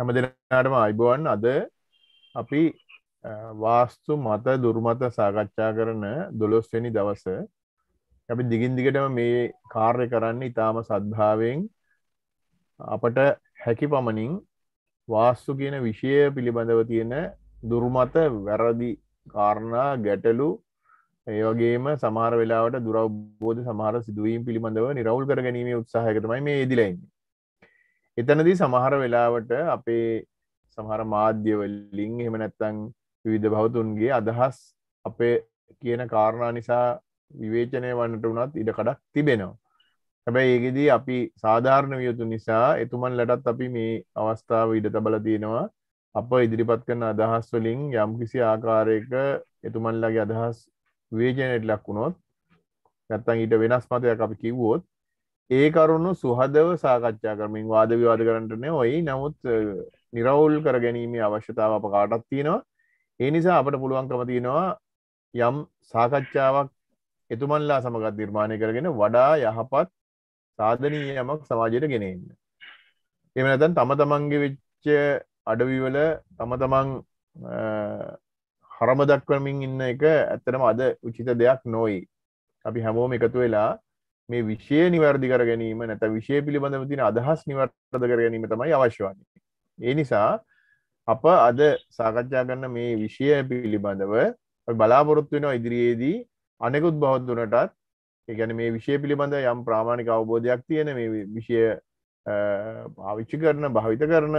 හැම දෙනාටම අයිබෝන් අද අපි වාස්තු මත දුර්මත සාකච්ඡා කරන දොළොස්වැනි දවස අපි දිගින් දිගටම මේ කාර්ය කරන්න ඉතාම සද්ධාවෙන් අපට හැකි පමණින් වාස්තු කියන විෂය පිළිබඳව තියෙන දුර්මත වැරදි කාරණා ගැටලු ඒ වගේම සමහර වෙලාවට දුරවබෝධ සමහර සිදුවීම් පිළිබඳව නිරවුල් කර ගැනීමේ උත්සාහයකතමයි මේ ඉදිලයින්නේ එතනදී සමහර වෙලාවට අපේ සමහර මාධ්‍යවලින් එහෙම නැත්තං විවිධ භවතුන්ගේ අදහස් අපේ කියන කාරණා නිසා විවේචනය වන්නට වනත් ඉඩකඩක් තිබෙනවා. හැබැයි ඒගෙදී අපි සාධාරණ වියුතු නිසා එතුමන් ලටත් අපි මේ අවස්ථාව ඉඩ තබල තියෙනවා අප ඉදිරිපත් කරන අදහස් වලින් යම් කිසි ආකාරයක එතුමන්ලගේ අදහස් වේජනයට ලක් වුණොත් නැත්තං ඊට වෙනස් මතයක් අපි කිව්වොත් ඒ කරුණු සුහදව සාකච්ඡා කරමින් වාද විවාද කරන්නටන ඔයි නමුත් නිරවුල් කර ගැනීමේ අවශ්‍යතාව අප කාටත් තියෙනවා ඒ නිසා අපට පුළුවන්කම තියෙනවා යම් සාකච්ඡාවක් එතුමන්ලා සමගත් නිර්මාණය කරගෙන වඩා යහපත් සාධනීය යමක් සමාජයට ගෙනෙන්න එම නැතන් තම තමන්ගේ වෙච්ච අඩවිවල තම තමන් හරම දක්වමින් ඉන්න එක ඇත්තරම අද උචිත දෙයක් නොයි අපි හැමෝම එකතු වෙලා මේ විෂය නිවැරදි කර ගැනීම නැත විෂය පිළිබඳව තින අදහස් නිවර්ද කර ගැනීම තමයි අවශ්‍යවන්නේ. ඒ නිසා අප අද සාකච්ඡා කරන්න මේ විෂය පිළිබඳව බලාපොරොත්තු වෙනවා ඉදිරියේදී අනෙකුත් බෞද්ධනටත් ඒගැන මේ විෂය පිළිබඳ යම් ප්‍රාමාණික අවබෝධයක් තියෙන මේ විෂය පාවිච්චි කරන භාවිත කරන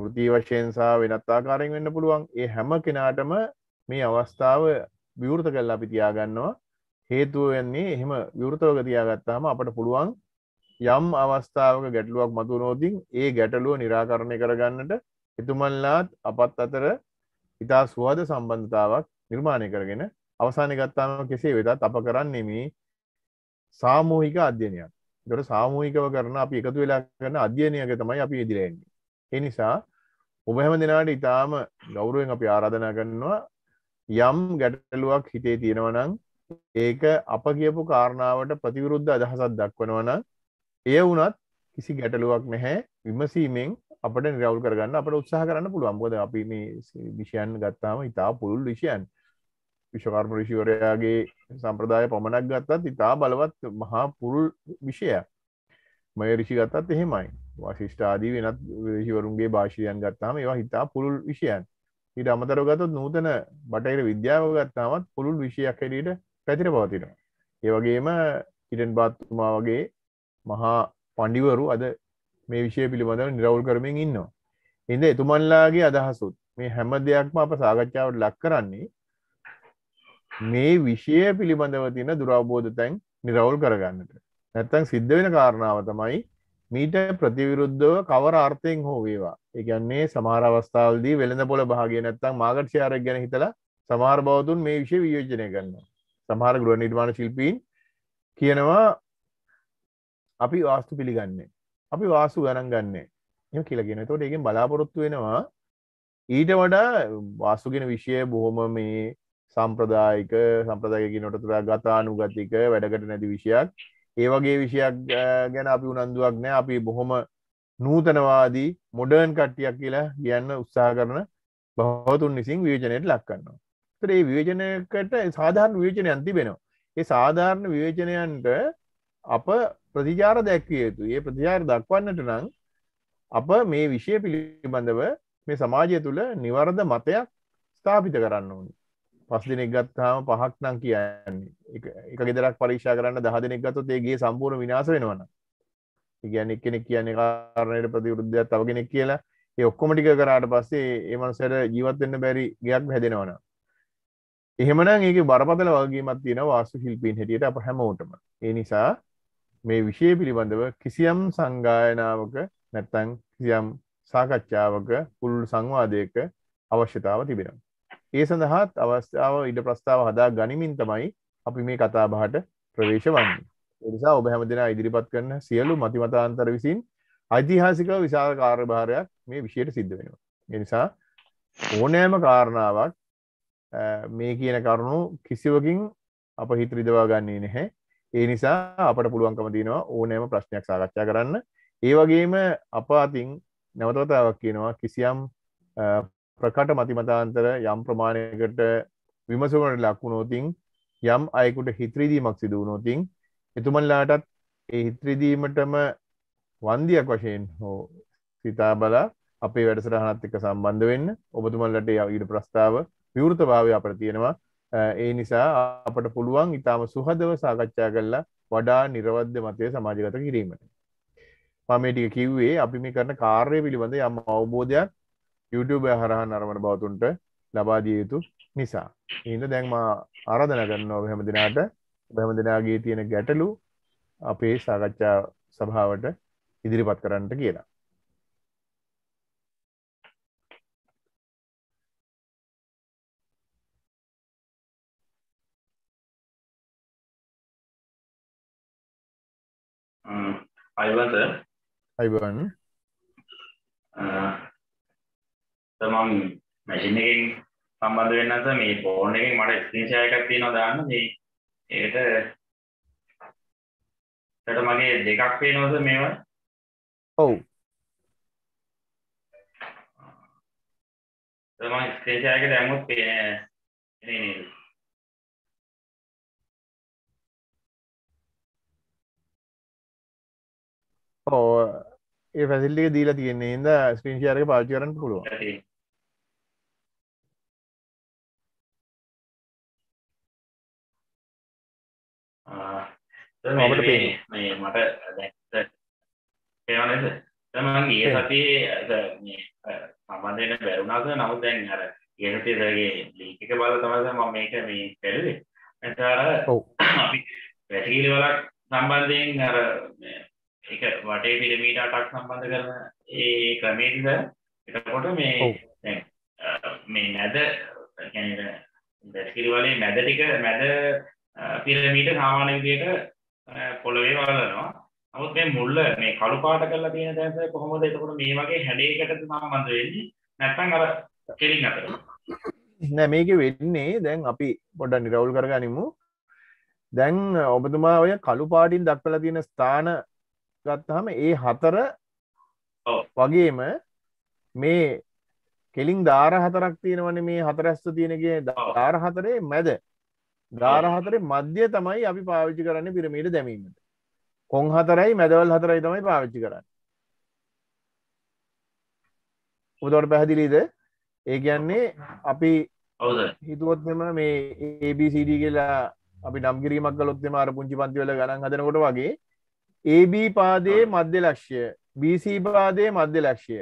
බෘතිී වශයෙන් සහ වෙනත් ආකාරයෙන් වෙන්න පුළුවන් ඒ හැම කෙනාටම මේ අවස්ථාව විවෘත කල්ලා පිතියාගන්නවා හේතුව වෙන්නේ එහෙම විවෘතවක තියාගත්තාම අපට පුළුවන් යම් අවස්ථාවක ගැටලුවක් මතුනෝතින් ඒ ගැටලුව නිරාකරණය කරගන්නට එතුමල්ලාත් අපත් අතර ඉතා ස්වාද සම්බන්ධතාවක් නිර්මාණය කරගෙන අවසානය ගත්තාම කෙසේ වෙතත් අප කරන්නෙමි සාමූහික අධ්‍යනයක් දොට සාමූහිකව කරන අපි එකතු වෙලා කරන අධ්‍යනයක තමයි අපි ඉදිරෙන්නේ. එනිසා ඔබහැම දෙනාට ඉතාම ගෞරුවෙන් අපි ආරාධනා කරනවා යම් ගැටලුවක් හිතේ තියෙනවනං ඒක අප කියපු කාරණාවට ප්‍රතිවිරුද්ධ අදහසත් දක්වනවන එය වනත් කිසි ගැටලුවක් නැහැ විමසීමෙන් අපට නිරවල් කරගන්න අපට උත්සාහ කරන්න පුළුවන් බොද අපි මේ විෂයන් ගත්තාම ඉතා පුළුල් විෂයන් විශ්වකර්ම රිෂිවරයාගේ සම්ප්‍රදාය පමණක් ගත්තත් ඉතා බලවත් මහා පුරුල් විෂය මය රිෂි ගත්තත් එහෙමයි වශිෂ්ඨාදී වෙනත් විෂිවරුන්ගේ භාෂයන් ගත්තාම ඒවා හිතා පුළුල් විෂයන් ඊට අමතරගතත් නූතන බටහිර විද්‍යාව ගත්තාමත් පුළුල් විෂයක් හැඩට පැතිර පවතිනවා. ඒ වගේම ඉටන් බාත්තුමා වගේ මහා පණ්ඩිවරු අද මේ විෂය පිළිබඳව නිරවුල් කරමින් ඉන්නවා. එද එතුමන්ලාගේ අදහසුත් මේ හැම දෙයක්ම අප සාකච්ඡාවට ලක් කරන්නේ මේ විෂය පිළිබඳව තියෙන දුරවබෝධ තැන් නිරවුල් කරගන්නට. නැත්තං සිද්ධ වෙන කාරණාව තමයි මීට ප්‍රතිවිරුද්ධව කවර අර්ථයෙන් හෝ වේවා එකන්නේ සමහර අවස්ථාවදී වෙළඳ පොළ භාගය නැත්තං මාගට්ෂයාරක් ගැන හිතලා සමාර් බවතුන් මේ විෂය වියෝජනය කරන්න සමහර ගෘුව නිර්මාණ ශිල්පීන් කියනවා අපි වාස්තු පිළිගන්නේ අපි වාසු ගණන් ගන්නේ එම කියලගෙන තොට එකෙන් බලාපොරොත්තු වෙනවා ඊට වඩා වාසුගෙන විෂය බොහොම මේ සම්ප්‍රදායික සම්ප්‍රදායක නොටතුරා ගතානුගතික වැඩකට නැති විෂයක් ඒ වගේ විෂයක් ගැන අපි උනන්දුවක් නෑ අපි බොහොම නූතනවාදී මොඩර්න් කට්ටියක් කියලා කියන්න උත්සා කරන බහවතුන් විසින් වියෝජනයට ලක්කන්නවා විස්තරේ විවේචනයකට සාධාරණ විවේචනයන් තිබෙනවා. ඒ සාධාරණ විවේචනයන්ට අප ප්‍රතිචාර දැක්විය යුතු. ඒ ප්‍රතිචාර දක්වන්නට නම් අප මේ විෂය පිළිබඳව මේ සමාජය තුළ නිවරද මතයක් ස්ථාපිත කරන්න ඕනි. පස් දෙනෙක් ගත්තාම පහක් නම් කියන්නේ එක ගෙදරක් පරීක්ෂා කරන්න දහ දෙනෙක් ගත්තොත් ඒගේ සම්පූර්ණ විනාශ වෙනවන. ඉගැන් එක්කෙනෙක් කියන්නේ කාරණයට ප්‍රතිවෘද්ධයක් තවගෙනෙක් කියලා ඒ ඔක්කොමටික කරාට පස්සේ ඒ මනුස්සයට ජීවත් වෙන්න බැරි ගයක් හැදෙනවනම් එහෙමන ඒක බරපතල වගේමත් තියෙන වාසු ශිල්පීන් හැටියට අප හැමෝටම ඒ නිසා මේ විෂය පිළිබඳව කිසියම් සංගායනාවක නැත්තං කිසියම් සාකච්ඡාවක පුල් සංවාදයක අවශ්‍යතාව තිබෙනම්. ඒ සඳහාත් අවස්ථාව ඉඩ ප්‍රස්ථාව හදා ගනිමින් තමයි අපි මේ කතාබහට ප්‍රවේශ වන්නේ. එනිසා ඔබ හැම දෙෙන ඉදිරිපත් කරන සියලු මතිමතාන්තර විසින් අයිතිහාසික විශාල කාර්භාරයක් මේ විෂයට සිද්ධ වෙනවා. එනිසා ඕනෑම කාරණාවක් මේ කියන කරුණු කිසිවකින් අප හිත රිදවා ගන්නේ නැහැ ඒ නිසා අපට පුළුවන්කම තියෙනවා ඕනෑම ප්‍රශ්නයක් සාකච්ඡා කරන්න ඒ වගේම අප අතින් නැවතවතාවක් කියනවා කිසියම් ප්‍රකට මතිමතාන්තර යම් ප්‍රමාණයකට විමසුමට ලක්වුණෝතින් යම් අයකුට හිත්‍රීදීමක් සිදුවනෝතින් එතුමල්ලාටත් ඒ හිත්‍රදීමටම වන්දියක් වශයෙන් හෝ සිතා බලා අපේ වැඩසටහනත් එක සම්බන්ධ වෙන්න ඔබතුමල්ලට ඊට ප්‍රස්ථාව විවෘත භාවය අපට තියෙනවා ඒ නිසා අපට පුළුවන් ඉතාම සුහදව සාකච්ඡා කරලා වඩා නිර්වද්‍ය මතය සමාජගත කිරීමට. මම මේ ටික කිව්වේ අපි මේ කරන කාර්ය පිළිබඳ යම් අවබෝධයක් YouTube හරහා නරඹන බවතුන්ට ලබා දිය යුතු නිසා. එහෙනම් දැන් මා ආරාධනා කරනවා හැම දිනාට හැම දිනාගේ තියෙන ගැටලු අපේ සාකච්ඡා සභාවට ඉදිරිපත් කරන්නට කියලා. අයිවත අයිබන් තමන් මැසින් එකෙන් සම්බන්ධ වෙන්නස මේ ෆෝන් එකෙන් මට ස්ක්‍රීන්ෂොට් එකක් තියෙනවා දාන්න මේ ඒකට ඒකට මගේ දෙකක් පේනවද මේවා ඔව් තමන් ස්ක්‍රීන්ෂොට් එකට දැම්මොත් පේන්නේ නේද ඒ පැසිල්ලික දීලා තියෙන්නේ ඉද ස්ක්‍රීන් ෂයාරක පාච්චි කරන්න පුළුව මට පේනද තමන් ඒ සතියේ සම්බන්ධයට බැරුණාද නමුත් දැන් අර ඒසතිය දගේ ලීක බල තමයි මම මේක මේ පෙරුවේ ඇතර අපි වැටීලි වලක් සම්බන්ධයෙන් අර ඒක වටේ පිරමීඩ අටක් සම්බන්ධ කරන ඒ ක්‍රමයේද එතකොට මේ මේ නැද කියන්නේ දැස්කිරි වලේ මැද ටික මැද පිරමීඩ සාමාන්‍ය විදිහට පොළවේ වලනවා නමුත් මේ මුල්ල මේ කළු පාට කරලා තියෙන දැස කොහොමද එතකොට මේ වගේ හැඩයකට සම්බන්ධ වෙන්නේ නැත්නම් අර කෙලින් අතර නෑ මේක වෙන්නේ දැන් අපි පොඩ නිරවුල් කරගනිමු දැන් ඔබතුමා ඔය කළු පාටින් දක්වල තියෙන ස්ථාන ගත්තාම ඒ හතර වගේම මේ කෙලින් ධාර හතරක් තියෙනවන මේ හතර ඇස්ත තියෙනගේ ධාර හතරේ මැද ධාර හතරේ මධ්‍ය තමයි අපි පාවිච්චි කරන්න පිරමීට දැමීමට කොන් හතරයි මැදවල් හතරයි තමයි පාවිච්චි කරන්න උදොට පැහැදිලීද ඒ කියන්නේ අපි හිතුවොත් මෙම මේ ABCD කියලා අපි නම් කිරීමක් කලොත් මාර පුංචි පන්තිවල ගණන් හදනකොට වගේ AB පාදයේ මධ්‍ය ලක්ෂය BC පාදයේ මධ්‍ය ලක්ෂය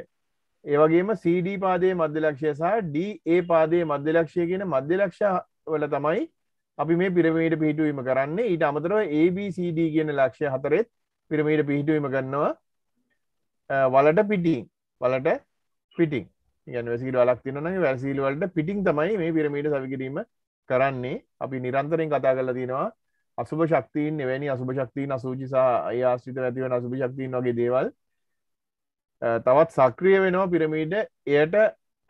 ඒවගේම CD පාදයේ මධ්‍ය ලක්ෂය සහ DA පාදයේ මධ්‍ය ලක්ෂය කියන මධ්‍ය ලක්ෂ වල තමයි අපි මේ පිරමීට පිහිටුවීම කරන්නේ ඊට අමතරව ABCD කියන ලක්ෂය හතරෙත් පිරමීට පිහිටුවීම ගන්නවා වලට පිටින් වලට පිටින් යනසිට වලක් තිනන වැසිල්වලට පිටින් තමයි මේ පිරමීට සවිකිරීම කරන්නේ අපි නිරන්තරෙන් කතා කරලා තියෙනවා අසුභ ශක්තිීන් එවැනි අසුභ ශක්තිීන් අසූචිසා අය ආශ්‍රිත ඇතිවන අසුභ ශක්තිීන් වගේ දේවල් තවත් සක්‍රිය වෙනවා පිරමීඩ එයට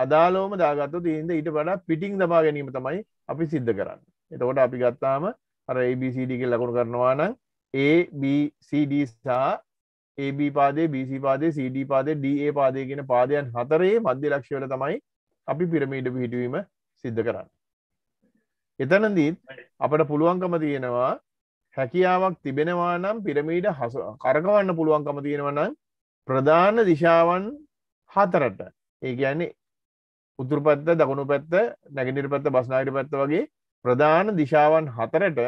අදාලෝම දාගත්තු තිීන්ද ඊට වඩා පිටිං දබා ගැනීම තමයි අපි සිද්ධ කරන්න එතකොට අපි ගත්තාම අර ABCD කෙල් ලකුණු කරනවා නම් ABCD සහ AB පාදේ BC පාදේ CD පාදේ DA පාදය කියෙන පාදයන් හතරේ මධ්‍ය ලක්ෂවල තමයි අපි පිරමීඩ පිහිටවීම සිද්ධ කරන්න එතනදීත් අපට පුළුවන්කම තියෙනවා හැකියාවක් තිබෙනවා නම් පිරමීඩ හස කරකවන්න පුළුවන්කම තියෙනවනම් ප්‍රධාන දිශාවන් හතරට ඒ කියන්නේ උතුරු පැත්ත දකුණු පැත්ත නැගනිර පැත්ත බස්නාහිර පැත්ත වගේ ප්‍රධාන දිශාවන් හතරට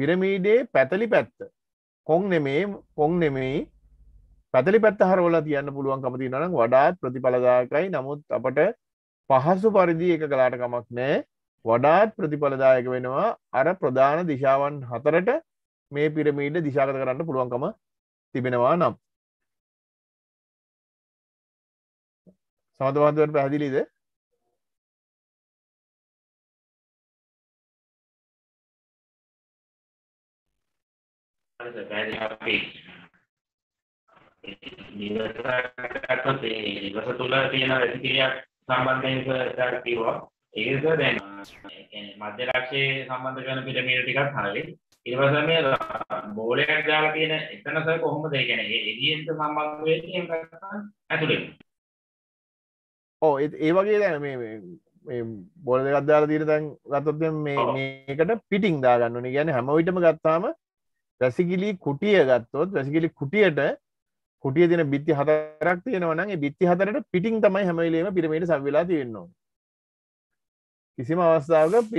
පිරමීඩේ පැතලි පැත්ත කොන් නෙමේ කොන් නෙමෙයි පැතලි පැත්ත හරවලා තියන්න පුළුවන්කම තියෙනවා නම් වඩාත් ප්‍රතිඵලදායකයි නමුත් අපට පහසු පරිදි එක කලාට කමක් නෑ වඩාත් ප්‍රතිඵලදායක වෙනවා අර ප්‍රධාන දිශාවන් හතරට මේ පිරමීඩ දිශාගත කරන්න පුළුවන්කම තිබෙනවා නම් සමතවාදුවට පැහැදිලිද නිවස තුළ තියෙන වැසිකිරියක් සම්බන්ධයෙන් කිව්වා ඒක දැන් මධ්‍ය ලක්ෂයේ සම්බන්ධ කරන පිරමීඩ ටිකක් හරි ඊට පස්සේ මේ බෝලයක් දාලා තියෙන එතන සර් කොහොමද ඒ කියන්නේ එළියෙන්ද සම්බන්ධ වෙන්නේ එහෙම නැත්නම් ඇතුලෙන් ඔව් ඒ වගේ දැන් මේ මේ බෝල දෙකක් දාලා තියෙන දැන් ගත්තොත් දැන් මේ මේකට පිටින් දාගන්න ඕනේ කියන්නේ හැම විටම ගත්තාම වැසිකිලි කුටිය ගත්තොත් වැසිකිලි කුටියට කුටිය තියෙන බිත්ති හතරක් තියෙනවා නම් ඒ බිත්ති හතරට පිටින් තමයි හැම වෙලේම පිරමීඩ සම් වෙලා තියෙන්නේ කිසිම අවස්ථාවක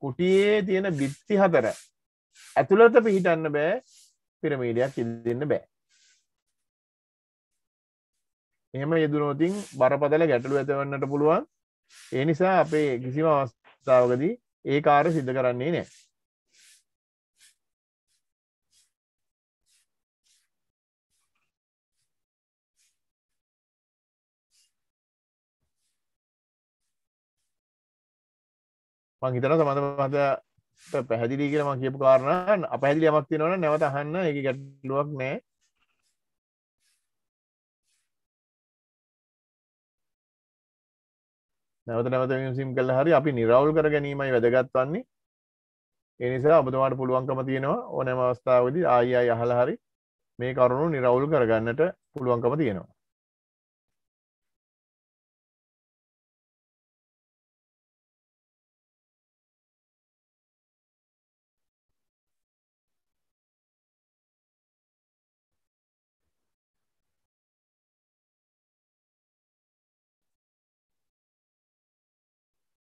කුටියේ තියෙන බිත්ති හතර ඇතුළත පිහිටන්න බෑ පිරමීඩයක් ඉදන්න බෑ එහෙම යෙදුනෝතින් බරපදල ගැටලු ඇතවන්නට පුළුවන් ඒ නිසා අපේ කිසිම අවස්ථාවකදී ඒ කාර සිද්ධ කරන්නේ නෑ මං හිතන සමඳ මත පැහැදිලි කියලම කියපු කාරණන් අප පැදිලි යමක් තිනවන නැවත අහන්න එක ගැටලුවක් නෑ නැවත නැවත සිම් කල හරි අපි නිරවුල් කර ගැනීමයි වැදගත් වන්නේ එනිසා ඔබතුමාට පුළුවන්කම තියෙනවා ඕනෑම අවස්ථාවදී ආයි අහල හරි මේ කරුණු නිරවුල් කරගන්නට පුළුවන්කම තියෙනවා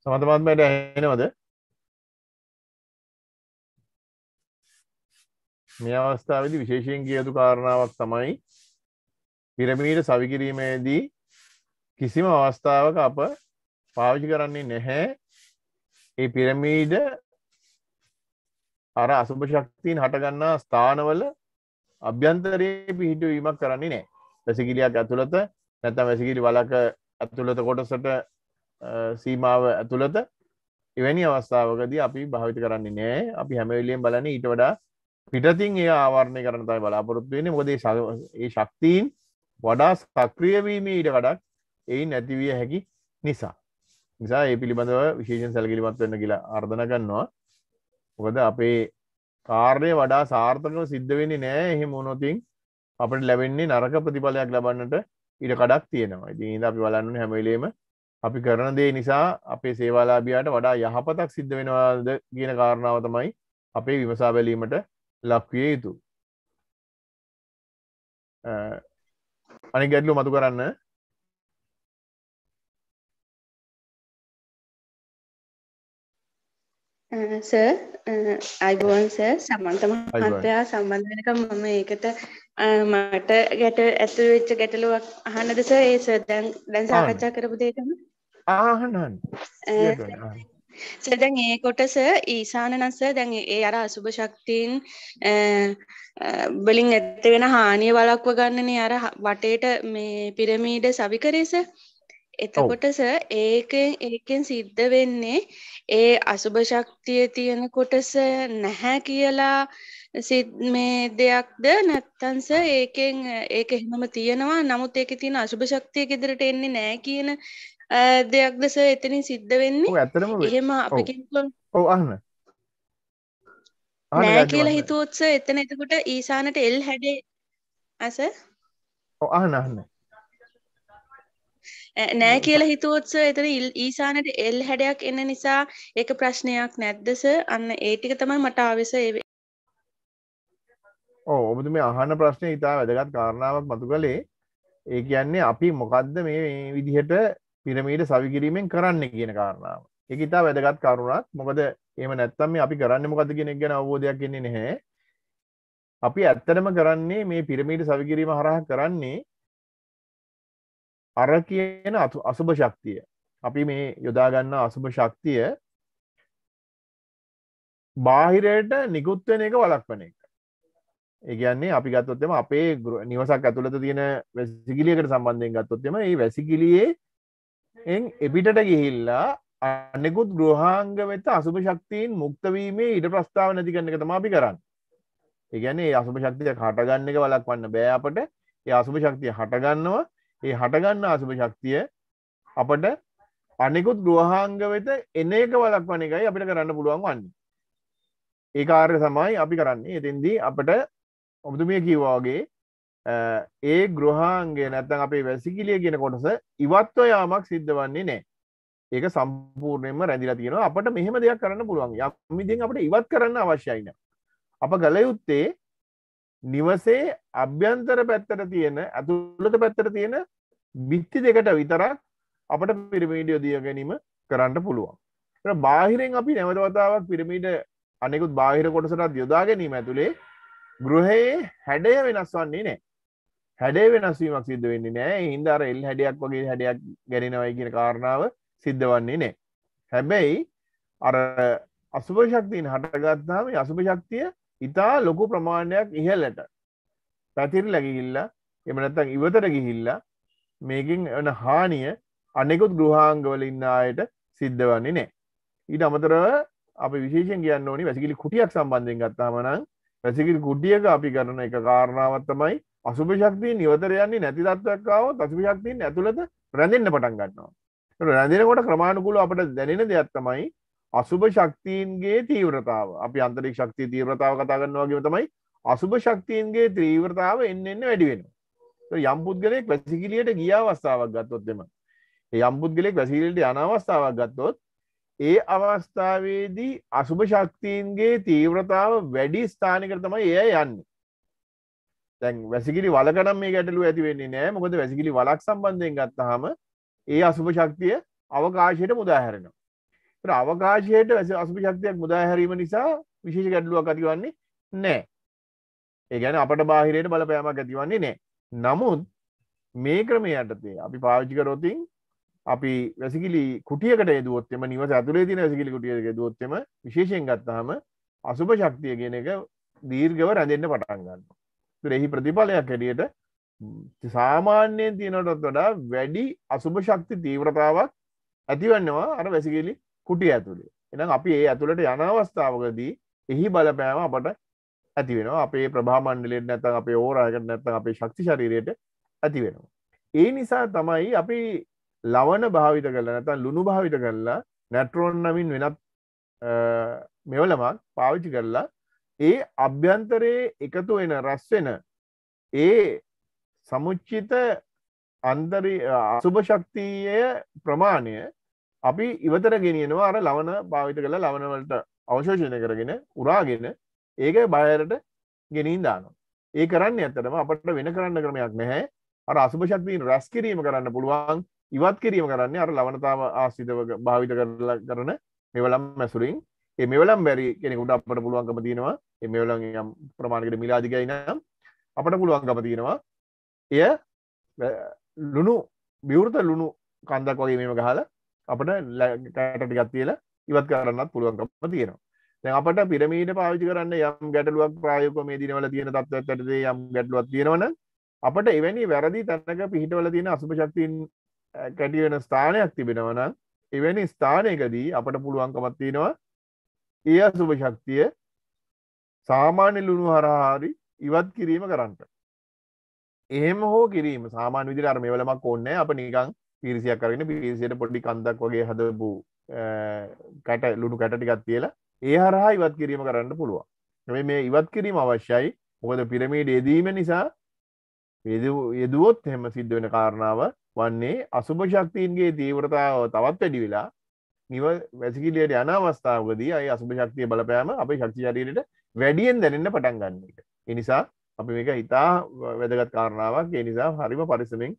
සමතමත්මයට ඇහෙනවද මේ අවස්ථාවදි විශේෂයෙන් කියතු කාරණාවක් තමයි පිරමිණීට සවිකිරීමේදී කිසිම අවස්ථාවක අප පාවිචි කරන්නේ නැහැ ඒ පිරමීඩ අර අසුභ ශක්තිීන් හටගන්නා ස්ථානවල අභ්‍යන්තරයේ පිහිටුවීමක් කරන්නේ නෑ වැසිකිලියක් ඇතුළත නැතම් වැසිකිලි වලක ඇතුළත කොටසට සීමාව ඇතුළත එවැනි අවස්ථාවකදී අපි භාවිත කරන්නේ නෑ අපි හැමවිලියෙන් බලන ඊට වඩා පිටතින් ඒ ආවරණය කරනතයි බලාපොරොත්තු වෙන මොදේ ඒ ශක්තිීන් වඩා සක්‍රියවීම ඊට කඩක් එයි නැතිවිය හැකි නිසා නිසා ඒ පිළිබඳව විශේෂෙන් සැල්ගිලිමත් වෙන්න කියලා අර්ධන ගන්නවා මොකද අපේ කාර්ය වඩා සාර්ථකව සිද්ධ වෙන්නේ නෑ එහෙම වුණොතින් අපට ලැබෙන්නේ නරක ප්‍රතිඵලයක් ලබන්නට ඉඩ කඩක් තියෙනවා ඉතින් ඉඳ අපි බලන්න හැමවිලේම අපි කරන දේ නිසා අපේ සේවාලාබියාට වඩා යහපතක් සිද්ධ වෙනවාද කියන කාරණාව තමයි අපේ විමසා බැලීමට ලක්විය යුතු අනි ගැඩ්ලු මතු කරන්න ස අයිබෝන්ස සමන්තම මත්‍යයා සම්බන්ධනක මම ඒකට මට ගැට ඇතුවෙච්ච ගැටලුවක් අහන්නදස ඒ දැන් දැන් සාකච්ඡා කරපු දේතම ආහනන් සදැන් ඒ කොටස ඊසානනස්ස දැන් ඒ අර අසුභ ශක්තිීන් බලින් ඇත්ත වෙන හානිය වලක්ව ගන්නනේ අර වටේට මේ පිරමීඩ සවිකරේස එතකොටස ඒකෙන් ඒකෙන් සිද්ධ වෙන්නේ ඒ අසුභ ශක්තිය තියෙන කොටස නැහැ කියලා මේ දෙයක්ද නැත්තන්ස ඒකෙන් ඒක එහෙමම තියෙනවා නමුත් ඒක තියෙන අසුභ ශක්තිය ගෙදරට එන්නේ නෑ කියන දෙයක් දෙස එතනින් සිද්ධ වෙන්නේ ඇතරම එහෙම ඔව අහන්න නෑ කියලා හිතුවත්ස එතන එතකොට ඊසානට එල් හැඩේ ඇස අහන අහන්න නෑ කියලා හිතුවොත්ස එතන ඊසානට එල් හැඩයක් එන්න නිසා එක ප්‍රශ්නයක් නැද්දස අන්න ඒටික තමයි මට ආවෙස ඒ ඔබතු මේ අහන ප්‍රශ්නය ඉතා වැදගත් කාරණාවක් මතු කළේ ඒ කියන්නේ අපි මොකක්ද මේ විදිහට පිරමීට සවිකිරීමෙන් කරන්න කියන කාරණාව එක ඉතා වැදගත් කරුණක් මොකද එම නැත්තම් මේ අපි කරන්න මොකද කෙනෙක් ගැන අවබෝධයක් කියන්නේ නැහැ අපි ඇත්තටම කරන්නේ මේ පිරමීට සවිකිරීම හරහ කරන්නේ අර කියන අතු අසුභ ශක්තිය අපි මේ යොදාගන්න අසුභ ශක්තිය බාහිරයට නිකුත්වෙන එක වලක්වන එක ඒගන්නේ අපි ගත්තොත්තම අපේ නිවසක් ඇතුළත තියෙන වැසිකිලියකට සම්බන්ධයෙන් ගත්තොත්තම ඒ වැසිකිලියේ එබිටට ගිහිල්ලා අනෙකුත් ග්‍රහාංග වෙත අසුභ ශක්තියෙන් මුක්තවීමේ ඉඩ ප්‍රස්ථාව නැති කරන එක තමාපි කරන්න ඒගැනේ අසුභ ශක්තිය හටගන්න එක වලක් වන්න බෑ අපට ඒ අසුභ ශක්තිය හටගන්නවා ඒ හටගන්න අසුභ ශක්තිය අපට අනෙකුත් ග්‍රහාංග වෙත එන එක වලක් වන එකයි අපිට කරන්න පුළුවන් වන්න ඒ කාර්ය සමයි අපි කරන්නේ එතින්දී අපට ඔබතු මේ කිව්වාගේ ඒ ග්‍රහාන්ගේ නැත්තන් අපේ වැසිකිලිය කියන කොටස ඉවත්ව යාමක් සිද්ධ වන්නේ නෑ ඒක සම්පූර්ණයෙන්ම රැදිලා තියෙනවා අපට මෙහෙම දෙයක් කරන්න පුළුවන් යම්මිදින් අපට ඉවත් කරන්න අවශ්‍යයින අප ගල යුත්තේ නිවසේ අභ්‍යන්තර පැත්තට තියෙන ඇතුළට පැත්තට තියෙන බිත්ති දෙකට විතරක් අපට පිරිමීඩියෝ දිය ගැනීම කරන්න පුළුවන් බාහිරෙන් අපි නැවතවතාවක් පිරිමීට අනෙකුත් බාහිර කොටසටත් යොදා ගැනීම ඇතුළේ ගෘහයේ හැඩය වෙනස් වන්නේ නෑ හැඩේ වෙනස්වීමක් සිද්ධ වෙන්නේ නෑ හින්දාර එල් හැඩයක් වගේ හැඩයක් ගැනෙනවයි කියන කාරණාව සිද්ධ වන්නේ නෑ හැබැයි අර අසුභ ශක්තියෙන් හටගත්තාම අසුභ ශක්තිය ඉතා ලොකු ප්‍රමාණයක් ඉහලට පැතිරලා ගිහිල්ලා එහෙම නැත්නම් ඉවතට ගිහිල්ලා මේකෙන් එන හානිය අනෙකුත් ගෘහාංගවල ඉන්න අයට සිද්ධ වෙන්නේ නැහැ. ඊට අමතරව අපි විශේෂයෙන් කියන්න ඕනි වැසිකිලි කුටියක් සම්බන්ධයෙන් ගත්තාම නම් වැසිකිලි කුටියක අපි කරන එක කාරණාවක් තමයි අසුභ ශක්තිය නිවතර යන්නේ නැති තත්වක්කාව අසුභ ශක්තියෙන් ඇතුළත රැඳෙන්න්න පටන් ගන්නවා රැඳෙනකොට ක්‍රමාණුකුල අපට දැනෙන දෙයක් තමයි අසුභ ශක්තියන්ගේ තීව්‍රතාව අපි අන්තරික් ශක්තිය තීව්‍රතාව කතා කරන්නවාගේ තමයි අසුභ ශක්තියන්ගේ ත්‍රීව්‍රතාව එන්න එන්න වැඩිවෙන යම් පුද්ගලෙක් වැසිකිලියට ගිය අවස්ථාවක් ගත්තොත්දම යම් පුද්ගලෙක් වැසිකිලට යන අවස්ථාවක් ගත්තොත් ඒ අවස්ථාවේදී අසුභ ශක්තියන්ගේ තීව්‍රතාව වැඩි ස්ථානකර තමයි එය යන්නේ තැන් වැසිකිලි වලකනම් මේ ගැටලු ඇතිවෙන්නේ නෑ මොකද වැසිකිලි වලක් සම්බන්ධයෙන් ගත්තහම ඒ අසුභ ශක්තිය අවකාශයට මුදාහැරෙනවා අවකාශයට වැස අසුභ ශක්තියක් මුදාහැරීම නිසා විශේෂ ගැටලුවක් ඇතිවන්නේ නෑ ඒ ගැන අපට බාහිරයට බලපෑමක් ඇතිවන්නේ නෑ නමුත් මේ ක්‍රමය යටතේ අපි පාවිච්චිකරොතින් අපි වැසිකිලි කුටියකට දුවත්තෙම නිවස ඇතුලේ තින වැසිකිලි කුටියක දුවත්තෙම විශේෂයෙන් ගත්තහම අසුභ ශක්තිය කියන එක දීර්ගව රැඳෙන්න්න පටන් ගන්නවා එහි ප්‍රතිඵලයක් හැටියට සාමාන්‍යයෙන් තියෙනටත් වඩා වැඩි අසුභ ශක්ති තීව්‍රතාවක් ඇතිවන්නවා අර වැසිකිලි කුටි ඇතුළේ එනම් අපි ඒ ඇතුළට යන අවස්ථාවකදී එහි බලපෑම අපට ඇති වෙන අපේ ප්‍රභාමණ්ඩලෙන් නැත අපේ ඕරායකට නැත්ත අපේ ශක්ති ශරීරයට ඇති වෙනවා. ඒ නිසා තමයි අපි ලවන භාවිත කරලා නැතන් ලුණු භාවිත කරලා නැට්‍රෝන් නමින් වෙනත් මෙවලමක් පාවිච්චි කරලා ඒ අභ්‍යන්තරයේ එකතු වෙන රැස්වෙන ඒ සමුච්චිත අන්දර අසුභ ශක්තිය ප්‍රමාණය අපි ඉවතර ගෙනියනවා අර ලවන භාවිත කළ ලවනවලට අවශෝෂණය කරගෙන උරාගෙන ඒක බයරට ගෙනින් දානවා ඒ කරන්න ඇතරම අපට වෙන කරන්න ක්‍රමයක් නැහැ අර අසුභ ශක්තිීන් රැස් කිරීම කරන්න පුළුවන් ඉවත් කිරීම කරන්නේ අර ලවනතාව ආසිතව භාවිත කරලා කරන මෙවලම් මැසුරින් ඒ මෙවලම් බැරි කෙනෙකුට අපට පුළුවන්කම තියෙනවා එමෝලන් යම් ප්‍රමාණකට මිලාජිකයි නම් අපට පුළුවන් ගම තියෙනවා එය ලුණු බිවෘත ලුණු කන්දක් වගේ මෙම ගහල අපට කෑටටිගත් කියල ඉවත් කරන්නත් පුළුවන්කම තියෙනවා දැ අපට පිරමීට පාවිචි කරන්න යම් ගැටලුවක් ප්‍රායක මේ දිනවල තියෙන තත්වඇතරදේ යම් ගැටලුවක් තියෙනවන අපට එවැනි වැරදි තැනක පිහිටවල තියෙන අසුපශක්තින් කැටියෙන ස්ථානයක් තිබෙනවන එවැනි ස්ථානයකදී අපට පුළුවන්කමත් තියෙනවා ඒ අසුභ ශක්තිය සාමාන්‍ය ලුණු හරහාරි ඉවත් කිරීම කරන්නට එහෙම හෝ කිරීම සාමාන විදිර අර මෙවලමක් ඕන්න අප නිකං පිරිසියක් කරගෙන පිරිසියට පොඩි කන්දක් වගේ හදපු කැට ලුණු කැටටිකත් කියලා ඒ හරහා ඉවත් කිරීම කරන්න පුළුවන් මේ ඉවත් කිරීම අවශ්‍යයි මොකද පිරමීඩ යෙදීම නිසා යෙදුවොත් හෙම සිද්ධ වෙන කාරණාව වන්නේ අසුභ ශක්තිීන්ගේ තීවරතාව තවත් වැඩි වෙලා නිව වැසිකිලියට යන අවස්ථාවකදී අයි අසුභ ශක්තිය බලපෑම අප ශක්ති ශරීරයට වැඩියෙන් දැනෙන්න පටන් ගන්න එක එනිසා අපි මේක හිතා වැදගත් කාරණාවක් එනිසා හරිම පරිසමෙන්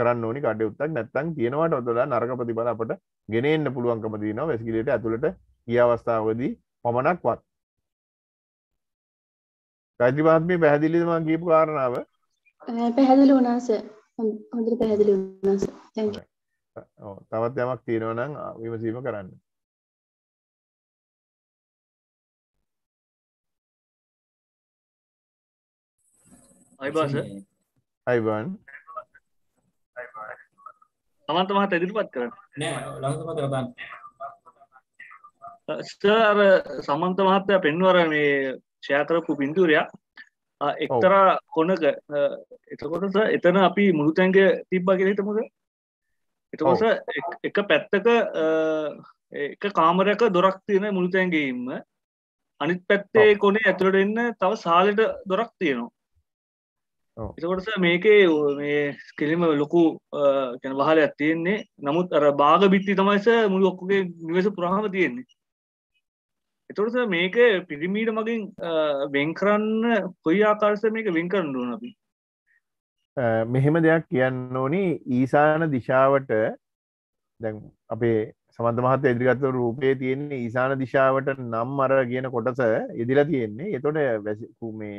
කරන්න ඕනි කඩයුත්තක් නැත්තං තියෙනවට ඔතුලා නරක ප්‍රතිබල අපට ගෙනෙන්න්න පුළුවන්කම දීන වැසිකිලට ඇතුළට කිය අවස්ථාවදී පමණක් වත් රජපාත්මි පැහැදිලිම කියපු කාරණාව පැහැදිලි වනාස හොඳ පැහැදිලි තවත් යමක් තියෙනවනම් විමසීම කරන්න අයිබාස අයිබන් තමන්ත මහත ඉදිරිපත් කරන්න ස්ටර් සමන්ත මහත්තය පෙන්වර මේ ෂයාකරපු පින්තුරයා එක්තරා කොනක එතකොටස එතන අපි මුළුතැන්ග තිබ්බගෙන හිතමුද එතකොස එක පැත්තක එක කාමරයක දොරක් තියෙන මුළුතැන්ගේඉන්න අනිත් පැත්තේ කොනේ ඇතුළට එන්න තව සාලට දොරක් තියෙනවා එතකොටස මේකේ මේ කෙලිම ලොකු කැන වහල ඇත්තියෙන්නේ නමුත් අර බාග බිත්ති තමයිස මුළු ඔක්කුගේ නිවස පුරහම තියෙන්නේ එතොටස මේක පිරිමීට මගින් වෙන්කරන්න කොයි ආකාර්ස මේක වෙන් කරන්නුව අපි මෙහෙම දෙයක් කියන්න ඕනි ඊසාන දිශාවට දැන් අපේ සමන්ත මහත ඉදිරිගත්ත රූපය තියෙන්නේ ඊසාන දිශාවට නම් අර කියන කොටස ඉදිලා තියෙන්නේ එතොට වැසිකුමේ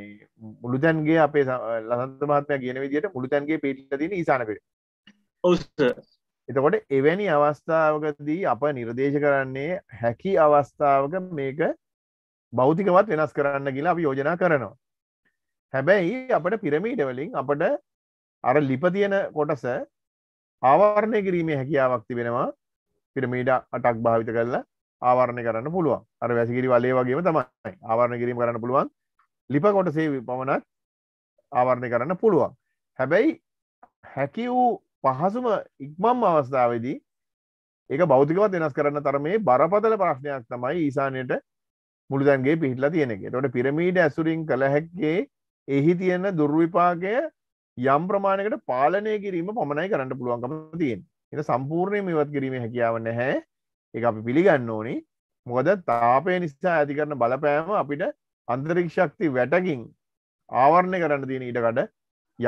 මුළුතැන්ගේ අපේ ලසන්ත මහත්මය කියන විදිට මුළුතැන්ගේ පිටිල තියෙන ඊසානකට ඔස්ස එතකොට එවැනි අවස්ථාවකදී අප නිර්දේශ කරන්නේ හැකි අවස්ථාවක මේක බෞතිකවත් වෙනස් කරන්න කියලා අපි යෝජනා කරනවා. හැබැයි අපට පිරමීඩ වලින් අපට අර ලිප තියෙන කොටස ආවරණය කිරීමේ හැකියාවක් තිබෙනවා. පිරමීට අටක් භාවිත කරලා ආවරණය කරන්න පුළුවන් අර වැසිකිරි වලේ වගේම තමයි ආවරණ කිරීම කරන්න පුළුවන් ලිප කොටසේ පමණක් ආවරණය කරන්න පුළුවන් හැබැයි හැකි වූ පහසුම ඉක්මම් අවස්ථාවදී ඒක බෞතිකවත් වෙනස් කරන්න තරමේ බරපතල ප්‍රශ්නයක් තමයි ඊසානයට මුළුදැන්ගේ පිහිටලා තියෙනෙ ොට පිරමීඩ ඇසුරින් කළ හැක්කේ එහි තියෙන දුර්විපාගය යම් ප්‍රමාණකට පාලනය කිරීම පමණයි කරන්න පුළුවන්කම තියෙන එ සම්පූර්ණයම ඉවත් කිරීම හැකියාව නැහැ එක අපි පිළිගන්න ඕනි මොකද තාපය නිසා ඇති කරන බලපෑම අපිට අන්තරීක්ෂක්ති වැටකින් ආවරණය කරන්න තියෙන ඊටකට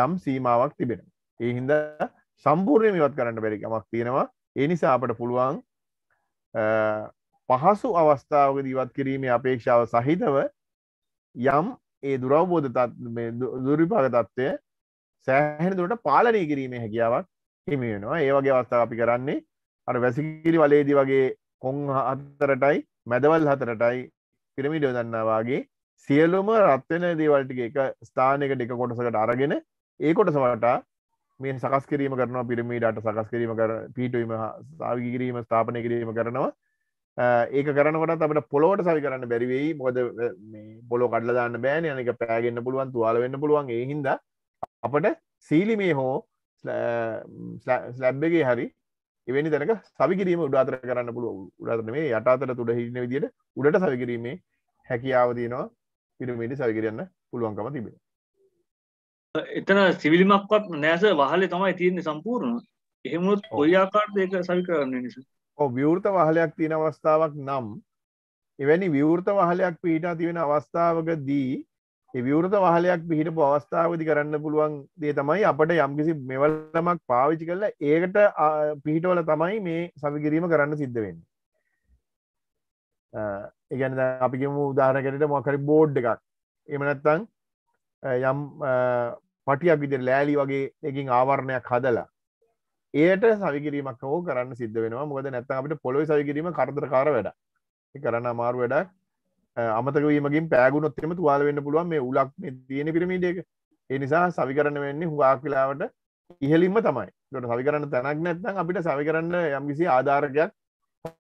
යම් සීමාවක් තිබෙන ඒහින්ද සම්පූර්ණයම ඉවත් කරන්න බැරිකමක් තියෙනවා ඒ නිසා අපට පුළුවන් පහසු අවස්ථාවක දීවත් කිරීමේ අපේක්ෂාව සහිතව යම් ඒ දුරවබෝධ දුරිපාග තත්ත්වය සෑහෙන දුරට පාලනය කිරීමේ හැකියාවක් හිමි වෙනවා ඒ වගේ අවස්ථාව අපි කරන්නේ අර වැසිකිලි වලේදී වගේ කොන් හතරටයි මැදවල් හතරටයි පිරමිඩෝ දන්නවාගේ සියලුම රත්වෙන දේවල්ටික එක ස්ථානක ටික කොටසකට අරගෙන ඒ කොටසවට මේ සකස් කිරීම කරන පිරමීඩට සකස් කිරීම කර පිටුවීම සාවි කිරීම ස්ථාපනය කිරීම කරනවා ඒක කරනවට අපට පොලොවට සවි කරන්න බැරිවෙයි මොද පොලො කඩලදාන්න බෑන අනික පෑගෙන්න්න පුළුවන් තුවාල වෙන්න පුළුවන් ඒහින්ද අපට සීලිමේ හෝ ස්ලැබ්බගේ හරි එවැනි තැනක සවිකිරීම උඩාතර කරන්න පුළුව උඩාතරන මේ යටාතර තුඩ හිටන විදිට උඩට සවිකිරීමේ හැකියාව තියෙනවා පිරමිට සවිකිරන්න පුළුවන්කම තිබෙන එතන සිවිලිමක්වත් නෑස වහලේ තමයි තියන්නේ සම්පූර්ණ එහෙමුත් ඔයාකාර්ද ඒක සවි කරන්න නිස ඕ විවෘත වහලයක් තියෙන අවස්ථාවක් නම් එවැනි විවෘත වහලයක් පිහිටා තිවෙන අවස්ථාවක දී විවෘත වහලයක් පිහිටපු අවස්ථාවදි කරන්න පුළුවන් දේ තමයි අපට යම්කිසි මෙවල්ලමක් පාවිච්චි කරල ඒකට පිහිටවල තමයි මේ සවිකිරීම කරන්න සිද්ධවෙන්න ඒගැන අපිම උදාහරකට මොකරි බෝඩ් එකක් එමනැත්තං යම් පටියක් විදිර ලෑලි වගේ එකින් ආවරණයක් හදලා ඒයට සවිකිරීමක් හෝ කරන්න සිද්ධ වෙනවා මොද නැත්තන් අපට පොලොයි සවිකිරීම කරදරකාර වැඩ කරන්න අමාරු වැඩක් අමතකවීමගින් පෑගුණොත්තෙම තුවාල වෙන්න පුළුවන් මේ උලක් තියෙන පිරමිඩක එනිසා සවි කරන්න වෙන්නේ හුගාක් වෙලාවට ඉහලින්ම තමයි ොට සවි කරන්න තැනක් නැත්තන් අපිට සවි කරන්න යම්කිසි ආධාරකයක්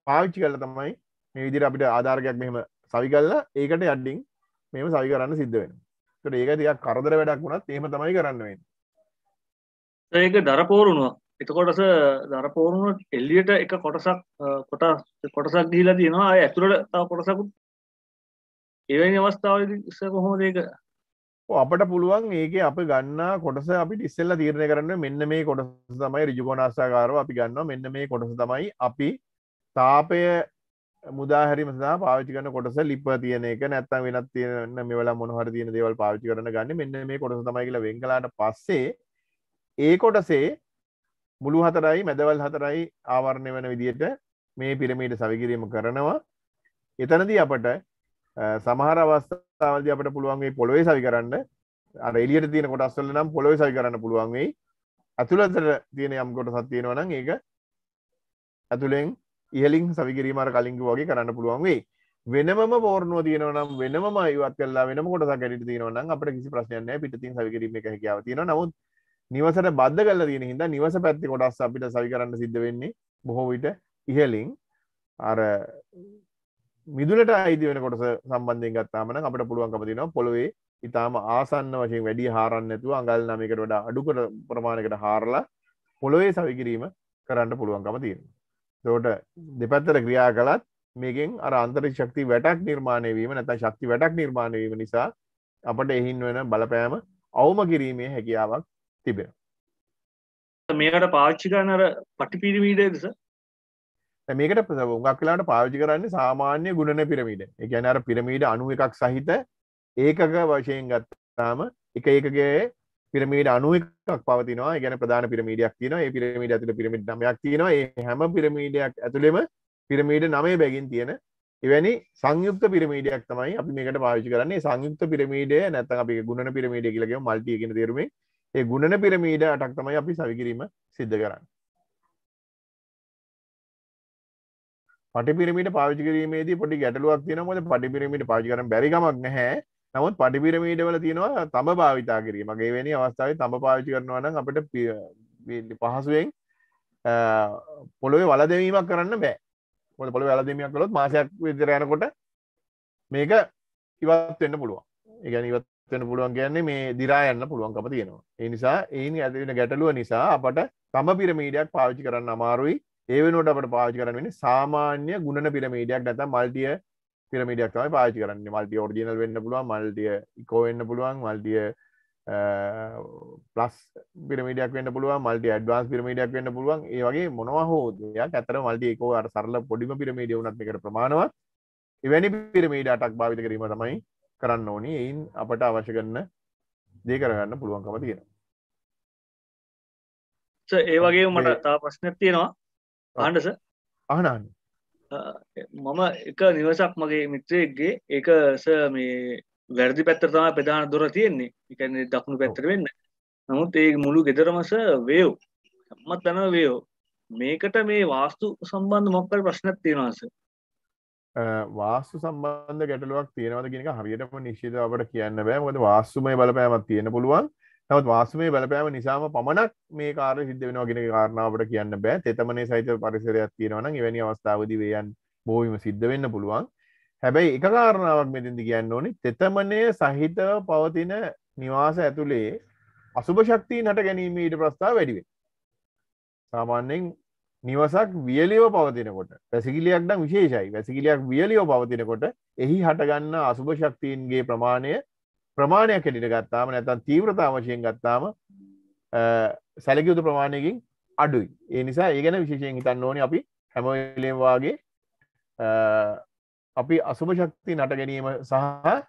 පාවිච්චි කල්ල තමයි මේ විදිර අපිට ආධාරකයක් මෙහෙම සවි කල්ල ඒකට අඩ්ඩින් මෙම සවි කරන්න සිද්ධ වෙන තොට ඒක තියක් කරදර වැඩක් වුණත් ඒම තමයි කරන්න වෙන ඒක දරපෝරුණවා එතකොටස දරපෝරුණට එල්ලියට එක කොටසක් කොට කොටසක් දීලා තියෙනවා ඇතුළට තව කොටසකුත් එවැනි අවස්ථාවස කොහොමද ඒක අපට පුළුවන් ඒක අප ගන්න කොටස අපි ඉස්සල්ල තීරණය කරන්න මෙන්න මේ කොටස තමයි රිජුගොනස්සාකාරව අපි ගන්න මෙන්න මේ කොටස තමයි අපි තාපය මුදාහරිම සහ පාවිචිකන කොටස ලිප තියන එක නැත්තම් වෙනත් තියන්න මෙවල මොහර තියන දේවල් පාවිචි කරන ගන්න මෙන්න මේ කොටස තමයි කියල වෙංගලාට පස්සේ ඒ කොටසේ මුළු හතරයි මැදවල් හතරයි ආවරණය වන විදියට මේ පිරමීට සවිකිරීම කරනවා එතනදී අපට සමහර අවස්ථාවද අපට පුළුවන්ගේ පොළොවේ සවි කරන්න අර එලියට තියෙන කොටස්වල නම් පොළොවේ සවි කරන්න පුළුවන් වෙයි ඇතුළතට තියෙන යම් කොට සත්තියෙනවා නම් ඒක ඇතුළෙන් ඉහලින් සවිකිරීමර කලින්ග වගේ කරන්න පුළුවන් වෙයි වෙනම පෝර්ණුව තියනවනම් වෙනම අයවත් කල්ලා වෙන කොට සැකට තියනවනම් අපට කිසි ප්‍රශ්නය පිටතින් සවිකිරීම එක හැකියාව තියෙන නමුත් නිවසට බද්ධ කල්ල තියෙන හිද නිවස පැත්ති කොටස් අපිට සවි කරන්න සිද්ධ වෙන්නේ බොහෝ විට ඉහලින් අර මිදුලට අයිති වෙන කොටස සම්බන්ධයෙන් ගත්තාමන අපට පුළුවන්කම තිනවා පොළොවේ ඉතාම ආසන්න වශයෙන් වැඩි හාරන්න ඇතුව අඟල් නමකට වඩා අඩුකට ප්‍රමාණකට හාරලා පොළොවේ සවිකිරීම කරන්න පුළුවන්කම තියෙන. දෝට දෙපැත්තර ක්‍රියා කළත් මේකෙන් අර අන්තරි ශක්ති වැටක් නිර්මාණයවීම නැත ශක්ති වැටක් නිර්මාණයවීම නිසා අපට එහින් වෙන බලපෑම අවම කිරීමේ හැකියාවක් තිබෙන. මේකට පාච්චිකනර පටිපිරිමීඩේ දෙස මේකට උගක් කලාට පාවිචි කරන්නේ සාමාන්‍ය ගුණන පිරමීට එකන අර පිරමීට අනුව එකක් සහිත ඒකක වශයෙන් ගත්තාම එක ඒකගේ පිරමීට අනුවක් පවතිනවා ගැන ප්‍රධාන පිරමීඩයක් තින ඒ පිරමීට ඇතුළ පිරමිට නමයක් තියෙනවා ඒ හැම පිරමීඩයක් ඇතුළෙම පිරමීට නමේ බැගින් තියෙන එවැනි සංයුක්ත පිරමීඩයක් තමයි අපි මේකට පාවිචි කරන්නේ සංයුක්ත පිරමීඩය නැත්තන් අපි ගුණන පිරමීඩය කියලගේ මල්ටියගෙන තේරුමේ ඒ ගුණන පිරමීඩ අටක් තමයි අපි සවිකිරීම සිද්ධ කරන්න පටිපිරමිට පාවිචිකිරීමේදී පොඩි ගැටලුවක් තියනොද පටිපිරමිට පාචිකරන බැරිගමක් නැහැ නමුත් පටිපිරමීට වල තියෙනවා තම භාවිතා කිරීමගේ වැනි අවස්ථාව තම පාවිචි කරනවන අපට පහසුවෙන් පොළොවේ වල දෙවීමක් කරන්න බෑ පොළ පොළ වැල දෙමයක් කළොත් මාසයක් විදිරයනකොට මේක ඉවත් වෙන්න පුළුවන් ඒගැන ඉවත්වෙන පුළුවන් කියන්නේ මේ දිරා යන්න පුළුවන්කම තියෙනවා ඒ නිසා ඒනි ඇතිවෙන ගැටලුව නිසා අපට තම පිරමීඩයක් පාවිචි කරන්න අමාරුයි ඒ වෙනුවට අපට පාචි කරන වෙන සාමාන්‍ය ගුණන පිරමීඩයක් නැත මල්ටිය පිරමිඩක් තමයි පාචි කරන්න මල්ටිය ෝඩිනල් වෙන්න පුළුව මල්ටිය ඉකෝවෙන්න පුළුවන් මල්ටිය පලස් පිරමිඩක් වන්න පුළුව මල්ටි අඩ්වාන්ස් පිරමිඩක් වන්න පුළුවන් ඒ වගේ මොනවා හෝදයක් ඇතර මල්ටියකෝ අර සරල පොඩිම පිරමිඩිය වනත්මකට ප්‍රමාණවත් එවැනි පිරමීඩටක් භාවිත කිරීම තමයි කරන්න ඕනි එයින් අපට අවශ්‍ය කරන්න දේ කරගන්න පුළුවන්කම තියෙන ඒ වගේ මට තා ප්‍රශ්නයක් තියෙනවා ආණ්ඩස ආනාන්න මම එක නිවසක් මගේ මිත්‍රයෙක්ගේ ඒකස මේ වැරදි පැත්තර තම ප්‍රධාන දොර තියෙන්නේ එකන්නේ දකුණු පැත්තර වෙන්න නමුත් ඒ මුළු ගෙදරමස වේව් හැමත් තැන වේෝ මේකට මේ වාස්තු සම්බන්ධ මොක්කල් ප්‍රශ්නත් තියෙනවාස වාස්තු සම්බන්ධ ගැටලුවක් තියෙනවද කියෙනක හරියටම නිශ්ිත අපට කියන්න බෑ මොද වාස්සුමය බලපෑමත් තියෙන පුළුවන් තවත් වාසුමේ බලපෑම නිසාම පමණක් මේ කාර සිද්ධ වෙනවා ගෙන කාරණාවට කියන්න බෑ තෙතමනේ සහිත පරිසරයක් තියෙනවන එවැනි අවස්ථාවදී වයන් බෝවිම සිද්ධ වෙන්න පුළුවන් හැබැයි එක කාරණාවක් මෙතිදි කියන්න ඕනි තෙතමනය සහිත පවතින නිවාස ඇතුළේ අසුභ ශක්තිය නට ගැනීම ඊට ප්‍රස්ථාව වැඩිවේ සාමාන්‍යෙන් නිවසක් වියලියෝ පවතිනකොට පැසිකිලියක් නම් විශේෂයි වැසිකිලියක් වියලියෝ පවතිනකොට එහි හටගන්න අසුභ ශක්තියන්ගේ ප්‍රමාණය ප්‍රමාණයක් ඇටිට ගත්තාම නැතන් තීව්‍රතාව වශයෙන් ගත්තාම සැලකයුතු ප්‍රමාණයකින් අඩුයි ඒ නිසා ඒගැන විශේෂයෙන් හිතන්න ඕනි අපි හැමලේවාගේ අපි අසුභ ශක්ති නට ගැනීම සහ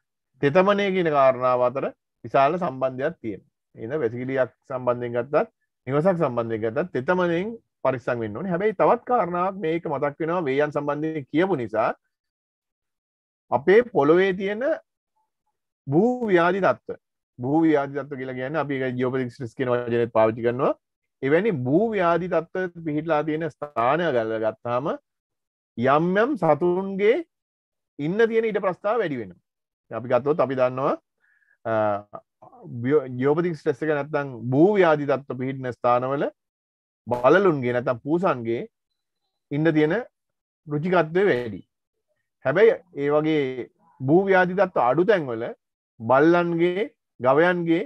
තෙතමනය කියන කාරණාව අතර විශාල සම්බන්ධයක් තියෙන එන වැසිකිලියක් සම්බන්ධයෙන් ගත්තත් නිවසක් සම්බන්ධය ගතත් තෙතමනින් පරිස්සං වෙන්න ඕන හැබැයි තවත් කාරණාවක් මේක මතක් වෙනවා වේයන් සම්බන්ධය කියපු නිසා අපේ පොළොවේ තියෙන භූ ව්‍යාධි තත්ව භූ ව්‍යාධි තත්ව කියලා ගැන අපි ජෝපතික්ෂස් කියන වජන පාචි කරනවා එවැනි භූ ව්‍යාධි තත්ව පිහිටලා තියෙන ස්ථානය ගල්ල ගත්තාම යම්යම් සතුන්ගේ ඉන්න තියෙන ඉට ප්‍රස්ථාව වැඩි වෙන අපි ගත්තොත් අපි දන්නවා ජෝපතික් ස්ටෙස්සක නැත්තං භූ ව්‍යාධි තත්ව පිහිටන ස්ථානවල බලලුන්ගේ නැතම් පූසන්ගේ ඉන්න තියෙන රුචිකත්වය වැඩි හැබැයි ඒ වගේ භූව්‍යාධි තත්ව අඩු තැන්වල බල්ලන්ගේ ගවයන්ගේ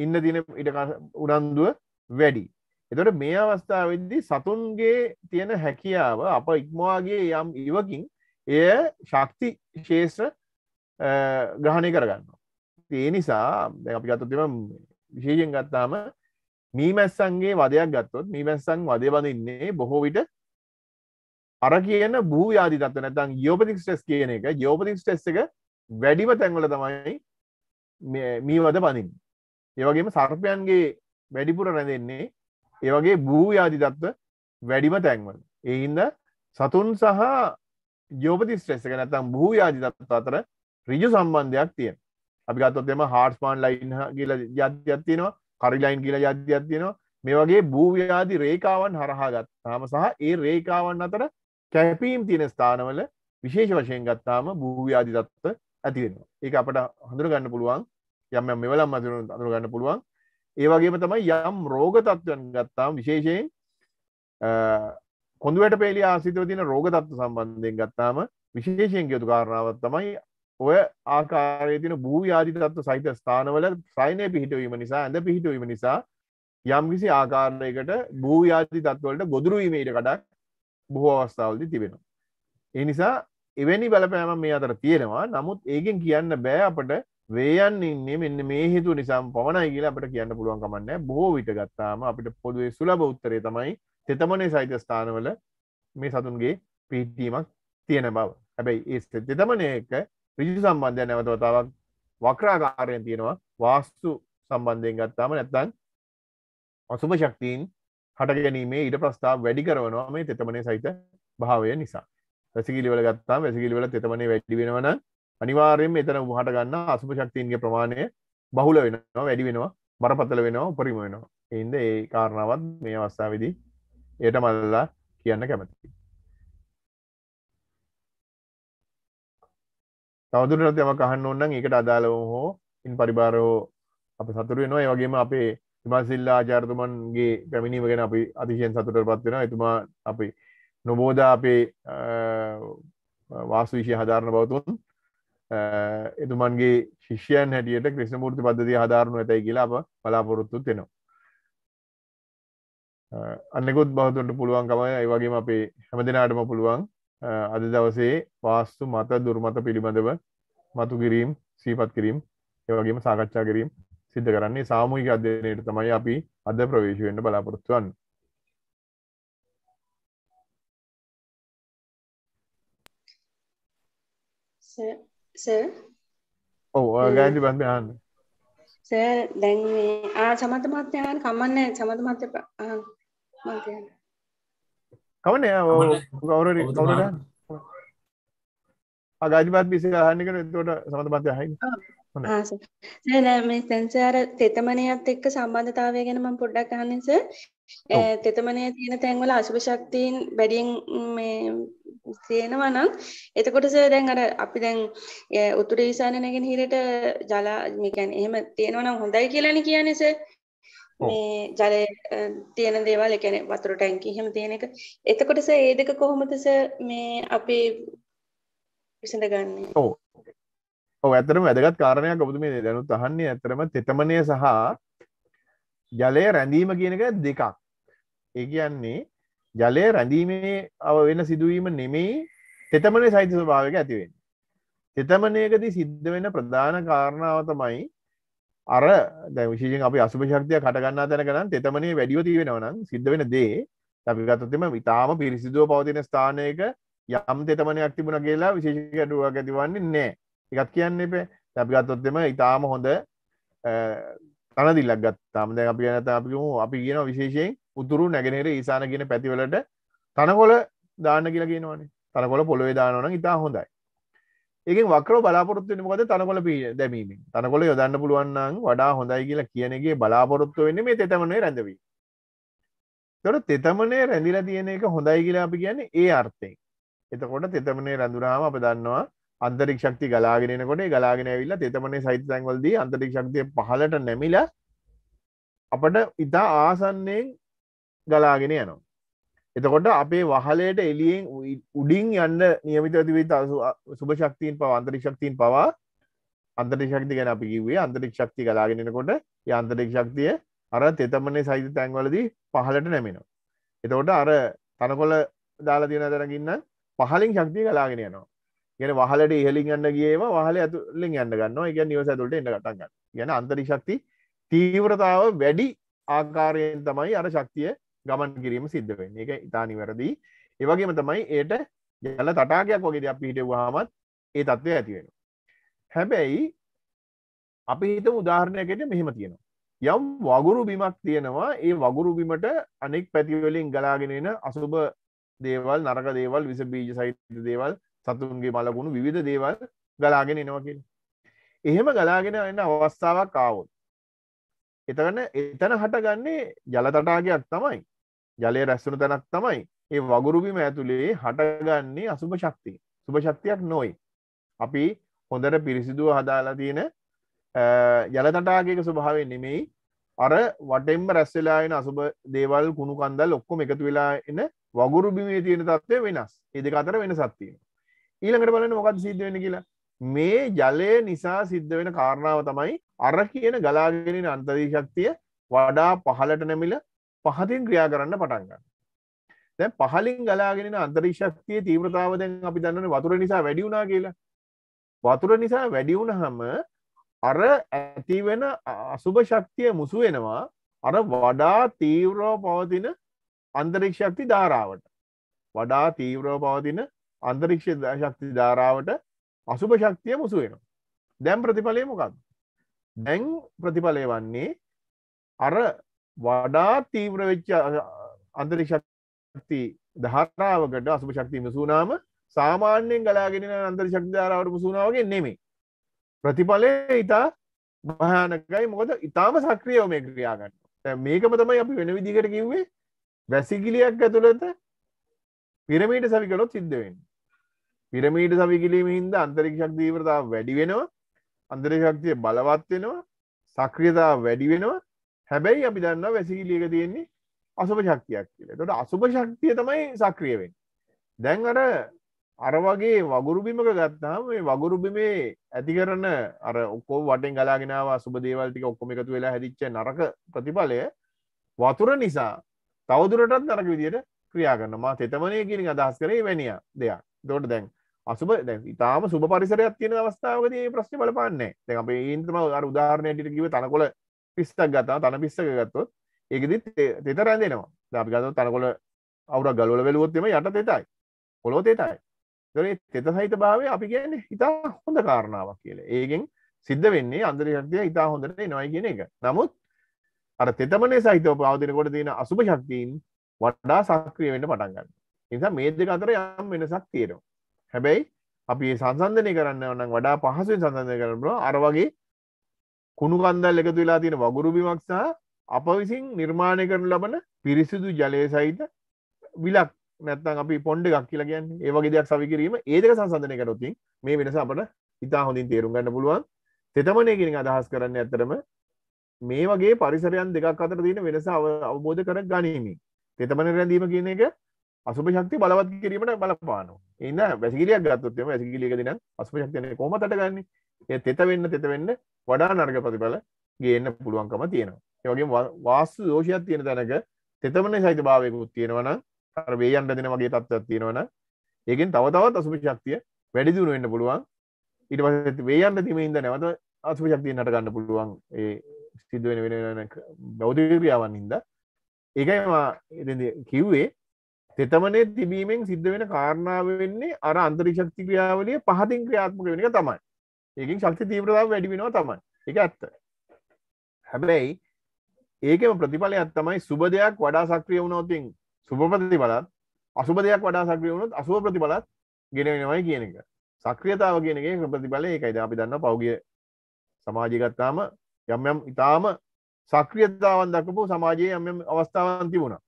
ඉන්න දින ඉට උනන්දුව වැඩි එතොට මේ අවස්ථාවදදි සතුන්ගේ තියෙන හැකියාව අප ඉක්මවාගේ යම් ඉවකින් එය ශක්ති ශේෂ්‍ර ග්‍රහණය කරගන්න ඒ නිසා අපි ගතතිම විශේෂෙන් ගත්තාම මීමැස්සන්ගේ වදයක් ගත්තොත් මීමැස්සන් වදය බඳන්නේ බොහෝ විට අර කියන භූ යාදි තත්ව නැතන් යෝපතික් ටෙස් කියන එක යෝපතික් ටෙස් එක වැඩිම තැන්වල තමයි මී වද පඳින් ඒවගේම සර්පයන්ගේ වැඩිපුර රැඳෙන්නේ ඒවගේ භූයාදි දත්ව වැඩිම තැන්වල එහින්ද සතුන් සහ ජෝපති ස්ට්‍රෙස්සක නැතම් භූයාදි දත්ව අතර රිජු සම්බන්ධයක් තියෙන අපි ගත්තොත්ම හාර්ස්මාන් ලයින් කියල ජාතියක් තියෙනවා කරිලයින් කියල ජාතියක් තියෙනවා මේ වගේ භූවයාදි රේකාවන් හරහා ගත්තාම සහ ඒ රේකාවන් අතර කැපීම් තියෙන ස්ථානවල විශේෂ වශයෙන් ගත්තාම භූවයාදි දත්ව ඇතිවෙනවා ඒක අපට හඳුර ගන්න පුළුවන් යම් මෙවලම් අතුර අඳුර ගන්න පුළුවන් ඒවගේම තමයි යම් රෝග තත්ත්වයන් ගත්තාම් විශේෂයෙන් කොඳුවට පේලි ආසිතව තින රෝග තත්ව සම්බන්ධයෙන් ගත්තාම විශේෂයෙන් යුතු කාරණාවත් තමයි ඔය ආකාරය තින භූ යාජි තත්ව සහිත ස්ථානවල සයිනය පිහිටවීම නිසා ඇඳ පිහිටවීම නිසා යම් කිසි ආකාරයකට භූ යාජි තත්වලට ගොදුරුවීමට කඩක් බොහෝ අවස්ථාවල්දි තිබෙනවා. ඒ නිසා එවැනි බලපෑම මේ අතර තියෙනවා නමුත් ඒකෙන් කියන්න බෑ අපට වේයන් ඉන්නේ මෙන්න මේ හිතු නිසාම් පමණයි කියලා අපට කියන්න පුළුවන් කමන්න බොහෝ විට ගත්තාම අපිට පොදුවේ සුලබ උත්තරේ තමයි තෙතමනේ සහිත ස්ථානවල මේ සතුන්ගේ පිහිටීමක් තියෙන බව හැබැයි ඒ තෙතමනය එක රිජු සම්බන්ධය නැවතවතාවක් වක්‍රාකාරයෙන් තියෙනවා වාස්තු සම්බන්ධයෙන් ගත්තාම නැත්තන් අසුභ ශක්තිීන් හට ගැනීමේ ඉට ප්‍රස්ථාව වැඩි කරවනවා මේ තෙතමනය සහිත භාවය නිසා වැසිකිලිවල ගත්තා වැසිකිලිවලත් එතමන වැඩි වෙනවන අනිවාර්යෙන් එතන උහට ගන්න අසුප ශක්තිීන්ගේ ප්‍රමාණය බහුල වෙනවා වැඩි වෙනවා බරපතල වෙනවා උපරිම වෙනවා එන්ද ඒ කාරණාවත් මේ අවස්ථාවදී එයට මල්ලා කියන්න කැමති තවදුරට යම කහන්න ඔන්න එකට අදාලව හෝ ඉන් පරිබාරෝ අප සතුරු වෙනවා ඒවගේම අපේ ඉමසිල්ලා ආචාර්තුමන්ගේ පැමිණීම ගැන අපි අතිශයෙන් සතුට පත්වෙන එතුමා අපි නොබෝධ අපේ වාසවිශය හදාරණ බවතුන් එතුමන්ගේ ශිෂයන් හැටියට ක්‍රිෂ්ණ ෘති පද්ධති හදාරණු ඇතැයි කියලා අප බලාපොරොත්තු වෙනවා අන්නෙකුත් බහතුන්ට පුළුවන්කම ඒවගේම අපේ හැම දෙනාටම පුළුවන් අද දවසේ වාස්තු මත දුර්මත පිළිබඳව මතු කිරීම් සීපත් කිරීම් ඒවගේම සාකච්ඡා කිරීම් සිද්ධ කරන්නේ සාමූහික අධ්‍යයනයට තමයි අපි අද ප්‍රවේශවෙන්න බලාපොරොත්තුවන් ඔව ගෑන්ි බන්ධ යන්න ස දැන් ආ සමත මත්‍යයන් කමන්න සමත මත්‍ය මතයන්න කමන ගෞර ගෞර අගාජිපත් බිසි හනිකන තොට සමත මත්‍ය හයි මේ තැන්සාර තෙතමනයත් එක්ක සම්බන්ධතාවය ගැනම පොඩ්ඩක් හනිස තෙතමනය තියෙන තැන්වල අසුභ ශක්තිීන් බැඩියෙන් තියෙනවා නම් එතකොට සර් දැන් අර අපි දැන් උතුරු ඊසාන නැගෙනහිරට ජල මේ කියන්නේ එහෙම තියෙනවා නම් හොඳයි කියලානේ කියන්නේ සර් මේ ජලය තියෙන දේවල් ඒ කියන්නේ වතුර ටැංකි එහෙම තියෙන එක එතකොට සර් ඒ දෙක කොහොමද සර් මේ අපි විසඳගන්නේ ඔව් ඔව් ඇත්තටම වැදගත් කාරණයක් ඔබතුමිය දැනුත් අහන්නේ ඇත්තටම තෙතමනය සහ ජලය රැඳීම කියන එක දෙකක්. ඒ කියන්නේ ජලය රැඳීමේ අව වෙන සිදුවීම නෙමෙයි තෙතමන සහිත ස්වභාවක ඇතිවෙන්. තෙතමනයකති සිද්ධ වෙන ප්‍රධාන කාරණාව තමයි අර දැවිශෂෙන් අපි අසුභශක්තිය කටගන්න තැනකන තෙතමනේ වැඩියෝතිී වෙනවනම් සිද්ධ වෙන දේ අපි ගතතිම ඉතාම පිරිසිදුව පවතින ස්ථානයක යම් තෙතමනයක් තිබුණ කියලා විශේෂකඩුව ඇතිවන්නේ නෑ එකත් කියන්න එපේ අපි ගත්තොත්තෙම ඉතාම හොඳ තනදිල්ලක් ගත්තාම දැ අපි ගැනත අපිම අපි කියන විශේෂයෙන් උතුරු නැගෙනර ඒසාන කියන පැතිවලට තනකොල දාන්න කියලා කියනවානේ තනකොල පොළොවේ දානවන ඉතා හොඳයි ඒකෙන් වක්‍රෝ බලාපොරොත්තුවෙන මොකද තනකොල පිය දැමීම තනකොල යොදන්න පුළුවන්න්නන් වඩා හොඳයි කියලා කියනගේ බලාපොරොත්තු වෙන්නේ මේ තෙතමනේ රැඳවී තොට තෙතමනේ රැඳිලා තියෙන එක හොඳයි කියලා අපි කියන්නේ ඒ අර්ථයෙන් එතකොට තෙතමනේ රැඳුරාම අප දන්නවා අන්තරික් ශක්ති ගලාගෙනකොට ගලාගෙන ඇවිල්ල තෙතමනේ සහිත තැන්වල්දී අන්තරික් ශක්තිය පහලට නැමිලා අපට ඉතා ආසන්නයෙන් ගලාගෙන යනවා එතකොට අපේ වහලයට එලියෙන් උඩින් යන්න නියමිත ඇතිවේ සුභ ශක්තියන් පව අන්තරික් ශක්තියන් පවා අන්තරික් ශක්ති ගැන අපි කිවේ අන්තරික් ශක්ති ගලාගෙනකොට යන්තරික් ශක්තිය අර තෙතමනේ සහිත තැන්වලදී පහලට නැමෙනවා එතකොට අර තනකොල දාලා තියෙන දැනගන්න පහලින් ශක්තිය ගලාගෙන යනවා ගැන වහලට ඉහලින් යන්න ගේම වහල ඇතුලින් යන්න ගන්නවා එක නිවස ඇතුලට එන්න ගටන්ගන්න ගැන අන්තරික් ශක්ති තීව්‍රතාව වැඩි ආකාරයෙන් තමයි අර ශක්තිය ගමන් කිරීම සිද්ධ වෙන්න එක ඉතානි වැරදි ඒවගේම තමයි ඒයට ජල තටාකයක් වගේ දෙයක් පිහිටවාමත් ඒ තත්ත්වය ඇතිවෙන හැබැයි අපි හිත උදාහරණයකට මෙහෙම තියෙනවා යම් වගුරු බිමක් තියෙනවා ඒ වගුරු බිමට අනෙක් පැතිවලින් ගලාගෙනෙන අසුභ දේවල් නරක දේවල් විස බීජ සහිත දේවල් සතුන්ගේ මලගුණු විධ දේවල් ගලාගෙන එනවා කියෙන එහෙම ගලාගෙන එන්න අවස්ථාවක් කාවොත් එතන එතන හටගන්නේ ජලතටාගයක් තමයි ජලය රැස්සුන තැනක් තමයි ඒ වගුරුබිම ඇතුළේ හටගන්නේ අසුභ ශක්තිය සුභ ශක්තියක් නොයි අපි හොඳට පිරිසිදුව හදාලා තියෙන ජලතටාගේක ස්වභාවෙන් නෙමෙයි අර වටෙන්ම රැස්සෙලාෙන අසුභ දේවල් කුණු කන්දල් ඔක්කොම එකතු වෙලා එන වගුරුබිමේ තියෙන තත්ත්වය වෙනස් ඒ දෙක අතර වෙනසක් තියෙනවා ඊළඟට බලන්න මොකක්ද සිද්ධ වෙන්නේ කියලා මේ ජලය නිසා සිද්ධ වෙන කාරණාව තමයි අර කියන ගලාගෙන අන්තරීශක්තිය වඩා පහලට නැමිලා පහතින් ක්‍රියා කරන්න පටන් ගන්න. දැන් පහලින් ගලාගෙන අන්තරික්ෂ ශක්තියේ තීව්‍රතාව දැන් අපි දන්නනේ වතුර නිසා වැඩි වුණා කියලා. වතුර නිසා වැඩි වුණාම අර ඇති වෙන අසුභ ශක්තිය මුසු වෙනවා අර වඩා තීව්‍රව පවතින අන්තරික්ෂ ශක්ති ධාරාවට. වඩා තීව්‍රව පවතින අන්තරික්ෂ ශක්ති ධාරාවට අසුභ ශක්තිය මුසු වෙනවා. දැන් ප්‍රතිඵලය මොකක්ද? දැන් ප්‍රතිඵලය වන්නේ අර වඩා තීව්‍ර වෙච්ච අන්දරි ශක්ති ධාරාවකට අසුභ ශක්තිය මුසුනාම සාමාන්‍යයෙන් ගලාගෙන අන්දරි ශක්ති ධාරාවට මුසුනාවගේ නෙමෙයි. ප්‍රතිඵලය ඉතා මහානකයි මොකද ඉතාම සක්‍රියව මේ ක්‍රියා ගන්නවා. මේකම තමයි අපි වෙන විදිහකට කිව්වේ වැසිකිලියක් ඇතුළත පිරමීඩ සවිකලොත් සිද්ධ වෙන්නේ. පිරමීඩ සවිකිලීම හින්දා අන්තරික්ෂක් දීව්‍රතාව වැඩි වෙනවා. අන්තරික්ෂක්තිය බලවත් වෙනවා. සක්‍රියතාව වැඩි වෙනවා. හැබැයි අපි දන්න වැසිකිලියක තියෙන්නේ අසුභ ශක්තියක් කියල තොට අසුභ ශක්තිය තමයි සක්‍රියවෙන් දැන් අර අරවගේ වගුරුබිමක ගත්තාම මේ වගුරුබිමේ ඇති කරන අර ඔක්කෝ වටෙන් ගලාගෙනාව සුබදේවල්තික ඔක්කොම එකතු වෙලා හැදිච්ච නරක ප්‍රතිඵලය වතුර නිසා තවදුරටත් නරක විදියට ක්‍රියා කරන්න මා තෙතමනය කිරින් අදහස් කරේ වැනිිය දෙයක් දොට දැන් අසුබ ඉතාම සුබ පරිසරයක් තියෙන අවස්ථාවකදී ප්‍රශ්න බලපන්නේ දැ අපේ ඒන්තම අර උදාරණයටට කිව තනකොළ පිස්සක් ගතාව තන පිස්සක ගත්තොත් ඒකදිත් තෙත රැඳෙනවා අපි ගත තනකොල අවුර ගලොල වෙලුවොත්තම යට තෙතයි පොලෝ තෙතයි දරේ තෙත සහිත භාවය අපි කියන්නේ ඉතා හොඳ කාරණාවක් කියල ඒකෙන් සිද්ධ වෙන්නේ අන්දරශක්තිය ඉතා හොඳට නොයි කියන එක නමුත් අර තෙතමන සහිතව පවතිනකොට තියෙන අසුභ ශක්තිීන් වඩා සක්‍රිය වෙන්න පටන්ගන්න නිසා මේ දෙක අතර යම් වෙනසක් තියෙනවා හැබැයි අපි සංසන්ධනය කරන්න නම් වඩා පහසුවෙන් සඳන්ධය කරන අර වගේ කුණු කන්දල් එකතු වෙලා තියෙන වගුරුබිමක් සහ අප විසින් නිර්මාණය කරන ලබන පිරිසිදු ජලය සහිත විලක් නැත්තන් අපි පොන්ඩ එකක් කියලා ගැන් ඒවගේ දෙයක් සවිකිරීම ඒදක සංසධනය කරොතින් මේ වෙනස අපට ඉතා හොඳින් තේරුම් ගන්න පුළුවන් තෙතමනයකින් අදහස් කරන්න ඇතරම මේ වගේ පරිසරයන් දෙකක් අතර තියෙන වෙනස අවබෝධ කර ගනීමි තෙතමන රැඳීම කියන එක අසුප ශක්ති බලවත් කිරීමට බලපානු එන්න වැසිකිරියක් ගත්තොත්ම වැසිකිලියක දෙන අසුප ශක්තියන කොමතට ගන්නේ ඒ තෙත වෙන්න තෙත වෙන්න වඩා නර්ග ප්‍රතිඵල ගේන්න පුළුවන්කම තියෙනවා ඒවගේ වාස්තු දෝෂයක් තියෙන තැනක තෙතමන සහිත භාවයකුත් තියෙනවන අරබේ අන්ට දෙන වගේ තත්ත්වත් තියෙනවන ඒකෙන් තවතවත් අසුපි ශක්තිය වැඩිදුණු වෙන්න පුළුවන් ඉට පස වේයන්ට තිමයින්ද නැවත අසුපි ශක්තිය නට ගන්න පුළුවන් ඒ සිද්ධ වෙන වෙන බෞධක්‍රියාවන් හින්ද ඒකයිවා කිව්වේ තෙතමනේ තිබීමෙන් සිද්ධ වෙන කාරණාව වෙන්නේ අර අන්තරිශක්ති ක්‍රියාවලිය පහතින් ක්‍රියාත්මක වෙනක තමයි ඒකින් ශක්ති තීව්‍රතාව වැඩිවෙනවා තමයි එක ඇත්ත හැබැයි ඒකම ප්‍රතිඵලයක් තමයි සුබ දෙයක් වඩා සක්‍රිය වුණෝතින් සුභපති බලත් අසුබ දෙයක් වඩා සක්‍රිය වුණොත් අසුව ප්‍රතිඵලත් ගෙනවෙනවයි කියන එක සක්‍රියතාව කියනගේ ප්‍රතිඵල එකයිද අපි දන්න පෞගිය සමාජිගත්තාම යම් යම් ඉතාම සක්‍රියතාවන් දක්කපු සමාජයේ යම් යම් අවස්ථාවන් තිබුණා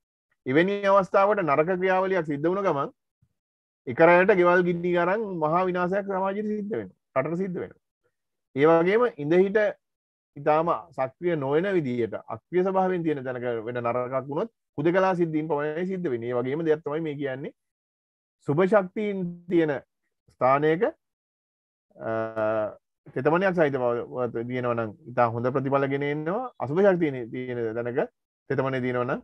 එවැනි අවස්ථාවට නරක ක්‍රියාවලියක් සිද්ධ වුණ ගමන් එකරයට ගෙවල් ගින්නි කරන් මහා විනාසයක් සමාජයට සිද්ධ වෙන රට සිද්ධ වෙන ඒවාගේම ඉඳහිට ඉතාම සක්්‍රිය නොයන විදිට අක්්‍රිය සභාවෙන් තියෙන තැනක වෙන නරකක් වුණොත් හුද කලා සිද්ධීම් පමණයි සිද්ධ වෙන වගේම දෙත්තමයි මේ කියන්නේ සුභශක්තිීන් තියෙන ස්ථානයක තෙතමනයක් සහිත බව දයනවනම් ඉතා හොඳ ප්‍රතිඵලගෙනෙන්නවා අසුභ ශක්තියන තියෙන දැනක තෙතමන දීනවන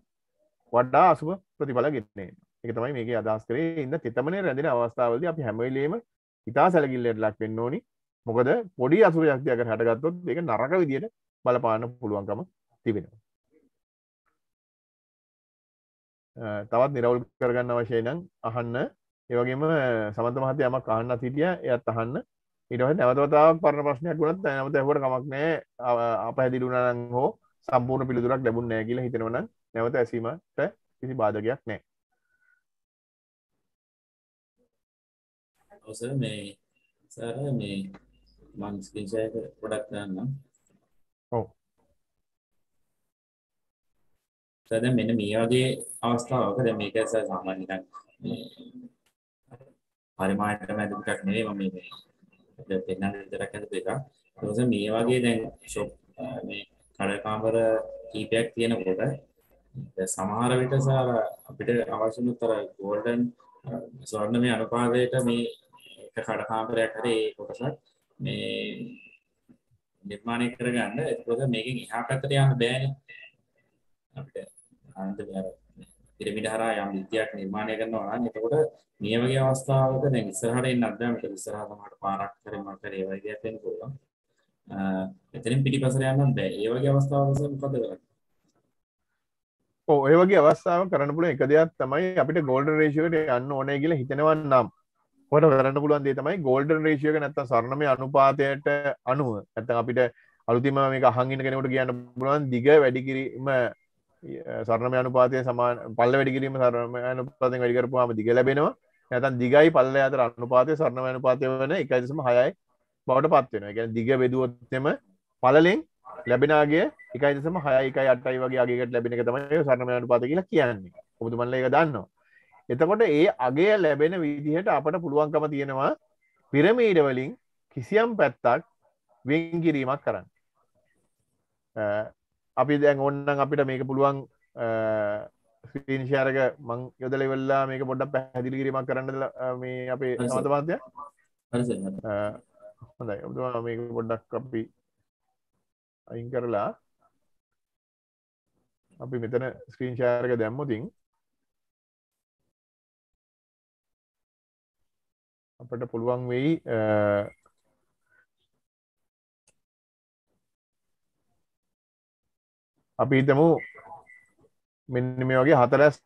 වඩා අසුභ ප්‍රතිඵල ගෙන්නේ එක තමයි මේක අදස් කරේ ඉන්න තෙතමන රැඳෙන අවස්ථාවලද අපි හැමලීම ඉතා සැලකිල්ලට ලක් වෙන්න ඕනි මොකද පොඩි අසුරයක් දෙයක් හටගත්තොත් ඒක නරක විදියට බලපාන්න පුළුවන්කම තිබෙනවා. තවත් නිරවුල් කරගන්න අවශ්‍යයි නම් අහන්න ඒ වගේම සමන්ත මහත්තයා යමක් අහන්න හිටියා එයත් අහන්න ඊට පස්සේ නැවතවතාවක් පරණ ප්‍රශ්නයක් වුණත් නැවත ඇහුවට කමක් නැහැ අපහැදිලි වුණා නම් හෝ සම්පූර්ණ පිළිතුරක් ලැබුණ නෑ කියලා හිතෙනවා නම් නැවත ඇසීමට කිසි බාධකයක් නෑ. ඔසර මේ සර මේ මම ස්ක්‍රීන් ෂෙයාර් එක ගොඩක් දාන්නම්. ඔව්. දැන් මෙන්න මේ වගේ අවස්ථාවක දැන් මේක ඇස සාමාන්‍ය නිකන් පරිමාණයටම ඇඳපු එකක් නෙවෙයි මම මේ දැන් පෙන්නන විතරක් ඇඳපු එකක්. ඒ නිසා මේ වගේ දැන් ෂොප් මේ කඩ කාමර කීපයක් තියෙනකොට සමහර විට සාර අපිට අවශ්‍ය උතර ගෝල්ඩන් ස්වර්ණමය අනුපාතයට මේ එක කඩ කාමරයක් හරි ඒ කොටසක් මේ නිර්මාණය කරගන්න එතකොට මේකෙන් එහා පැත්තට යන්න බෑනේ අපිට අන්ත පිරමිඩ හරහා යම් විද්‍යාවක් නිර්මාණය කරනවා නම් එතකොට මේ වගේ අවස්ථාවක දැන් ඉස්සරහට එන්නත් බෑ මට ඉස්සරහ තමයි පාරක් කරමකට ඒ වගේ දෙයක් වෙන්න පුළුවන් එතනින් පිටිපසට යන්නත් බෑ ඒ වගේ අවස්ථාවක මොකද කරන්නේ ඔය වගේ අවස්ථාව කරන්න පුළුවන් එක දෙයක් තමයි අපිට ගෝල්ඩන් රේෂියෝට යන්න ඕනේ කියලා හිතෙනවා නම් හොට කරන්න පුළුවන් දේ තමයි ගෝල්ඩන් රේෂයක නැත්ත සරණම අනුපාතයට අනුව ඇත අපිට අලුතිම මේ අහංගින කෙනකට කියන්න පුළුවන් දිග වැඩිකිරීම සරණම අනුපාතය සමාන පල්ල වැඩිකිරීම සරම අනුපාතය වැඩිකරපුවාම දිග ලැබෙනවා නැතන් දිගයි පල්ල අතර අනුපාතය සරණම අනුපාතය වන එකයිසම හයයි බවට පත්වෙන එක දිග බෙදුවත්තම පලලෙන් ලැබෙනගේ එකයිසම හයකයි අටයි වගේ අගේකට ලැබෙන තමයි සරණම අනුපාත කියලා කියන්නේ ඔබතුමල්ල එක දන්නවා එතකොට ඒ අගේ ලැබෙන විදිහට අපට පුළුවන්කම තියෙනවා පිරමීඩවලින් කිසියම් පැත්තක් වෙන්කිරීමක් කරන්න අපි දැන් ඔන්නන් අපිට මේක පුළුවන් ශාරක මං යොදල වෙල්ලා මේක පොඩ්ඩක් පැහැදිලි කිරීමක් කරන්න මේ අපේ සමතමාත්‍ය හොඳයි ඔතුවා මේක පොඩ්ඩක් අපි අයින් කරලා අපි මෙතන ස්ක්‍රීන් ශාරක දැම්මතින් අපට පුළුවන් වෙයි අපි හිතමු මෙන්න මේ වගේ හතරැස්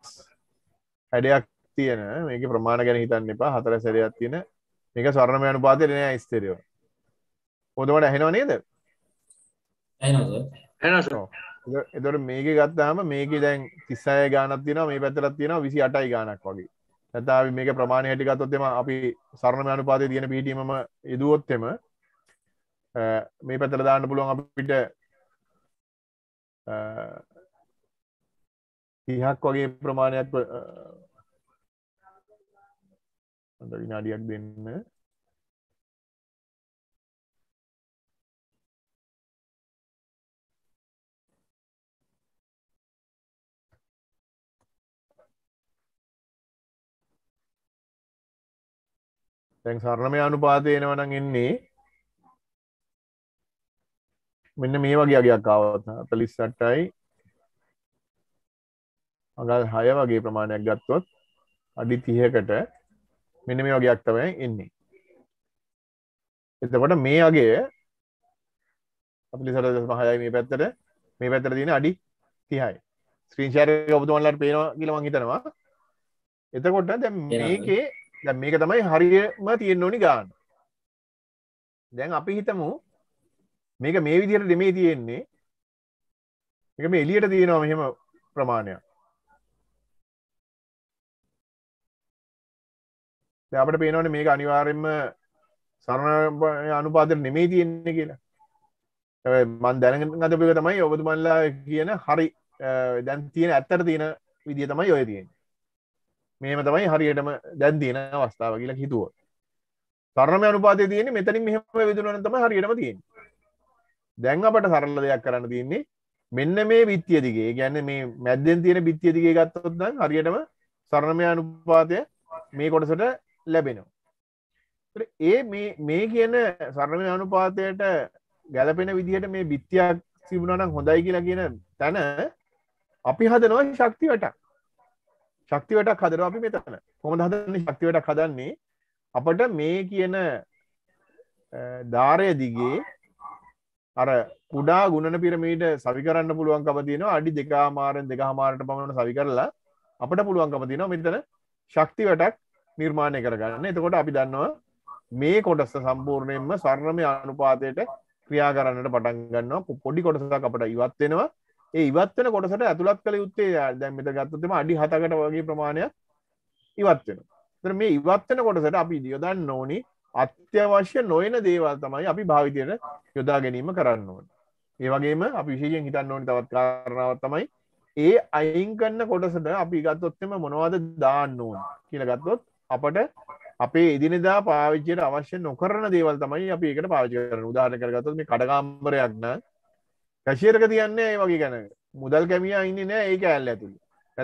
හැඩයක් තියෙන මේක ප්‍රමාණ ගැන හිතන්න එපා හතර සැරයක් තියෙන මේක ස්වර්ණමය අනුපාතය නෑ ස්ථිරව හොඳමට ඇහෙනව නේද එතකොට මේක ගත්තාම මේක දැන් 36 ගානක් තියෙනවා මේ පැත්තටත් තියෙනවා 28යි ගානක් වගේ නැත මේක ප්‍රමාණය හැටි ගත්තොත්තෙම අපි සරණම අනුපාතය තියෙන පිටීමම යදුවොත්තෙම මේ පැතර දාන්න පුළුවන් අපිට තිහක් වගේ ප්‍රමාණයක් විනාඩියක් දෙන්න දැන් සරණමය අනුපාතය එනවනම් එන්නේ මෙන්න මේ වගේ අගයක් ආවත් 48යි අගල් 6 වගේ ප්‍රමාණයක් ගත්තොත් අඩි 30කට මෙන්න මේ වගේක් තමයි එන්නේ. එතකොට මේ අගය 48.5යි මේ පැත්තට මේ පැත්තට තියෙන අඩි 30යි. ස්ක්‍රීන් ෂෙයාර් එක ඔබතුමන්ලාට පේනවා කියලා මම හිතනවා. එතකොට දැන් මේකේ දැ මේක තමයි හරිම තියෙන් ඕනි ගාන්න දැන් අපි හිතමු මේක මේ විදියට දෙමේ තියෙන්නේ එක මේ එලියට තියෙනවා මෙහෙම ප්‍රමාණයක් අපට පේනවන මේක අනිවාරෙන්ම සරණ අනුපාදර නෙමේ තියෙන්නේ කියලා මන් දැනග අතපක තමයි ඔබතුමල්ලා කියන හරි දැන් තියෙන ඇත්තර තියෙන විදිිය තමයි ඔය තියෙන්නේ මේම තමයි හරියටම දැන් තියෙන අවස්ථාව කියලා හිතුව සරණම අනුපාතය තියෙන මෙතනින් මෙහම විදුලන තම හරියටම තියෙන් දැන් අපට සරල දෙයක් කරන්න තියන්නේ මෙන්න මේ විත්තිය දිගේ ගැන්න මේ මැද්දෙන් තියෙන බිත්තිය දිගේ ගත්තොත්දන් හරියටම සරණමය අනුපාතය මේ කොටසට ලැබෙනවා ඒ මේ කියන සරණය අනුපාතයට ගැලපෙන විදිහට මේ බිත්තියක් සිබුණනම් හොඳයි කියලා කියන තැන අපි හදනවා ශක්ති වටක් ශක්තිවටක් හදර අපි මෙතන කොම හදන්න ශක්තිවටක් හදන්නේ අපට මේ කියන ධාරය දිගේ අර කුඩා ගුණන පිරමීට සවිකරන්න පුළුවන්කම තියෙනවා අඩි දෙකා මාරෙන් දෙක හමාරට පමණ සවි කරලා අපට පුළුවන්කම තියෙනවා මෙතන ශක්ති වැටක් නිර්මාණය කරගන්න එතකොට අපි දන්නවා මේ කොටස සම්පූර්ණයෙන්ම සර්ණමය අනුපාතයට ක්‍රියා කරන්නට පටන් ගන්නවා පොඩි කොටසක් අපට ඉවත්වෙනවා ඒ ඉවත්වන කොටසට ඇතුළත් කළ යුත්තේ දැම්මත ගත්තතම අඩි හතකට වගේ ප්‍රමාණයක් ඉවත්වෙන තර මේ ඉවත්වන කොටසට අපි දියොදන්න ඕනි අත්‍යවශ්‍ය නොයන දේවල් තමයි අපි භාවිතයට යොදා ගැනීම කරන්න ඕන ඒ වගේම අපි විශෂයෙන් හිතන්න ඕනි තවත් කාරණාවත් තමයි ඒ අයින් කන්න කොටසට අපි ගත්තොත්තම මොනවද දාන්න ඕන කියල ගත්තොත් අපට අපේ එදිනෙදා පාවිච්චයට අවශ්‍ය නොකරන දේවල් තමයි අපි එකට පාච කරන උදාහන කරගතත් මේ කඩගම්බරයක්න කැශීරක තියන්නේ වගේ ගැන මුදල් කැමිය ඉන්න නෑ ඒ ඇල්ල ඇතුළ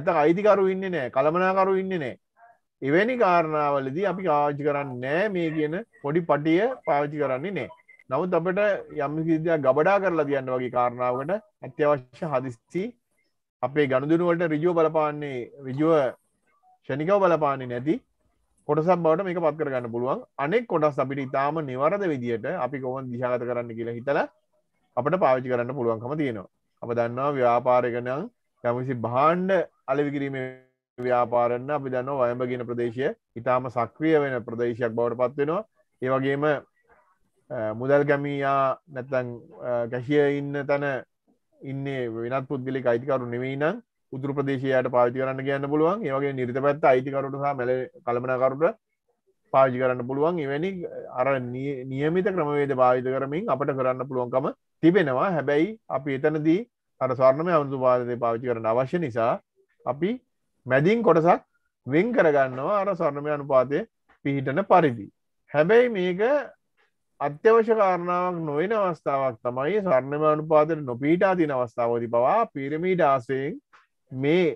ඇත අයිතිකරු ඉන්න නෑ කළමනාකරු ඉන්න නෑ එවැනි කාරණාවලදී අපි කාජි කරන්න නෑ මේ කියන පොඩි පටිය පාවිච්චි කරන්නේ නෑ. නමුත් අපට යම් සිදයක් ගබඩා කරලා තියන්න වගේ කාරණාවට අත්‍යවශ්‍ය හදිස්සි අපේ ගණුදුනුවට රිජුව බලපාන්නේ රිජුව ෂණිකව බලපාන්නේ නැති කොටසක් බවට මේක පත් කරගන්න පුළුවන් අනෙක් කොටස් අපිට ඉතාම නිවරද විදියට අපි කොහොම දිශාගත කරන්න කියලා හිතලා අපට පාවිචි කරන්න පුළුවන්කම තියෙනවා අප දන්නවා ව්‍යාපාරකනම් යමසි භාණ්ඩ අලවිකිරීම ව්‍යාපාරන්න අපි දන්න වයඹගෙන ප්‍රදේශය ඉතාම සක්‍රිය වෙන ප්‍රදේශයක් බවට පත්වෙනවා ඒවගේම මුදල් ගැමීයා නැත්තන් ගැශය ඉන්න තැන ඉන්නේ වෙනත් පුද්ගලි අයිතිකරු නෙවෙයින උතුර ප්‍රදේශයට පාවිති කරන්න කියන්න පුළුවන් ඒවගේ නිරිත පැත්ත අයිතිකරුට හා මැල කළමනකරුට පාජි කරන්න පුළුවන් එවැනි අර නියමිත ක්‍රමවේද භාවිත කරමින් අපට කරන්න පුළුවන්කම තිබෙනවා හැබැයි අපි එතනදී අර ස්වර්ණමය අමුතු පාදය පාවිච්චි කරන අවශ්‍ය නිසා අපි මැදින් කොටසක් වෙන් කරගන්නවා අර ස්වර්ණමය අනුපාතය පිහිටන පරිදි. හැබැයි මේක අත්‍යවශ්‍ය කාරණාවක් නොවෙන අවස්ථාවක් තමයි ස්වර්ණම අනුපාතයට නොපීටා තින අවස්ථාවති පවා පිරමීට ආසයෙන් මේ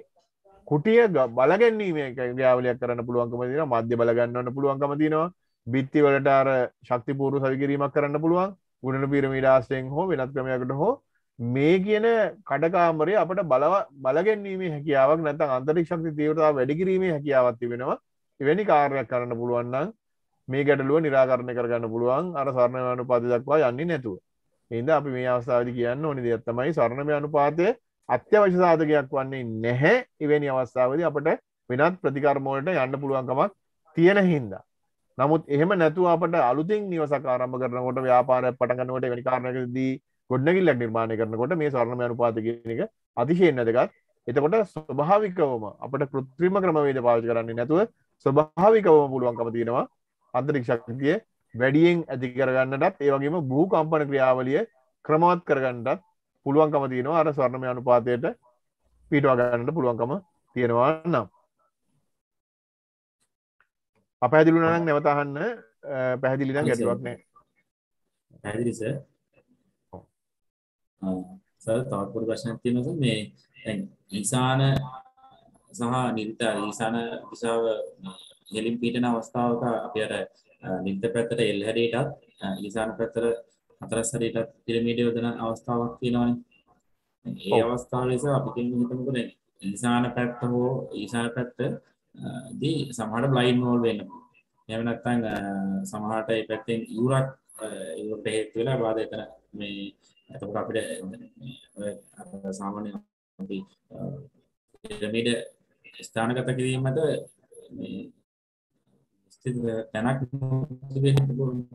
කුටිය බලගැන්නීමේ ගෑවලයක් කරන්න පුළුවන්කම තින මධ්‍ය බලගන්නන්න පුළුවන්කම තිනවා බිත්තිවලට අර ශක්තිපූරු සවිකිරීමක් කරන්න පුළුවන් ගුණට පිරමිඩාස්ටයෙන් හෝ වෙනත් ක්‍රමයකට හෝ මේ කියන කඩකාමරය අපට බලව බලගැන්නීමේ හැකියාවක් නැත අන්තරික් ශක්ති තීවරතා වැඩිකිරීමේ හැකියාවත් තිබෙනවා එවැනි කාරයක් කරන්න පුළුවන්නම් මේ ගැටලුව නිරාකරණය කරගන්න පුළුවන් අර සරණයනු පාති දක්වා යන්නේ නැතුව. එන්ද අපි මේ අවස්ථාවද කියන්න ඕනි දෙයක්ත්තමයි සරණමය අනුපාතය අත්‍යවශ සාධකයක් වන්නේ නැහැ එවැනි අවස්ථාවද අපට වෙනත් ප්‍රතිකර්මෝලට යන්න පුළුවන්කමක් තියෙන හින්දා. නමුත් එහෙම නැතුව අපට අලුතින් නිවසක ආරම්භ කරනකොට ව්‍යාපාරයක් පටන් ගන්නකොට වෙන කාරණකදී ගොඩනැගිල්ලක් නිර්මාණය කරනකොට මේ ස්වර්ණමය අනුපාත කියන එක අතිශයින් වැදගත්. එතකොට ස්වභාවිකවම අපට කෘත්‍රිම ක්‍රමවේද පාවිච්චි කරන්නේ නැතුව ස්වභාවිකවම පුළුවන්කම තියෙනවා අන්තරික්ෂ ශක්තිය වැඩියෙන් ඇති කරගන්නටත් ඒ වගේම භූකම්පන ක්‍රියාවලිය ක්‍රමවත් කරගන්නටත් පුළුවන්කම තියෙනවා අර ස්වර්ණමය අනුපාතයට පිටවා ගන්නට පුළුවන්කම තියෙනවා නම් අප ඇදිලුනක් නැවතහන්න පැහැදිලින ගැටලුවක් නෑ පැදිලිස තවපුර ප්‍රශ්නයක් තියෙනස මේ නිසාන සහ නිර්තා නිසාන දිසාව හෙලින් පීටන අවස්ථාවක අපි අර නිත පැත්තට එල් හැඩටත් නිසාන පැත්තර අතරස්සරටත් පිරමීඩ යොදන අවස්ථාවක් තියෙනවන ඒ අවස්ථාව නිසා අපි හිතමුකන නිසාන පැත්ත හෝ ඊසාන පැත්ත දී සමහර බ්ලයින් මෝල් වෙන්න එම නැත්තන් සමහට පැත්තෙන් යුරක් යුරට හේතු වෙලා බාද එතන මේ ඇතකට අපිට සාමාන්‍ය අපි පිරමිඩ ස්ථානගත කිරීමට තැනක්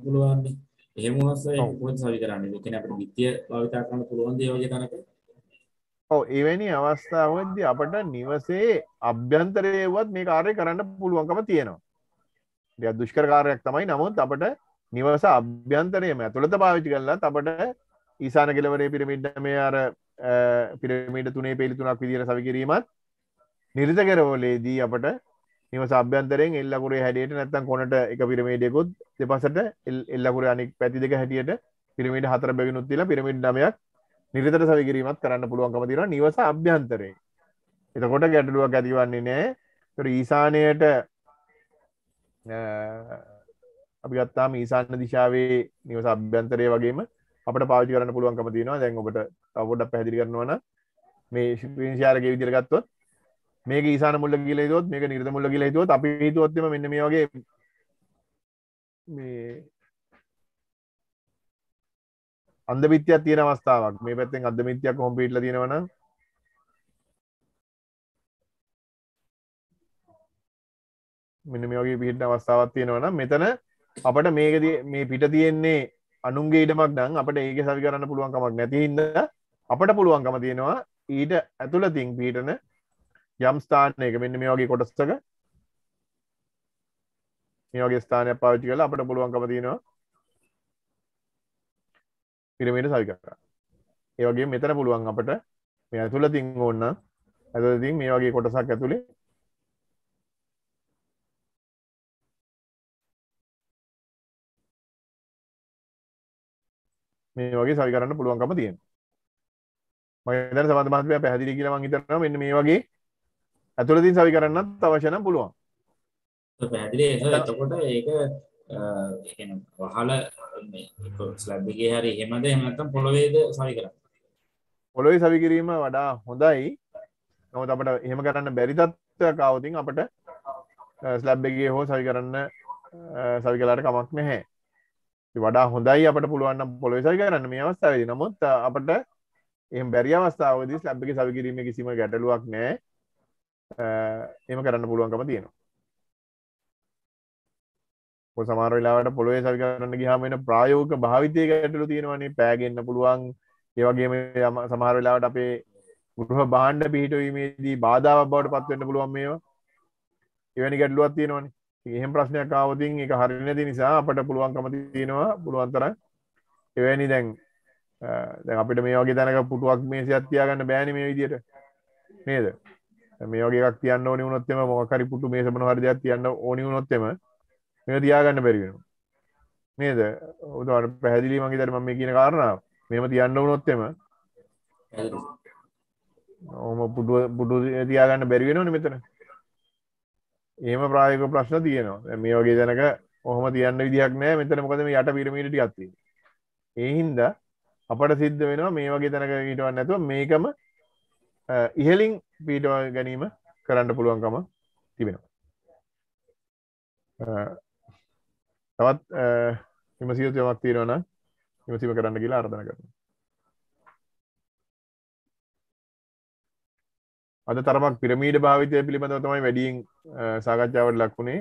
පුළුවන්න්නේ එහෙමස පොත් සවි කරන්න ලකන අපට විත්‍ය භවිතා කරන්න පුළුවන් දේවගේ තනක ඔව එවැනි අවස්ථාවද අපට නිවසේ අභ්‍යන්තරයවත් මේ කාරය කරන්න පුළුවන්කම තියෙනවා දුෂ්කරකාරයක් තමයි නමුත් අපට නිවස අභ්‍යන්තරයම ඇතුළත පාවිචි කරලා අපට ඊසාන කෙලවරේ පිරමිඩ්ඩ මේ අර පිරමිට තුනේ පිළිතුනක් විදිර සවිකිරීමත් නිරිත කරවලේදී අපට නිවස අභ්‍යන්තරයෙන් එල්ලකුරේ හැඩියට නැත්තම් කොනට එක පිරමේඩයකුත් දෙපසට එල්ලකුර අනික් පැති දෙක හැටියට පිරමිට හතර බැවිනුත් තිලා පිරමිඩ් නමයක් නිරතර සවිකිරීමත් කරන්න පුළුවන්කම තිෙන නිවස අභ්‍යන්තරේ එතකොට ගැටලුවක් ඇතිවන්නේ නෑ තොට ඊසානයට අපි ගත්තාම ඊසාන්න දිශාවේ නිවස අභ්‍යන්තරය වගේම අපට පාචි කරන්න පුළුවන්කම තියෙනවා දැන් ඔබට අවබොඩක් පැදිි කරනවන මේ ශාරගේ විදිරගත්තොත් මේ ඊසාන මුල්ල කියලේතුත් මේක නිර්ත මුල්ල කියලේතුත් අපි හිතුවත්ම මෙන්න මේ වගේ මේ අන්දමිත්‍යයක් තියෙන අවස්ථාවක් මේ පැත්තෙන් අන්දමිත්‍යයක් කොහොම පිටලා තියෙනවනම් මෙන්න මේ වගේ පිටින අවස්ථාවක් තියෙනවනම් මෙතන අපිට මේක මේ පිට තියෙන්නේ අනුන්ගේ ඉඩමක් නම් අපිට ඒක සවි කරන්න පුළුවන් කමක් නැති හින්දා අපිට පුළුවන්කම තියෙනවා ඊට ඇතුළතින් පිටන යම් ස්ථානයක මෙන්න මේ වගේ කොටසක මේ වගේ ස්ථානයක් පාවිච්චි කරලා අපිට පුළුවන්කම තියෙනවා පිරමට සවි කර ඒවගේ මෙතර පුළුවන් අපට මේ ඇතුළ තින් ඕන්න ඇතතින් මේ වගේ කොටසක් ඇතුළේ මේ වගේ සවි කරන්න පුළුවන්කම තියෙන මතර සබඳ මහත්වය පැහදිලි කියලම හිතරන මෙන්න මේ වගේ ඇතුළතින් සවි කරන්න අවශන පුළුවන් පැදිලි එතකොට ඒක වහල ස්ලැබ් එකේ හරි එහෙමද එහෙම නැත්නම් පොළවේද සවි කරන්නේ පොළොවේ සවි කිරීම වඩා හොඳයි නොමත අපට එහෙම කරන්න බැරි තත්ත්වයක් ආවතින් අපට ස්ලැබ් එකේ හෝ සවි කරන්න සවි කලාට කමක් නැහැ වඩා හොඳයි අපට පුළුවන් පොළොවේ සවි කරන්න මේ අවස්ථාවේදී නමුත් අපට එහම බැරි අවස්ථාවදී ස්ලැබ් එක සවි කිරීම කිසිම ගැටලුවක් නෑ එහෙම කරන්න පුළුවන්කම තියෙනවා සමාරලාට පොළොේ සල්කරන්න ගහම වෙන ප්‍රයෝක භාවිතය ගැටලු තියෙනවනේ පෑගෙන්න්න පුළුවන් ඒවගේම සමහරවෙලාවට අපේ ගෘහ බාණ්ඩ පිහිටවීමේදී බාධාව බවට පත්වෙන්න පුළුවන් මේවා එවැනි ගැටලුවත් තියෙනවනේ එහෙම ප්‍රශ්නයක් ආවතින් එක හරිනැති නිසා අපට පුළුවන්කම තියෙනවා පුළුවන්තර එවැනි දැන් දැන් අපිට මේ වගේ තැනක පුටුවක් මේසයක් තියාගන්න බෑනේ මේ විදියට නේද මේ වගේ එකක් තියන්න ඕනි වුණොත් එම මොකක් හරි පුටු මේස මොන හරි දෙයක් තියන්න ඕනි වුණොත් එම මෙ තියාගන්න බැරිවෙන නේද උදවට පැහැදිලි මගේ දරම මේ කියන කාරණාව මෙම තියන්න වනොත්තෙම ඕම පුඩුව පුඩු තියාගන්න බැරිවෙනවන මෙතන ඒම ප්‍රායක ප්‍රශ්න තියනවා මේ වගේ දැනක ඔහම තියන්න විදික් නෑ මෙතන මොකද මේ යට පිරමිට ගත්ති ඒහින්ද අපට සිද්ධ වෙනවා මේ වගේ තැනක ඊටවන්න ඇතුව මේකම ඉහලින් පීටවා ගැනීම කරන්න පුළුවන්කම තිබෙනවා තවත් විමසිීත යමක් තීරවන විමසීම කරන්න කියලා අර්ධන කරන අද තරමක් පිරමීඩ භාවිතය පිළිබඳව තමයි වැඩියෙන් සාකච්ඡාවට ලක්වුණේ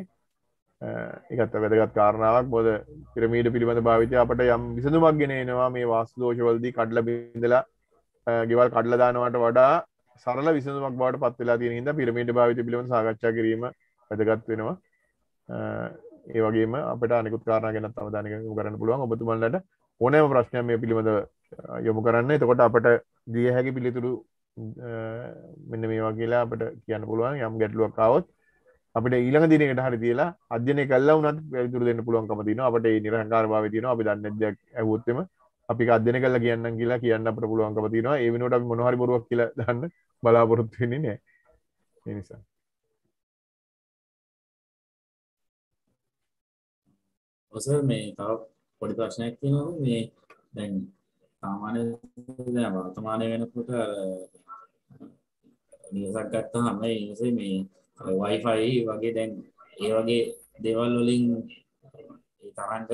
එකත් වැදගත් කාරණාවක් බොද පිරමීඩ පිළිබඳ භාවිතය අපට යම් විසඳුමක් ගෙනනවා මේ වාස් දෝෂවලදී කඩ්ල බිඳලා ගෙවල් කඩ්ලදානවට වඩා සරල විසඳුමක් බවට පත්වෙලා තියෙන හිද පිරමීඩ භාවිත පිළිබඳ සාකච්ඡා කිරීම වැදගත් වෙනවා ඒවගේ අපට අනෙකුත් කාරණගෙන තම දානක කරන්න පුළුවන් ඔබතුමන්ලට ඕනෑම ප්‍රශ්නයම පිළිබඳ යොමු කරන්න එතකොට අපට දිය හැකි පිළිතුරු මෙන්න මේ වගේලා අපට කියන්න පුළුවන් යම් ගැටලුවක් කාවත් අපට ඊළඟ දිනකට හරි තියලා අධ්‍යනය කල්ලා වනත් පැතුර දෙන්න පුළුවන්කම තින අපට නිරහකාර භාව තින අපි දන්න දෙයක් ඇවත්තම අපි අධ්‍යන කල්ලා කියන්න කියලා කියන්න අපට පුළුවන්කම තිනවා ඒ වෙනට මොහරි බොරුවක් කියලා දන්න බලාපොරොත්තුවෙන්නේ නෑ එනිසා ඔසර් මේ තව පොඩි ප්‍රශ්නයක් තියෙනවා මේ දැන් සාමාන්‍ය දැන් වර්තමානයේ වෙනකොට අර නිවසක් ගත්තාම ඉවසේ මේ Wi-Fi වගේ දැන් ඒ වගේ දේවල් වලින් ඒ තරංග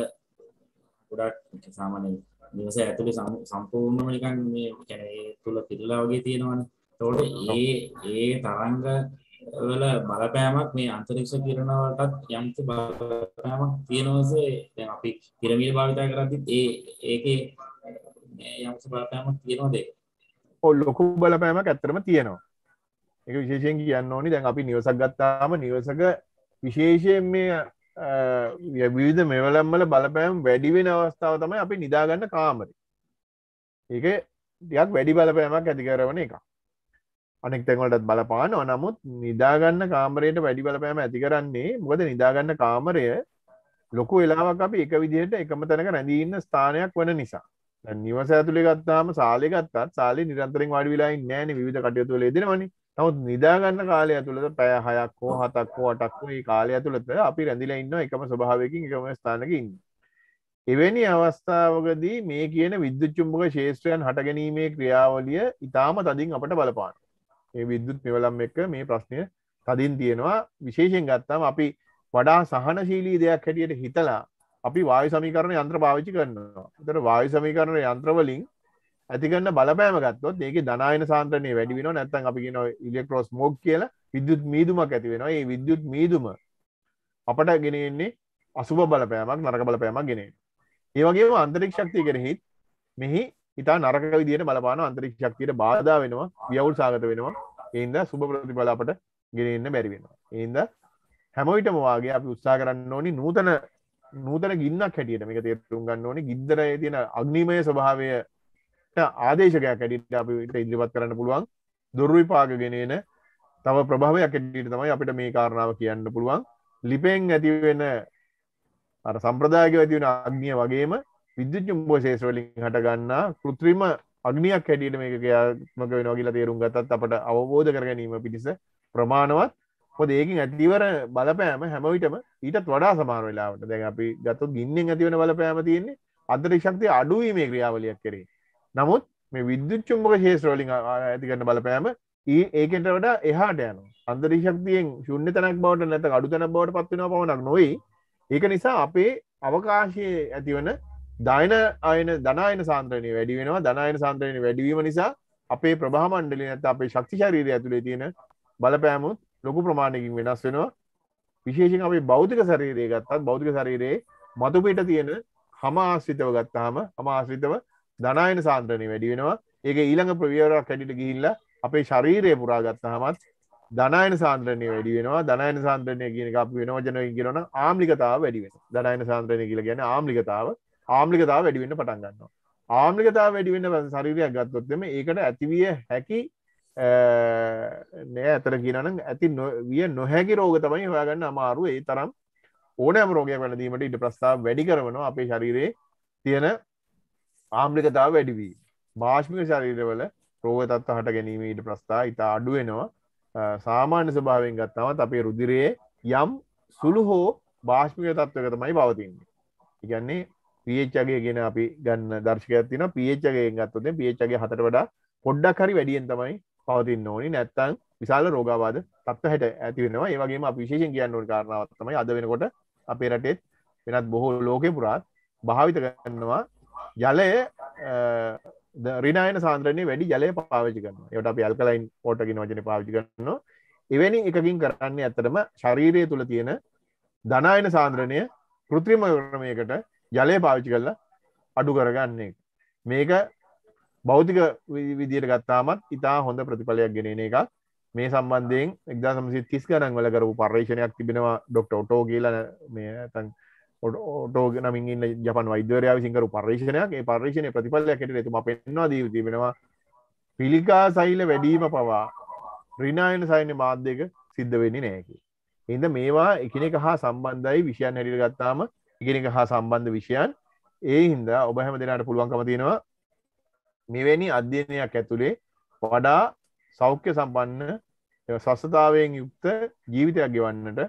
ගොඩක් සාමාන්‍ය නිවස ඇතුලේ සම්පූර්ණම නිකන් මේ කියන්නේ ඒ තුල පිරලා වගේ තියෙනවනේ. ඒතකොට ඒ ඒ තරංග වල බලපෑමක් මේ අන්තරික්ෂ කිරණ වලටත් යම්ති බලපෑමක් තියෙනවද දැන් අපි පිරමීඩ භාවිතා කරද්දිත් ඒ ඒකේ යම්ති බලපෑමක් තියෙනවද ඔව් ලොකු බලපෑමක් ඇත්තටම තියෙනවා ඒක විශේෂයෙන් කියන්න ඕනි දැන් අපි නිවසක් ගත්තාම නිවසක විශේෂයෙන් මේ විවිධ මෙවලම්වල බලපෑම් වැඩි වෙන අවස්ථාව තමයි අපි නිදාගන්න කාමරේ ඒක ටිකක් වැඩි බලපෑමක් ඇති කරන එකක් අනෙක් තැන්වලටත් බලපානවා නමුත් නිදාගන්න කාමරයට වැඩි බලපෑම ඇති කරන්නේ මොකද නිදාගන්න කාමරය ලොකු වෙලාවක් අපි එක විදිහට එකම තැනක රැඳීන්න ස්ථානයක් වන නිසා නිවස ඇතුළි ගත්තාම සාලි ගත්තත් සාලි නිරන්තරින් වාඩි වෙලා නෑන විධ කටයුතු ලේදෙනවනි නමුත් නිදාගන්න කාලය ඇතුළද පෑ හයක් හෝ හතක් හෝ අටක් වූ කාලය ඇතුළත අපි රැඳිලා ඉන්න එකම ස්වභාවයකින් එකම ස්ථානකින් එවැනි අවස්ථාවකදී මේ කියන විද්‍යුච්චුම්භක ශේෂත්‍රයන් හට ගැනීමේ ක්‍රියාවලිය ඉතාම තදින් අපට බලපාන මේ විද්‍යුත් මෙවලම් එක මේ ප්‍රශ්නය තදින් තියෙනවා විශේෂෙන් ගත්තාම අපි වඩා සහනශීලී දෙයක් හැටියට හිතලා අපි වායු සමීකරණ යන්ත්‍ර පාවිච්චි කරනවා. එතකොට වායු සමීකරණ යන්ත්‍රවලින් ඇතිකරන බලපෑම ගත්තොත් ඒකේ ධනායන සාන්ද්‍රණය වැඩි වෙනවා නැත්නම් අපි කියනවා ඉලෙක්ට්‍රෝ ස්මෝග් කියලා විද්‍යුත් මීදුමක් ඇති වෙනවා. ඒ විද්‍යුත් මීදුම අපට ගෙන එන්නේ අසුබ බලපෑමක් නරක බලපෑමක් ගෙන එනවා. ඒ වගේම අන්තරික්ෂ ශක්තිය කෙරෙහිත් මෙහි ඉතා නරක විදියට බලපාන අන්තරික් ශක්තියට බාධ වෙනවා වියවුල් සාගත වෙනවා එන්ද සුභ ප්‍රතිඵලාපට ගෙනෙන්න බැරිවෙනවා එන්ද හැමවිටමවාගේ අපි උත්සා කරන්න ඕනි නූතන නූතන ගින්නක් හැටියට මේක තේරුම් ගන්න ඕනි ගිද්දරය තියෙන අග්නිමය ස්වභාවය ආදේශකයක් හැටියට අපිට ඉදිරිපත් කරන්න පුළුවන් දුර්විපාග ගෙනන තව ප්‍රභාවයක් හැටියට තමයි අපිට මේ කාරණාව කියන්න පුළුවන් ලිපෙන් ඇතිවෙන අර සම්ප්‍රදායක ඇතිවෙන අග්නිය වගේම විද්‍යුච්චුම්බෝශේෂ වලින් හට ගන්නා කෘත්‍රිම අග්නියක් හැටියට මේක ක්‍රියාත්මක වෙනවා කියලා තේරුම් ගත්තත් අපට අවබෝධ කර ගැනීම පිණිස ප්‍රමාණවත් මොකද ඒකින් ඇතිවර බලපෑම හැම විටම ඊටත් වඩා සමාන වෙලාවට දැන් අපි ගත්තොත් ගින්නෙන් ඇතිවෙන බලපෑම තියෙන්නේ අන්තරික්ෂ ශක්තිය අඩු වීමේ ක්‍රියාවලියක් කරේ. නමුත් මේ විද්‍යුත් චුම්බක ශේෂ වලින් ඇති කරන බලපෑම ඒ ඒකට වඩා එහාට යනවා. අන්තරික්ෂ ශක්තියෙන් ශුන්‍ය තැනක් බවට නැත්නම් අඩු තැනක් බවට පත් වෙනවා පමණක් නොවේ. ඒක නිසා අපේ අවකාශයේ ඇතිවන දායන අයන ධනායන සාන්ත්‍රණය වැඩි වෙනවා ධනායන සාන්ත්‍රණය වැඩිවීම නිසා අපේ ප්‍රභාමණ්ඩලි නැත අපේ ශක්ති ශරීරය ඇතුළේ තියෙන බලපෑමුත් ලොකු ප්‍රමාණයකින් වෙනස් වෙනවා විශේෂෙන් අපේ බෞතික ශරීරය ගත්තත් බෞතික ශරීරයේ මතුපිට තියෙන හම ආශ්‍රිතව ගත්තාම හම ආශ්‍රිතව ධනායන සාන්ත්‍රණය වැඩි වෙනවා ඒක ඊළඟ ප්‍රවියවරක් ඇඩිට ගිහිල්ලා අපේ ශරීරය පුරාගත්තහමත් ධනයන සාන්ද්‍රණය වැඩි වෙනවා ධනයන සාන්ද්‍රණය කියන අප වෙනෝජනය කියරන ආම්ලිකතාව වැඩි වෙන ධනයන සාන්ද්‍රණය කියල ගැන ආම්ලිකතාව ආම්ලිකතාව වැඩිවෙන්න පටන් ගන්නවා ආම්ලිකතාව වැඩිවෙන්න ශරීරයක් ගත්තොත්ම ඒකට ඇතිවිය හැකි නෑ ඇතර කියනන ඇති විය නොහැකි රෝග තමයි හොයාගන්න අමාරු ඒ තරම් ඕනෑම රෝගයක් වැලදීමට ඉට ප්‍රස්ථාව වැඩි කරනවා අපේ ශරීරයේ තියෙන ආම්ලිකතාව වැඩිවී භාෂ්මික ශරීරවල රෝගතත්ව හට ගැනීම ඊට ප්‍රස්ථා ඉතා අඩුවෙනවා සාමාන්‍ය ස්භාවෙන් ගත්තාවත් අපේ රුදිරයේ යම් සුළු හෝ භාෂ්මික තත්වක තමයි පවතින්නේ ඉගන්නේ පියච්චගේ ගෙන අපි ගන්න දර්ශකයක්තින පියච්චගේ ගත්තොත පියච්චගේ හතර වඩා පොඩ්ඩක් හරි වැඩියෙන් තමයි පවතින්න ඕනි නැත්තං විශාල රෝගවාද තත්ත හැට ඇතිවෙනවා ඒවගේම විශේෂෙන් කියන්න ඕන කාරණාවත්තමයි අද වෙනකොට අපේ රටෙත් වෙනත් බොහෝ ලෝකෙ පුරාත් භාවිත කරන්නවා ජලය රිනායන සාන්ද්‍රනය වැඩි ජලය පාවිචි කරන යට අප අල්කලයින් පෝටගින් වචන පාවිචි කරනවා එවැනි එකකින් කරන්නේ ඇත්තටම ශරීරය තුළ තියෙන ධනායන සාන්ද්‍රණය කෘත්‍රිම යරණයකට ජලය පාවිච්චි කරලා අඩු කරගන්නේ මේක බෞතික විදියට ගත්තාමත් ඉතා හොඳ ප්‍රතිඵලයක් ගෙනෙන එකක් මේ සම්බන්ධයෙන් එක්දා සමසි තිස් ගනන් වල කරපු පර්ේෂණයක් තිබෙනවා ඩොක්ට ටෝ කියලන මේ ඇතන් ටෝග නමින් ජපන් වෛදරයා විසිකරු පර්ේෂණයක් ඒ පර්ේෂණය ප්‍රතිඵලයක් ට තුම පෙන්වා දී තිබෙනවා පිළිකා සෛල වැඩීම පවා රිනායන සයින මාධ්‍යක සිද්ධ වෙනි නෑකි. එද මේවා එකනෙක හා සම්බන්ධයි විෂයන් හැඩි ගත්තාම ඉගෙන එක හා සම්බන්ධ විෂයන් ඒ හින්දා ඔබ හැම දෙනාට පුළුවන්කම තියෙනවා මෙවැනි අධ්‍යයනයක් ඇතුළේ වඩා සෞඛ්‍ය සම්බන්න සස්සතාවයෙන් යුක්ත ජීවිතයක් ගෙවන්නට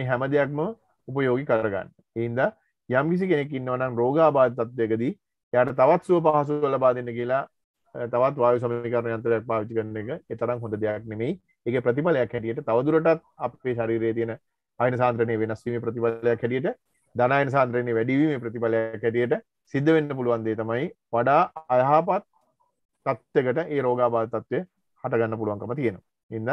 මේ හැම දෙයක්ම උපයෝගි කරගන්න එයින්ද යම් කිසි කෙනෙක් ඉන්නවනම් රෝගාබාධතත්වයකදී යට තවත් සුව පහසු ලබා දෙන්න කියලා තවත් වායු සමීකරණ යන්ත්‍රයක් පාවිච්චි කරන එක එතරම් හොඳ දෙයක් නෙමෙයි ඒක ප්‍රතිඵලයක් හැටියට තවදුරටත් අපේ ශරීරයේ තියෙන අයන සාන්ද්‍රණය වෙනස් වීමේ ප්‍රතිඵලයක් හැටියට ධනයන සාන්ද්‍රණය වැඩිවීම ප්‍රතිඵලයක් ඇටියට සිද්ධ වෙන්න පුළුවන්දේ තමයි වඩා අයහපත් තත්ත්වකට ඒ රෝගාබාධ තත්ත්වය හටගන්න පුළුවන්කම තියෙනවා ඉන්න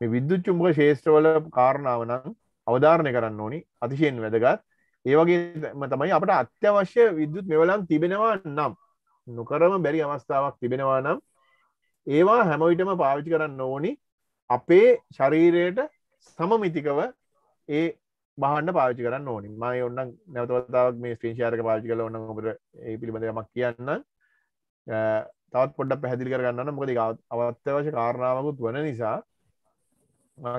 මේ විද්දුච්චුම්භ ශේෂත්‍රවල කාරණාව නම් අවධාරණය කරන්න ඕනි අතිශයෙන් වැදගත් ඒවගේම තමයි අපට අත්‍යවශ්‍ය විද්‍යුත් මෙවලම් තිබෙනවා නම් නොකරම බැරි අවස්ථාවක් තිබෙනවා නම් ඒවා හැමවිටම පාවිචි කරන්න ඕනි අපේ ශරීරයට සමමිතිකව ඒ බහන්න පාචි කරන්න ඕනි මයි ඔන්න නැවතවතාවක් මේ ස්ක්‍රේෂාරක පාචි කල ඔන්න ඔබට ඒ පිළිබඳයමක් කියන්න තවත් පොඩ්ඩ පැහැදිලි කරගන්න මොකද අවත්‍යවශ කාරණාවකුත් වන නිසා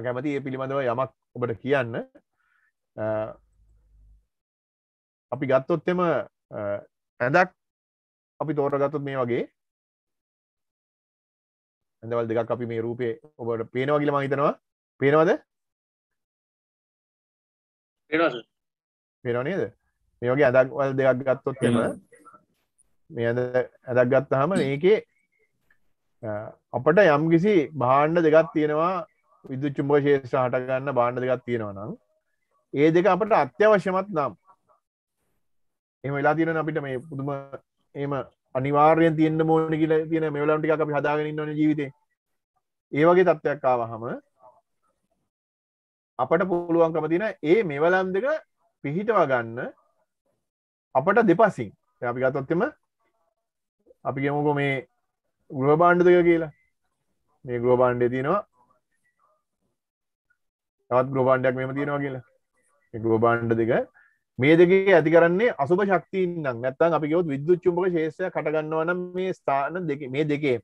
කැමති ඒ පිළිබඳව යමක් ඔබට කියන්න අපි ගත්තොත්තෙම ඇදක් අපි තෝරගතත් මේ වගේ ඇඳවල් දෙකක් අපි මේ රූපේ ඔබට පේනවගිල මහිතනවා පේනවද වෙන නේද මේ වගේ අදක්වල් දෙයක් ගත්තොත් එම මේ ඇද ඇදක් ගත්තහම ඒකේ අපට යම් කිසි භාණ්ඩ දෙකත් තියෙනවා විදුච්චුම්භ ශේෂ හටගන්න බාණ්ඩ දෙකත් තියෙනවා නම් ඒ දෙක අපට අත්‍යවශ්‍යමත් නම් එම වෙලා තියෙන අපිට මේ පුදුම එම අනිවාර්යෙන් තියෙන්න්න මෝන කියල තියෙන මෙවලන්ටික අපි හදාගෙනන්න ජීවිතේ ඒවගේ තත්ත්යක් ආවහම අපට පුළුවන්කම තින ඒ මෙවලම් දෙක පිහිටවා ගන්න අපට දෙපසින් අපි ගතොත්තම අපි ගෙමකො මේ ගෘහ බාණ්ඩ දෙක කියලා මේ ගෘහ බාණ්ඩය තියෙනවා තවත් ගෘහබාණ්ඩයක් මෙම තියෙනවා කියලා ගෘහ බාණ්ඩ දෙක මේ දෙකේ ඇති කරන්නේ අසුභ ශක්තින්නම් නැත්තම් අපි ගියොත් විද්‍යුත් චුම්බක ශේෂය කඩ ගන්නවා නම් මේ ස්ථාන දෙක මේ දෙකේ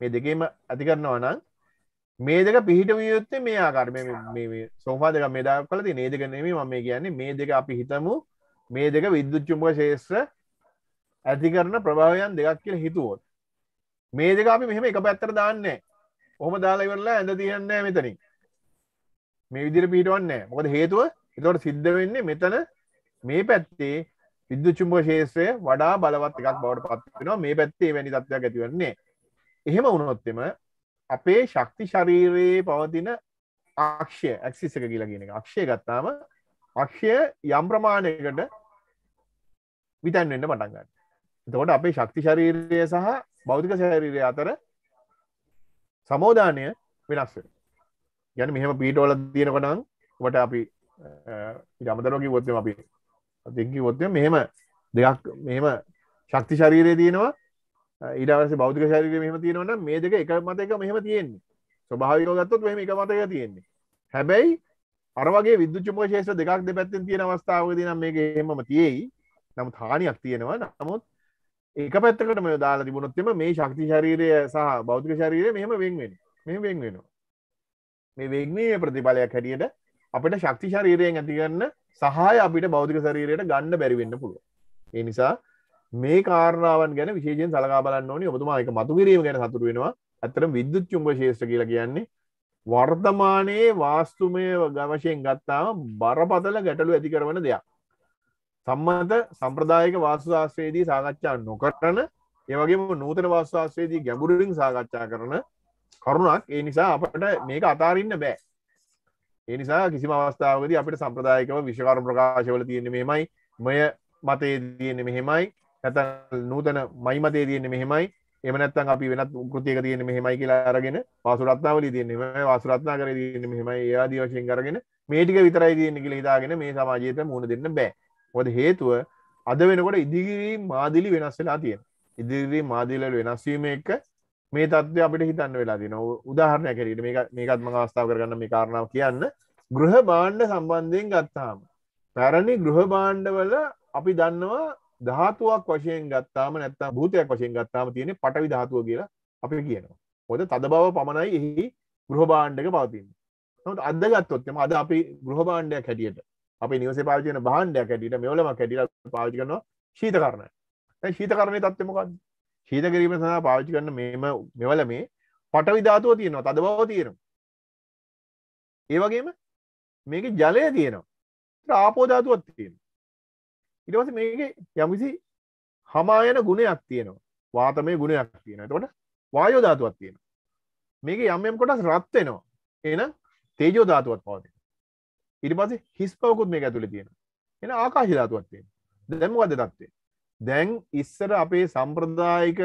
මේ දෙකේම ඇති කරනවා නම් මේ දෙක පිහිට වියයුත්තේ මේ ආකාරම සෝපා දෙක මෙදා කලති නේදක නෙමේ මම කියන්නේ මේ දෙක අපි හිතමු මේ දෙක විද්දුච්චුම්භ ශේෂ්‍ර ඇති කරන ප්‍රභාවයන් දෙකක් කියල හිතුවොත් මේ දෙක අපි මෙහෙම එක පැත්තර දාන්නේ ඔහොම දාලාවරලා ඇඳ තියන්නේ මෙතනින් මේ විදිර පිටවන්නේ මොකද හේතුව එතවට සිද්ධ වෙන්නේ මෙතන මේ පැත්තේ විද්දුචුම්භ ශේත්‍රය වඩා බලවත් එකක් බවට පත්වෙනවා මේ පැත්තේ වැනි තත්වයක් ඇතිවන්නේ එහෙම වුණොත්තෙම අපේ ශක්ති ශරීරයේ පවතින අක්ෂය ඇක්සිස එක කියලා කියන එක අක්ෂය ගත්තාම අක්ෂය යම් ප්‍රමාණයකට විතැන් වෙන්න පටන් ගන්න. එතකොට අපේ ශක්ති ශරීරය සහ භෞතික ශරීරය අතර සමෝධානය වෙනස් වෙනවා. يعني මෙහෙම පීඩවල තියෙනකොට නම් ඔබට අපි යමදරෝ කිව්වොත් අපි අතින් කිව්වොත් මෙහෙම දෙකක් මෙහෙම ශක්ති ශරීරය තියෙනවා ඊටවස බෞද්ධ ශරික මෙහම තියෙනවන මේ දෙක එක මත එක මෙහම තියෙන්නේ ස්වභාවිකෝගත්තොත් මෙම එක මතක තියෙන්නේ හැබැයි අරවගේ විදුච්චම ශේෂ දෙකක් දෙපැත්තෙන් තියෙන අවස්ථාවද නම් මේ එහෙම තියෙයි නමු හානියක් තියෙනවා නමුත් ඒක පැත්තකට මේ දාලා තිබුණොත්තෙම මේ ශක්ති ශරීරය සහ බෞද්ධ ශරීරය මෙහම වෙන්වෙන මෙ වෙන් වෙනවා මේ වෙක්නය ප්‍රතිඵලයක් හැටියට අපිට ශක්ති ශරීරයෙන් ඇතිගන්න සහය අපිට බෞද්ධ ශරීරයට ගන්න බැරිවෙන්න පුළුව ඒ නිසා මේ කාරණාවන් ගැන විශේෂෙන් සලකා බලන්න ඕනි ඔබතුමා එක මතු කිරීම ගැන සතුට වෙනවා ඇත්තට විද්‍යුත් චුම්බ ශේෂ්ත්‍ර කියලා කියන්නේ වර්තමානයේ වාස්තුමය ගවශයෙන් ගත්තාම බරපතල ගැටලු ඇති කරවන දෙයක් සම්මත සම්ප්‍රදායක වාසුශාස්ත්‍රයේදී සාකච්ඡා නොකරන ඒවගේම නූතන වාසුශාස්ත්‍රයේදී ගැඹුරුරින් සාකච්ඡා කරන කරුණක් ඒ නිසා අපට මේක අතාරන්න බෑ ඒ නිසා කිසිම අවස්ථාවද අපට සම්ප්‍රදායකව විශකාර ප්‍රකාශවල තියෙන මෙමයි මය මතේ තියෙන මෙහෙමයි ඇත නූතන මයිමතේ තියෙන්නේ මෙහෙමයි එම නැත්තන් අපි වෙනත් කෘතියක තියෙන මෙහෙමයි කියලා අරගෙන වාසුරත්නාවලි තියන්නේ වාසුරත්නා කර තියන්නේ මෙහෙමයි ඒවාදී වශයෙන් කරගෙන මේටික විතරයි තියෙන්නේ කියලා හිතාගෙන මේ සමාජයට මුණ දෙන්න බෑ මොකද හේතුව අද වෙනකොට ඉදිරි මාදිලි වෙනස් වෙලා තියෙන ඉදිරි මාදිලවල වෙනස්වීම එක මේ තත්ත්වය අපිට හිතන්න වෙලා දින උදාහරණය කැරට මේකත් ම අවස්ථාව කරගන්න මේ කාරණාව කියන්න ගෘහ බාණ්ඩ සම්බන්ධයෙන් ගත්තාම පැරණි ගෘහ බාණ්ඩවල අපි දන්නවා ධාතුවක් වශයෙන් ගත්තාම නැත්තා භූතයක් වශයෙන් ගත්තාම තියෙන පටවි ධාතුව කියලා අපි කියනවා හොද තද බව පමණයි එහි ගෘහභාණ්ඩක පවතින්න නොට අදගත්තොත්ම අද අපි ගෘහභාණ්ඩයක් හැටියට අපි නිවස පාචන බාණ්ඩයක් හැටියට මෙවලම හැටියට පාචි කරනවා ශීත කරණය ශීත කරණය තත්වමකක්ද ශීත කිරීම සඳහා පාවිච්චි කරන මෙම මෙවල මේ පටවි ධාතුව තියෙනවා තද බව තියෙනවා ඒ වගේම මේක ජලය තියෙනවා ආපෝධාතුවත් තියෙනවා ඉටවස මේක යමිසි හමායන ගුණයක් තියෙනවා වාතමය ගුණයක් තියෙන තොට වායෝධාතුවත් තියෙන මේක යම්යම් කොටස් රත්වෙනවා එන තේජෝධාතුවත් පවතින ඉට පස හිස් පවකුත් මේ ඇතුළ තියෙන එන ආකාශිධාතුවත් තියෙන දැම්වද තත්වේ දැන් ඉස්සර අපේ සම්ප්‍රදායික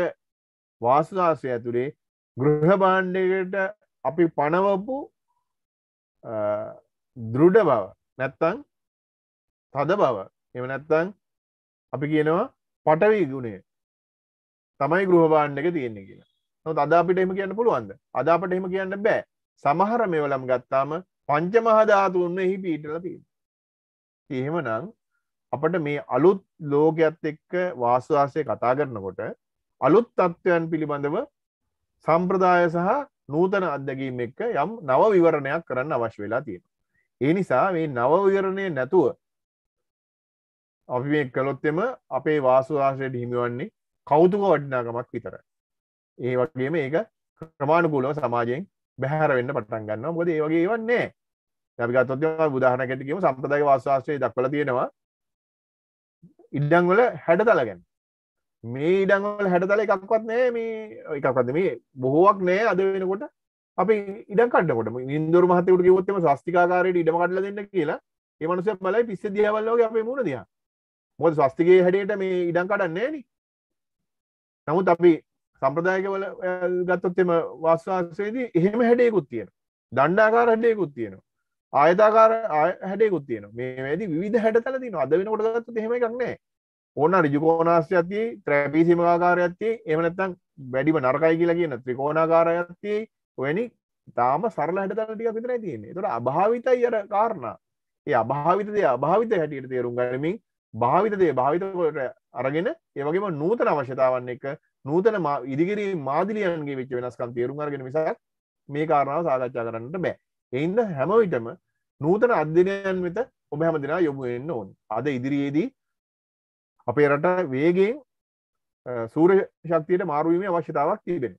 වාසුදාසය ඇතුළේ ගෘහ බාණ්ඩකට අපි පණවපු දෘඩ බව නැත්තං තද බව එම නැත්තං අපි කියනවා පටවී ගුණේ තමයි ගෘහපාණ්ඩ එක තියෙන්නේ කියලා නොත් අද අපිට එම කියන්න පුළුවන්ද අද අපට එම කියන්න බෑ සමහර මෙවලම් ගත්තාම පංචමහධාතුන්න එහි පීටල තිය එහෙම නං අපට මේ අලුත් ලෝකයක්ත් එක්ක වාස්වාසය කතා කරනකොට අලුත් තත්ත්වයන් පිළිබඳව සම්ප්‍රදාය සහ නූතන අත්දැකීම එක්ක යම් නව විවරණයක් කරන්න අවශ්‍ය වෙලා තියෙන. ඒ නිසා මේ නව විවරණය නැතුව අපි මේ කළොත්තෙම අපේ වාසුවාශයට හිමිවන්නේ කෞතුක වටිනාකමක් විතර ඒ වගේම ඒක ක්‍රමාණුකූලව සමාජයෙන් බැහැර වෙන්න පටන් ගන්න බොද ඒ වගේ වන්නේ යගත්ත බුදාහන ඇතිකීම සම්ප්‍රදාය වාශවාශය දක්වල තියෙනවා ඉඩ්ඩංවල හැඩ තලගැන් මේ ඉඩංවල හැඩතල එකක්වත් නෑ මේ එකක්වත් මේ බොහෝවක් නෑ අද වෙනකොට අපි ඉඩ කටකොට ඉන්දුර මහතකට ගොත්තම ස්ස්තිකාරයට ඉඩම කටල දෙන්න කියලා එමනුස බලයි පිස්ස දියවල්ලෝගේ අපේ මුණ දයා මොද ස්වස්තිකයේ හැඩට මේ ඉඩම් කඩන්නේ න නමුත් අපි සම්ප්‍රදායකවල ගත්තොත්තෙම වස්වාසේදී එහෙම හැඩයකුත් තියෙන දණ්ඩාකාර හැඩයකුත් තියෙනවා ආයතාකාර හැඩයකුත් තියෙන මේ වැදි විධ හැට තල තින අද වෙන කොට ගත්ත හෙම එකක්නෑ ඕන්න රජුකෝනාස්්‍ය ඇති ත්‍රැපී සිමකාකාර ඇති එමනත්තං වැඩිම නරකයි කියලා කියන ත්‍රිකෝණාකාරය ඇති වැනි තාම සරල හැට තල ටික විතරයි තියෙන්නේ තොට අභාවිතයි අර කාරණා ඒ අභාවිතය අභාවිත හැටියට තේරුම් ගනමින් භාවිතදය භාවිතකොට අරගෙන ඒවගේම නූතන අවශ්‍යතාවන් එක නූතන ඉදිගරි මාදිලියන්ගේ වෙච්ච වෙනස්කම් තේරුම් අරගෙන මිසක් මේ කාරණාව සාකච්ඡා කරන්නට බෑ එයින්ද හැමවිටම නූතන අධ්‍යනයන් වෙත ඔබ හැම දෙනා යොමුවෙන්න ඕන් අද ඉදිරියේදී අපේ රට වේගෙන් සූරය ශක්තියට මාරුවීම අවශ්‍යතාවක් තිබෙන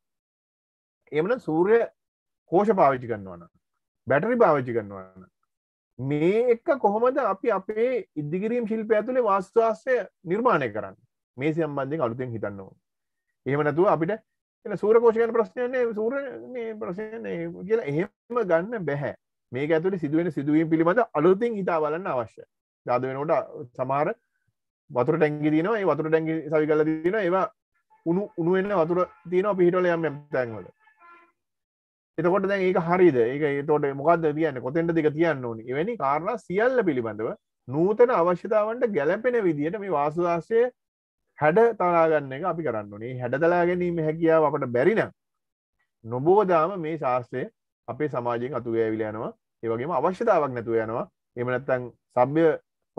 එමන සූරය කෝෂ පාවිච්චි කරන්නවන්න බැටරි පාවිච්චි කරන්නවන්න මේ එක්ක කොහොමද අපි අපේ ඉදිකිරීම් ශිල්පය ඇතුළේ වාස්වාසය නිර්මාණය කරන්න මේ සම්බන්ධින් අලුතෙන් හිතන්නවා. එහෙම නැතුව අපිට එ සූරකෝෂයන ප්‍රශ්නයන්නේ සූර ප්‍රශ්න කියලා එහෙම ගන්න බැහැ මේක ඇතුළි සිදුවෙන සිදුවීම් පිළිබඳ අලුතින් හිතා බලන්න අවශ්‍ය දාද වෙනට සමාර වතුර ටැංගි තිනවා වතුර ටැංගි සවි කල තින ඒවා උුණු උනුවෙන්න වතුර තියන පිහිටල යම් තැන්වල එතකොට දැන් ඒක හරිද ඒක තෝට මොකක්ද තියන්න කොතෙන්ට දෙක තියන්න ඕනි එවැනි කාරණ සියල්ල පිළිබඳව නූතන අවශ්‍යතාවන්ට ගැලපෙන විදිහට මේ වාසුදාශය හැඩ තලාගන්න එක අපි කරන්න නේ හැඩතලා ගැනීම හැකියාව අපට බැරින නොබෝදාම මේ ශාස්ත්‍රය අපේ සමාජයෙන් අතුගෑවිල යනවා ඒවගේම අවශ්‍යතාවක් නැතුව යනවා එමනත්තං සභ්‍ය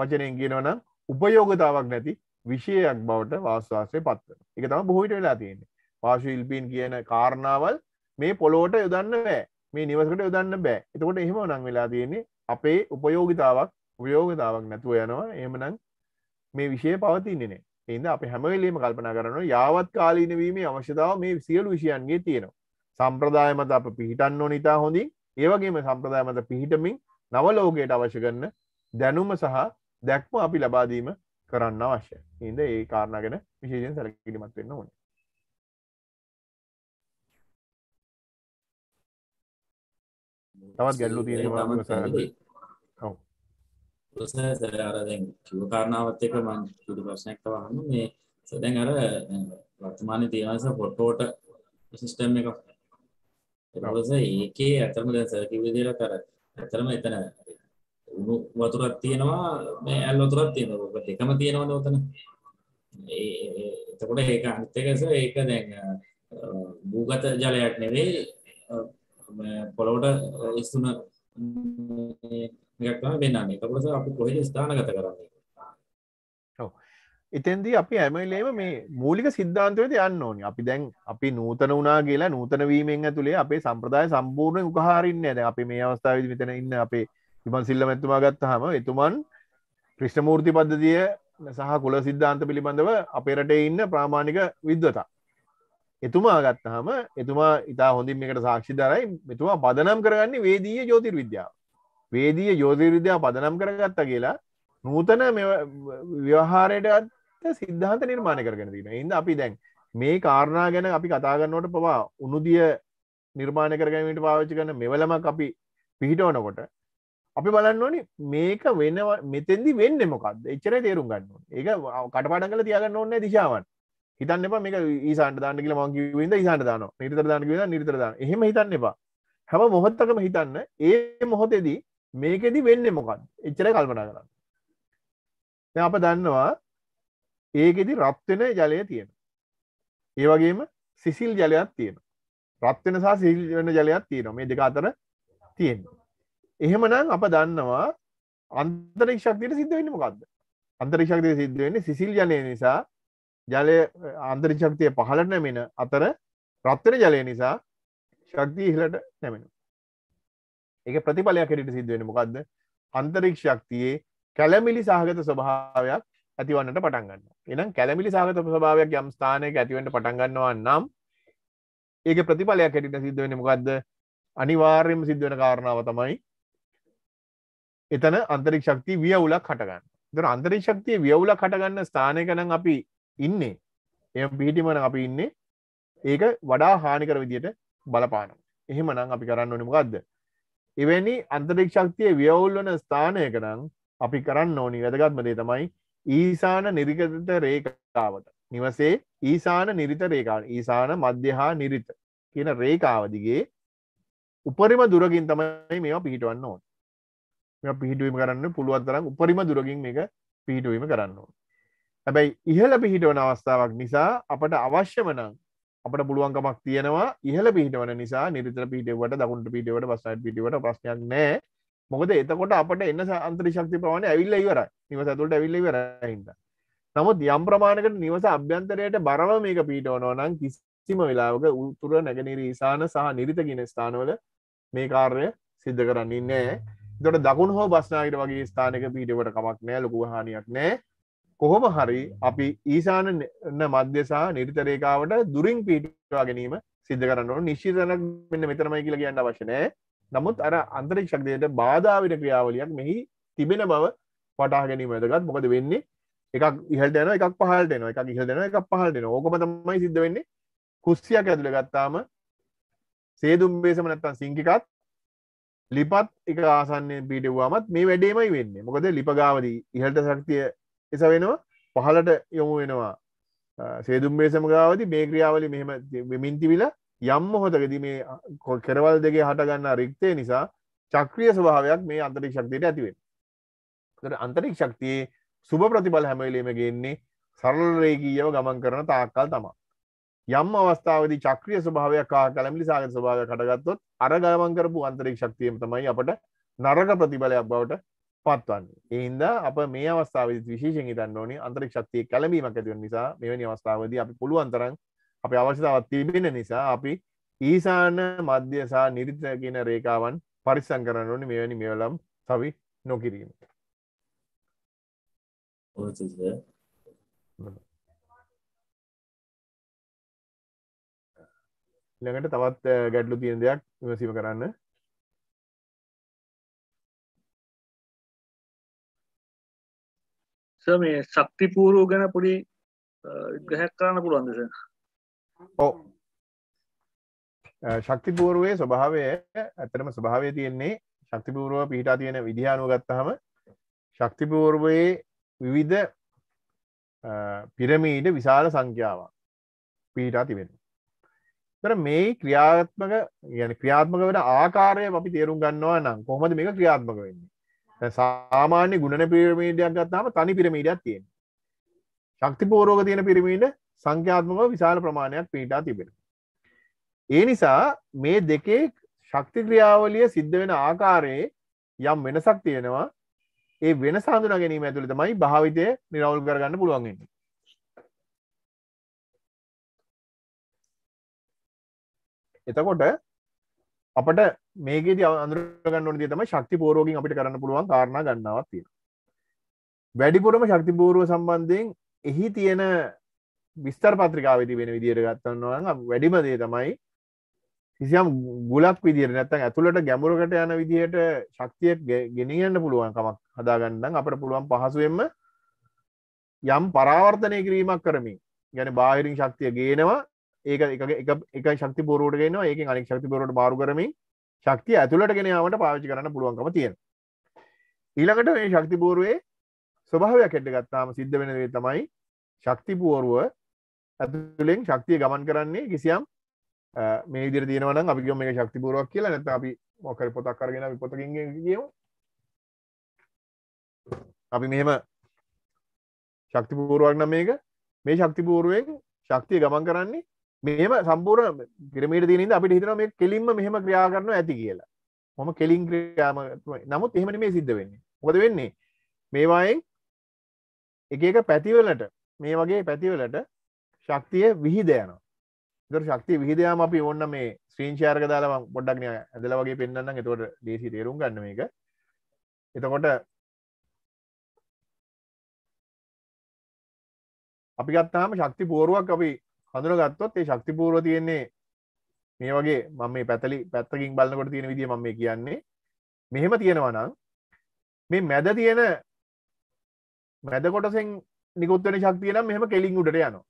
වචනයෙන් කියනවන උපයෝගතාවක් නැති විෂයක් බවට වාස්වාසය පත්ව එක තම බොහහිට වෙලා තියෙන්නේ වාශු ඉල්පීන් කියන කාරණාවල් මේ පොලෝට යොදන්න බෑ මේ නිවසකට යොදන්න බෑ එතකොට එහෙම නං වෙලා තියෙන්නේ අපේ උපයෝගිතාවක් උපයෝගතාවක් නැතුව යනවා එහමනං මේ විෂය පවතින්නේනේ එන්ද අප හැමවෙලීම කල්පනා කරන යාවත් කාලීනවීමේ අවශ්‍යතාව මේ සියලු විෂයන්ගේ තියෙනවා සම්ප්‍රදායමත අප පිහිටන්න නිතා හොඳින් ඒවගේම සම්ප්‍රදායමත පිහිටමින් නවලෝගයට අවශ්‍ය කරන දැනුම සහ දැක්ම අපි ලබාදීම කරන්න අවශ්‍ය ඉද ඒ කාරණගෙන විශේෂෙන් සැලකිලිමත් වෙන්න ඕනේ තවත් ගැල්ලු තියෙනවා ප්‍රශ්න අර දැන් කිව්ව කාරණාවත් එක්ක මම පොඩි ප්‍රශ්නයක් තව අහන්න මේ දැන් අර වර්තමානයේ තියෙන ෆොටෝට සිස්ටම් එක ඒකවස ඒකේ අතරම දැන් සර් කිව්ව විදිහට අර අතරම එතන උණු වතුරක් තියෙනවා මේ ඇල් වතුරක් තියෙනවා ඔක දෙකම තියෙනවනේ උතන ඒ එතකොට ඒක අනිත් එක ඒක දැන් භූගත ජලයක් නෙවෙයි පොළොවට ඉස්සුන එකක් තමයි වෙන්නන්නේ. ඒක නිසා අපි කොහෙද ස්ථානගත කරන්නේ. ඔව්. ඉතින්දී අපි හැමලේම මේ මූලික සිද්ධාන්තවලට යන්න ඕනේ. අපි දැන් අපි නූතන වුණා කියලා නූතන වීමෙන් ඇතුලේ අපේ සම්ප්‍රදාය සම්පූර්ණයෙන් උකහාරින්නේ නැහැ. දැන් අපි මේ අවස්ථාවේදී මෙතන ඉන්න අපේ විමන් සිල්ලම එතුමා ගත්තාම එතුමන් ක්‍රිෂ්ණමූර්ති පද්ධතිය සහ කුල සිද්ධාන්ත පිළිබඳව අපේ රටේ ඉන්න ප්‍රාමාණික විද්වතා. එතුමා ගත්තහම එතුමා ඉතා හොඳින් එකට සාක්ෂි දරයි මෙතුමා පදනම් කරගන්නේ වේදීය ජෝතිර් විද්‍යාව වේදීය ජෝතිර්විද්‍යා පදනම් කරගත්ත කියලා නූතන ව්‍යවහාරයට සිද්ධාන්ත නිර්මාණය කරගෙන තින ඉද අපි දැන් මේ කාරණා ගැන අපි කතාගන්නවට පවා උනුදිය නිර්මාණය කරගැනීමට පාවිච්චි කරන මෙවලමක් අපි පිහිටවනකොට අපි බලන්න ඕනි මේක වෙන මෙතෙදි වෙන්න මොකක්ද එච්චර තේරුම් ගන්න ඒක කටපාඩ කල තියගන්න ඕන්න දිශාවන් හිතන්න එපා මේක ඊසාන්ට දාන්න කියලා මං කිව්වේ ඉඳ ඊසාන්ට දානවා නිරතර දාන්න කිව්වා නිරතර දාන්න එහෙම හිතන්න එපා හැම මොහොතකම හිතන්න ඒ මොහොතේදී මේකෙදි වෙන්නේ මොකක්ද එච්චරයි කල්පනා කරන්න දැන් අප දන්නවා ඒකෙදි රත් වෙන ජලය තියෙන ඒ වගේම සිසිල් ජලයක් තියෙන රත් වෙන සහ සිසිල් වෙන ජලයක් තියෙනවා මේ දෙක අතර තියෙනවා එහෙමනම් අප දන්නවා අන්තරීක්ෂක්තියට සිද්ධ වෙන්න මොකක්ද අන්තරීක්ෂක්තිය සිද්ධ වෙන්නේ සිසිල් ජලය නිසා ජලය අන්තරි ශක්තිය පහලට නැමෙන අතර ප්‍රත්තර ජලය නිසා ශක්තිය ඉහලට නැමෙන එක ප්‍රතිඵලයක් හෙට සිදුවෙන මොකක්ද අන්තරීක් ශක්තියේ කැලමිලි සහගත ස්වභාවයක් ඇතිවන්නට පටන්ගන්න එනම් කැලමිලි සහගත ස්වභාවයක් යම් ස්ථානයක ඇතිවට පටන්ගන්නවා නම් ඒක ප්‍රතිඵලයක් හැටිට සිද්ධවෙන මොකක්ද අනිවාර්යම සිද්ධවන කාරණාව තමයි එතන අන්තරික් ශක්ති වියවුලක් හටගන්න දර අන්තරික් ශක්තිය වියවුලක් හටගන්න ස්ථානයකනම් අපි ඉන්නේ එම පිහිටිමන අපි ඉන්නේ ඒක වඩා හානිකර විදියට බලපාන එහෙම නම් අපි කරන්න ඕනිමකක්ද එවැනි අන්තරීක්ෂක්තිය ව්‍යවුල්ලන ස්ථානයක නම් අපි කරන්න ඕනි වැදගත්මදේ තමයි ඊසාන නිරිගත රේකාවට නිවසේ ඊසාන නිරිත රේකාන ඊසාන මධ්‍යහා නිරිත කියන රේකාවදිගේ උපරිම දුරගින් තමයි මේ පිහිටවන්න ඕන පිහිටුවීම කරන්න පුළුවත්තරම් උපරිම දුරගින් මේ පිහිටුවීම කරන්න ඕන හැබැයි ඉහළ පිහිටවන අවස්ථාවක් නිසා අපට අවශ්‍ය වන අපට පුළුවන්කමක් තියෙනවා ඉහළ පිහිටවන නිසා නිරිතර පිටවට දකුණට පිටවට පස්සට පිටවට ප්‍රශ්යක් නෑ මොකද එතකොට අපට එන්න අන්තරි ශක්ති ප්‍රමාණය ඇවිල්ල ඉවර නිවස ඇතුට ඇවිල්ල ඉවරහිද නමුත් යම් ප්‍රමාණකට නිවස අභ්‍යන්තරයට බරව මේක පිටවනෝ නම් කිසිම වෙලාවක උතුර නැගනිර ඉසාන සහ නිරිතගෙන ස්ථානවල මේ කාර්ය සිද්ධ කරන්නේ නෑ දොට දකුණ හෝ බස්නාගට වගේ ස්ථානක පිටවට කමක් නෑ ලොකුහානියක් නෑ කොහොම හරි අපි ඊසාන මධ්‍යසා නිර්තරේකාවට දුරින් පිටවා ගැනීම සිද්ධ කරන්න නිශ්ිතනක් මෙන්න මෙතරමයි කියලා කියන්න වශනය නමුත් අර අන්තරික් ශක්තියට බාධාවිට ක්‍රියාවලියක් මෙහි තිබෙන බව පටා ගැනීම ඇදගත් මොකද වෙන්නේ එකක් ඉහල් දෙන එකක් පහල් දෙෙන එකක් ඉහල් දෙෙන එකක් පහල් දෙෙන ඕකම තමයි සිද්ධ වෙන්නේ කුස්සියක් ඇතුළ ගත්තාම සේදුම් බේසම නැත්තන් සිංකිකත් ලිපත් එක ආසන්නය පිටවාමත් මේ වැඩේමයි වෙන්න මොකද ලිපගාවදී ඉහල්ට ශක්තිය එස වෙනවා පහලට යොමු වෙනවා සේදුම්බේ සමගාවති මේ ක්‍රියාවලි මෙහෙම වෙමින්තිවිල යම්ම හොතකද මේ කෙරවල් දෙගේ හටගන්න රික්තය නිසා චක්‍රිය ස්වභාවයක් මේ අන්තරික් ශක්තියට ඇතිවෙන් තර අන්තරික් ශක්තියේ සුභ ප්‍රතිබල හැමවලීම ගෙන්නේ සරල රේකීයව ගමන් කරන තාක්කල් තමා යම් අවස්ථාවද චක්‍රිය ස්වභාවයක් කලමි සාග ස්භාව කටගත්තොත් අර ගමන් කරපු අන්තරික් ශක්තියම තමයි අපට නරග ප්‍රතිබලයක් බවට පත්වන්නේ ඒන්ද අප මේ අවස්ථාව විශේෂෙන් තන්න ඕනේ අන්තරක් ශක්තිය කැලබීම ඇතිව නිසා මෙවැනි අවස්ථාවද අපි පුළුවන්තරන් අප අවශ්‍යතාවත් තිබෙන නිසා අපි ඊසාන මධ්‍යසා නිරිත කියන රේකාවන් පරිස්සං කරන්න ඕනේ මෙවැනි මෙවලම් සවි නොකිරීම ළඟට තවත් ගැඩ්ලු තියෙන දෙයක් විමසීම කරන්න ස මේ ශක්ති පූරු ගැන පොඩි ග්‍රහැක් කරන්න පුළුවන්දස ඕ ශක්තිපූරුවේ ස්වභාවය ඇතරම ස්වභාවය තියෙන්නේ ශක්තිපූරුව පිහිටා තියෙන විදිහානුව ගත්තහම ශක්තිපූර්වයේ විවිධ පිරමීඩ විශාල සංඛ්‍යාවක් පිහිටා තිබෙන තර මේ ක්‍රියාත්මක යන ක්‍රියාත්මක වෙන ආකාරය අපි තේරුම් ගන්නවා නම් කොහොමද මේක ක්‍රියාත්මක වෙන්නේ සාමාන්‍ය ගුණන පිරමීඩයක් ගත්තාම තනි පිරමීඩයක් තියෙන ශක්ති පෝරෝග තියෙන පිරමීඩ සංඛ්‍යාත්මක විශාල ප්‍රමාණයක් පිටා තිබෙන ඒ නිසා මේ දෙකේ ශක්ති ක්‍රියාවලිය සිද්ධ වෙන ආකාරයේ යම් වෙනසක් තියෙනවා ඒ වෙන සඳුන ගැනීම ඇතුළ තමයි භාවිතය නිරවුල් කරගන්න පුළුවන්ගන්නේ එතකොට අපට මේකෙද අන්දරගන්නට තම ශක්ති පෝරෝගින් අපිට කරන්න පුළුවන් කාරණ ගන්නාවත් තියෙන වැඩිපුරම ශක්ති පූරුව සම්බන්ධයෙන් එහි තියෙන විස්තර පත්‍රිකාවති වෙන විදිර ගත්තන්නවා වැඩිම දේ තමයි කිසියම් ගුලක් විදිර නැත්තන් ඇතුළට ගැමුරකට යන විදිහයට ශක්තිය ගෙනියන්න පුළුවන් කමක් හදාගන්නන් අපට පුළුවන් පහසුවෙන්ම යම් පරාවර්තනය කිරීමක් කරමින් ගැන බාහිරින් ශක්තිය ගේනවා ඒක එක එක ශක්ති බොරුවටගෙන ඒක අනෙක් ශක්ති බොරට බාරු කරමින් ශක්තිය ඇතුළට ගෙනයාවට පාවිචි කරන්න පුළුවන්කම තියෙන ඊළඟට මේ ශක්ති බෝරුවේ ස්වභාවයක් එට ගත්තාම සිද්ධ වෙන දේ තමයි ශක්ති පුවරුව ඇතුළෙන් ශක්තිය ගමන් කරන්නේ කිසියම් මේ ඉදිර තියෙනවන අපි ගම මේ ශක්ති පුරුවක් කියලා නැත අපි මොකර පොතක් කරගෙන අපි පොතකින් කියමු අපි මෙහෙම ශක්ති පුරුවක් නම් මේක මේ ශක්ති පුරුවෙන් ශක්තිය ගමන් කරන්නේ මෙම සම්පූර් පිරමීට දීනද අපි හිතන මේ කෙලින්ම මෙහම ක්‍රියා කරන ඇති කියලා මොම කෙලින් ක්‍රියාම නමුත් එහෙමට මේ සිද්ධ වෙන්නේ හොද වෙන්නේ මේවායෙන් එක එක පැතිවලට මේ වගේ පැතිවලට ශක්තිය විහිදයනවා දර ශක්ති විහිදයාම අපි ඔන්න මේ ශ්‍රීංචාර්ක දාලම පොඩ්ඩක්නය ඇදල වගේ පෙන්න්න එතකොට දේශී තේරුම් ගන්න එක එතකොට අපි ගත්තාම ශක්ති පෝරුවක් අපි හඳුන ගත්තොත් ඒ ශක්තිපූර්ව තියෙන්නේ මේ වගේ මම මේ පැතලි පැත්තකින් බලන්නකොට තියෙන විදිහ මම මේ කියන්නේ මෙහෙම තියෙනවා නම් මේ මැද තියෙන මැද කොටසෙන් නිකුත් වෙන ශක්තිය නම් මෙහෙම කෙලින් උඩට යනවා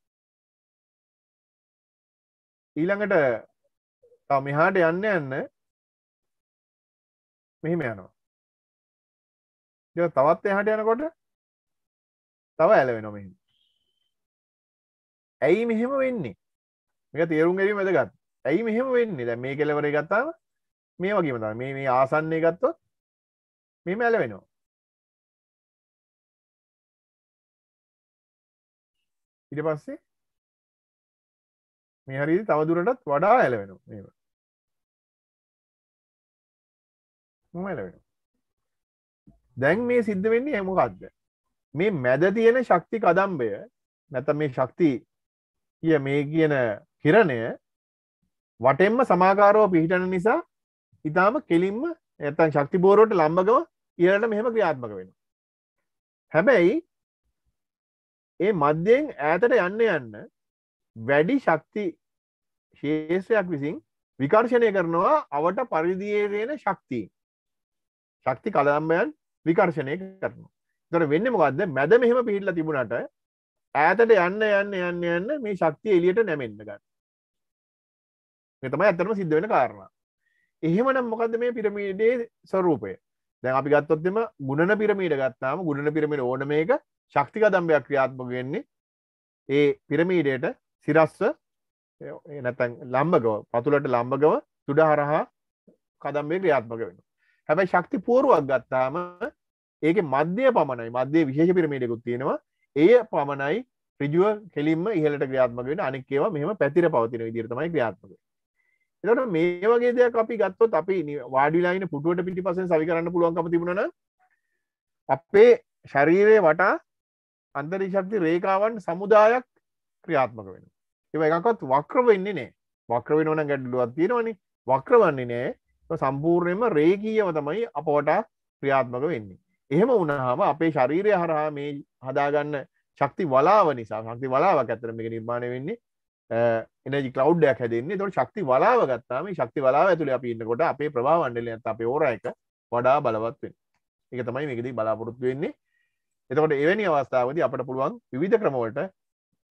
ඊළඟට තව මෙහාට යන්න යන්න මෙහෙම යනවා තවත් එහාට යනකොට තව ඇලවෙනවා මෙහෙම ඇයි මෙහෙම වෙන්නේ මේක තේරුම් ගැරීම වැදගත් ඇයි මෙහෙම වෙන්නේ දැ මේ කෙලවර ගත්තාව මේ වගේම ත මේ මේ ආසන්නේ ගත්තොත් මෙම ඇල වෙනවා ඉට පස්සේ මේ හරි තවදුරටත් වඩා ඇල වෙන මේව ඇල වෙන දැන් මේ සිද්ධ වෙන්නේ ඇමුකක්ද මේ මැද තියෙන ශක්ති කදම්බය නැත මේ ශක්ති කිය මේ කියන කිරණය වටෙන්ම සමාකාරෝ පිහිටන නිසා ඉතාම කෙලින්ම ඇතන් ශක්තිබෝරෝට ලම්බගව ඉරට මෙහෙම ක්‍රියාත්මක වෙන. හැබැයි ඒ මධ්‍යයෙන් ඈතට යන්න යන්න වැඩි ශක්ති ශේෂයක් විසින් විකර්ශණය කරනවා අවට පරිදියේ තියෙන ශක්තිී ශක්ති කළදම්බයන් විකර්ශණය කරනවා. තොර වෙන්න මොකක්ද මැද මෙහෙම පිහිල්ල තිබුණට ඈතට යන්න යන්න යන්න යන්න මේ ශක්තිය එලියට නැමෙන්න්න ගන්න මෙතම ඇත්තරම සිද්ධ වෙන කාරණ එහෙමනම් මොකද මේ පිරමීඩේ ස්වරූපය දැන් අපි ගත්තොත්ම ගුණන පිරමීට ගත්තාම ගුණන පිරමිට ඕන මේක ශක්තික දම්බයක් ක්‍රියාත්මකවෙන්නේ ඒ පිරමීඩයට සිරස්ව නැතැන් ලම්බගව පතුලට ලම්බගව තුඩ හරහා කදම්බේ ක්‍රියාත්මක වෙන හැබැයි ශක්ති පෝරුවක් ගත්තාම ඒක මධ්‍යය පමණයි මධ්‍යය විශේෂ පිරමීඩකුත් තියෙනවා එය පමණයි ප්‍රජුව කෙලින්ම ඉහලට ක්‍රියාත්මක වෙන අනෙක්කේවා මෙහම පැතිර පවතින විදිරතමයි ක්‍රියාත්මක එතට මේ වගේ දෙයක් අපි ගත්තොත් අපි වාඩිලායින පුටුවට පිටි පසෙන් සවි කරන්න පුළුවන්කම තිබුණන අපේ ශරීරය වටා අන්තරිශක්ති රේකාවන් සමුදායක් ක්‍රියාත්මක වෙන එව එකකොත් වක්‍ර වෙන්නේ නෑ වක්‍ර වෙනවන ගැඩලුවත් තියෙනවනි වක්‍රවන්නේ නෑ සම්පූර්ණයම රේකීයව තමයි අපවට ක්‍රියාත්මක වෙන්නේ එහෙම වුණහම අපේ ශරීරය හරහා මේ හදාගන්න ශක්ති වලාව නිසා ශක්ති වලාවක් ඇතරමික නිර්මාණය වෙන්නේ එනජි කලව්ඩයක් හැදන්නේ තොට ශක්ති වලාව ගත්තාම ශක්ති වලාව ඇතුළ අපින්නකොට අපේ ප්‍රවාාවන්ඩල ඇත අප ඕර එක වඩා බලවත් වෙන එක තමයි මේකදී බලාපොරොත්තු වෙන්නේ එතකොට එවැනි අවස්ථාවද අපට පුළුවන් විධ ක්‍රමවලට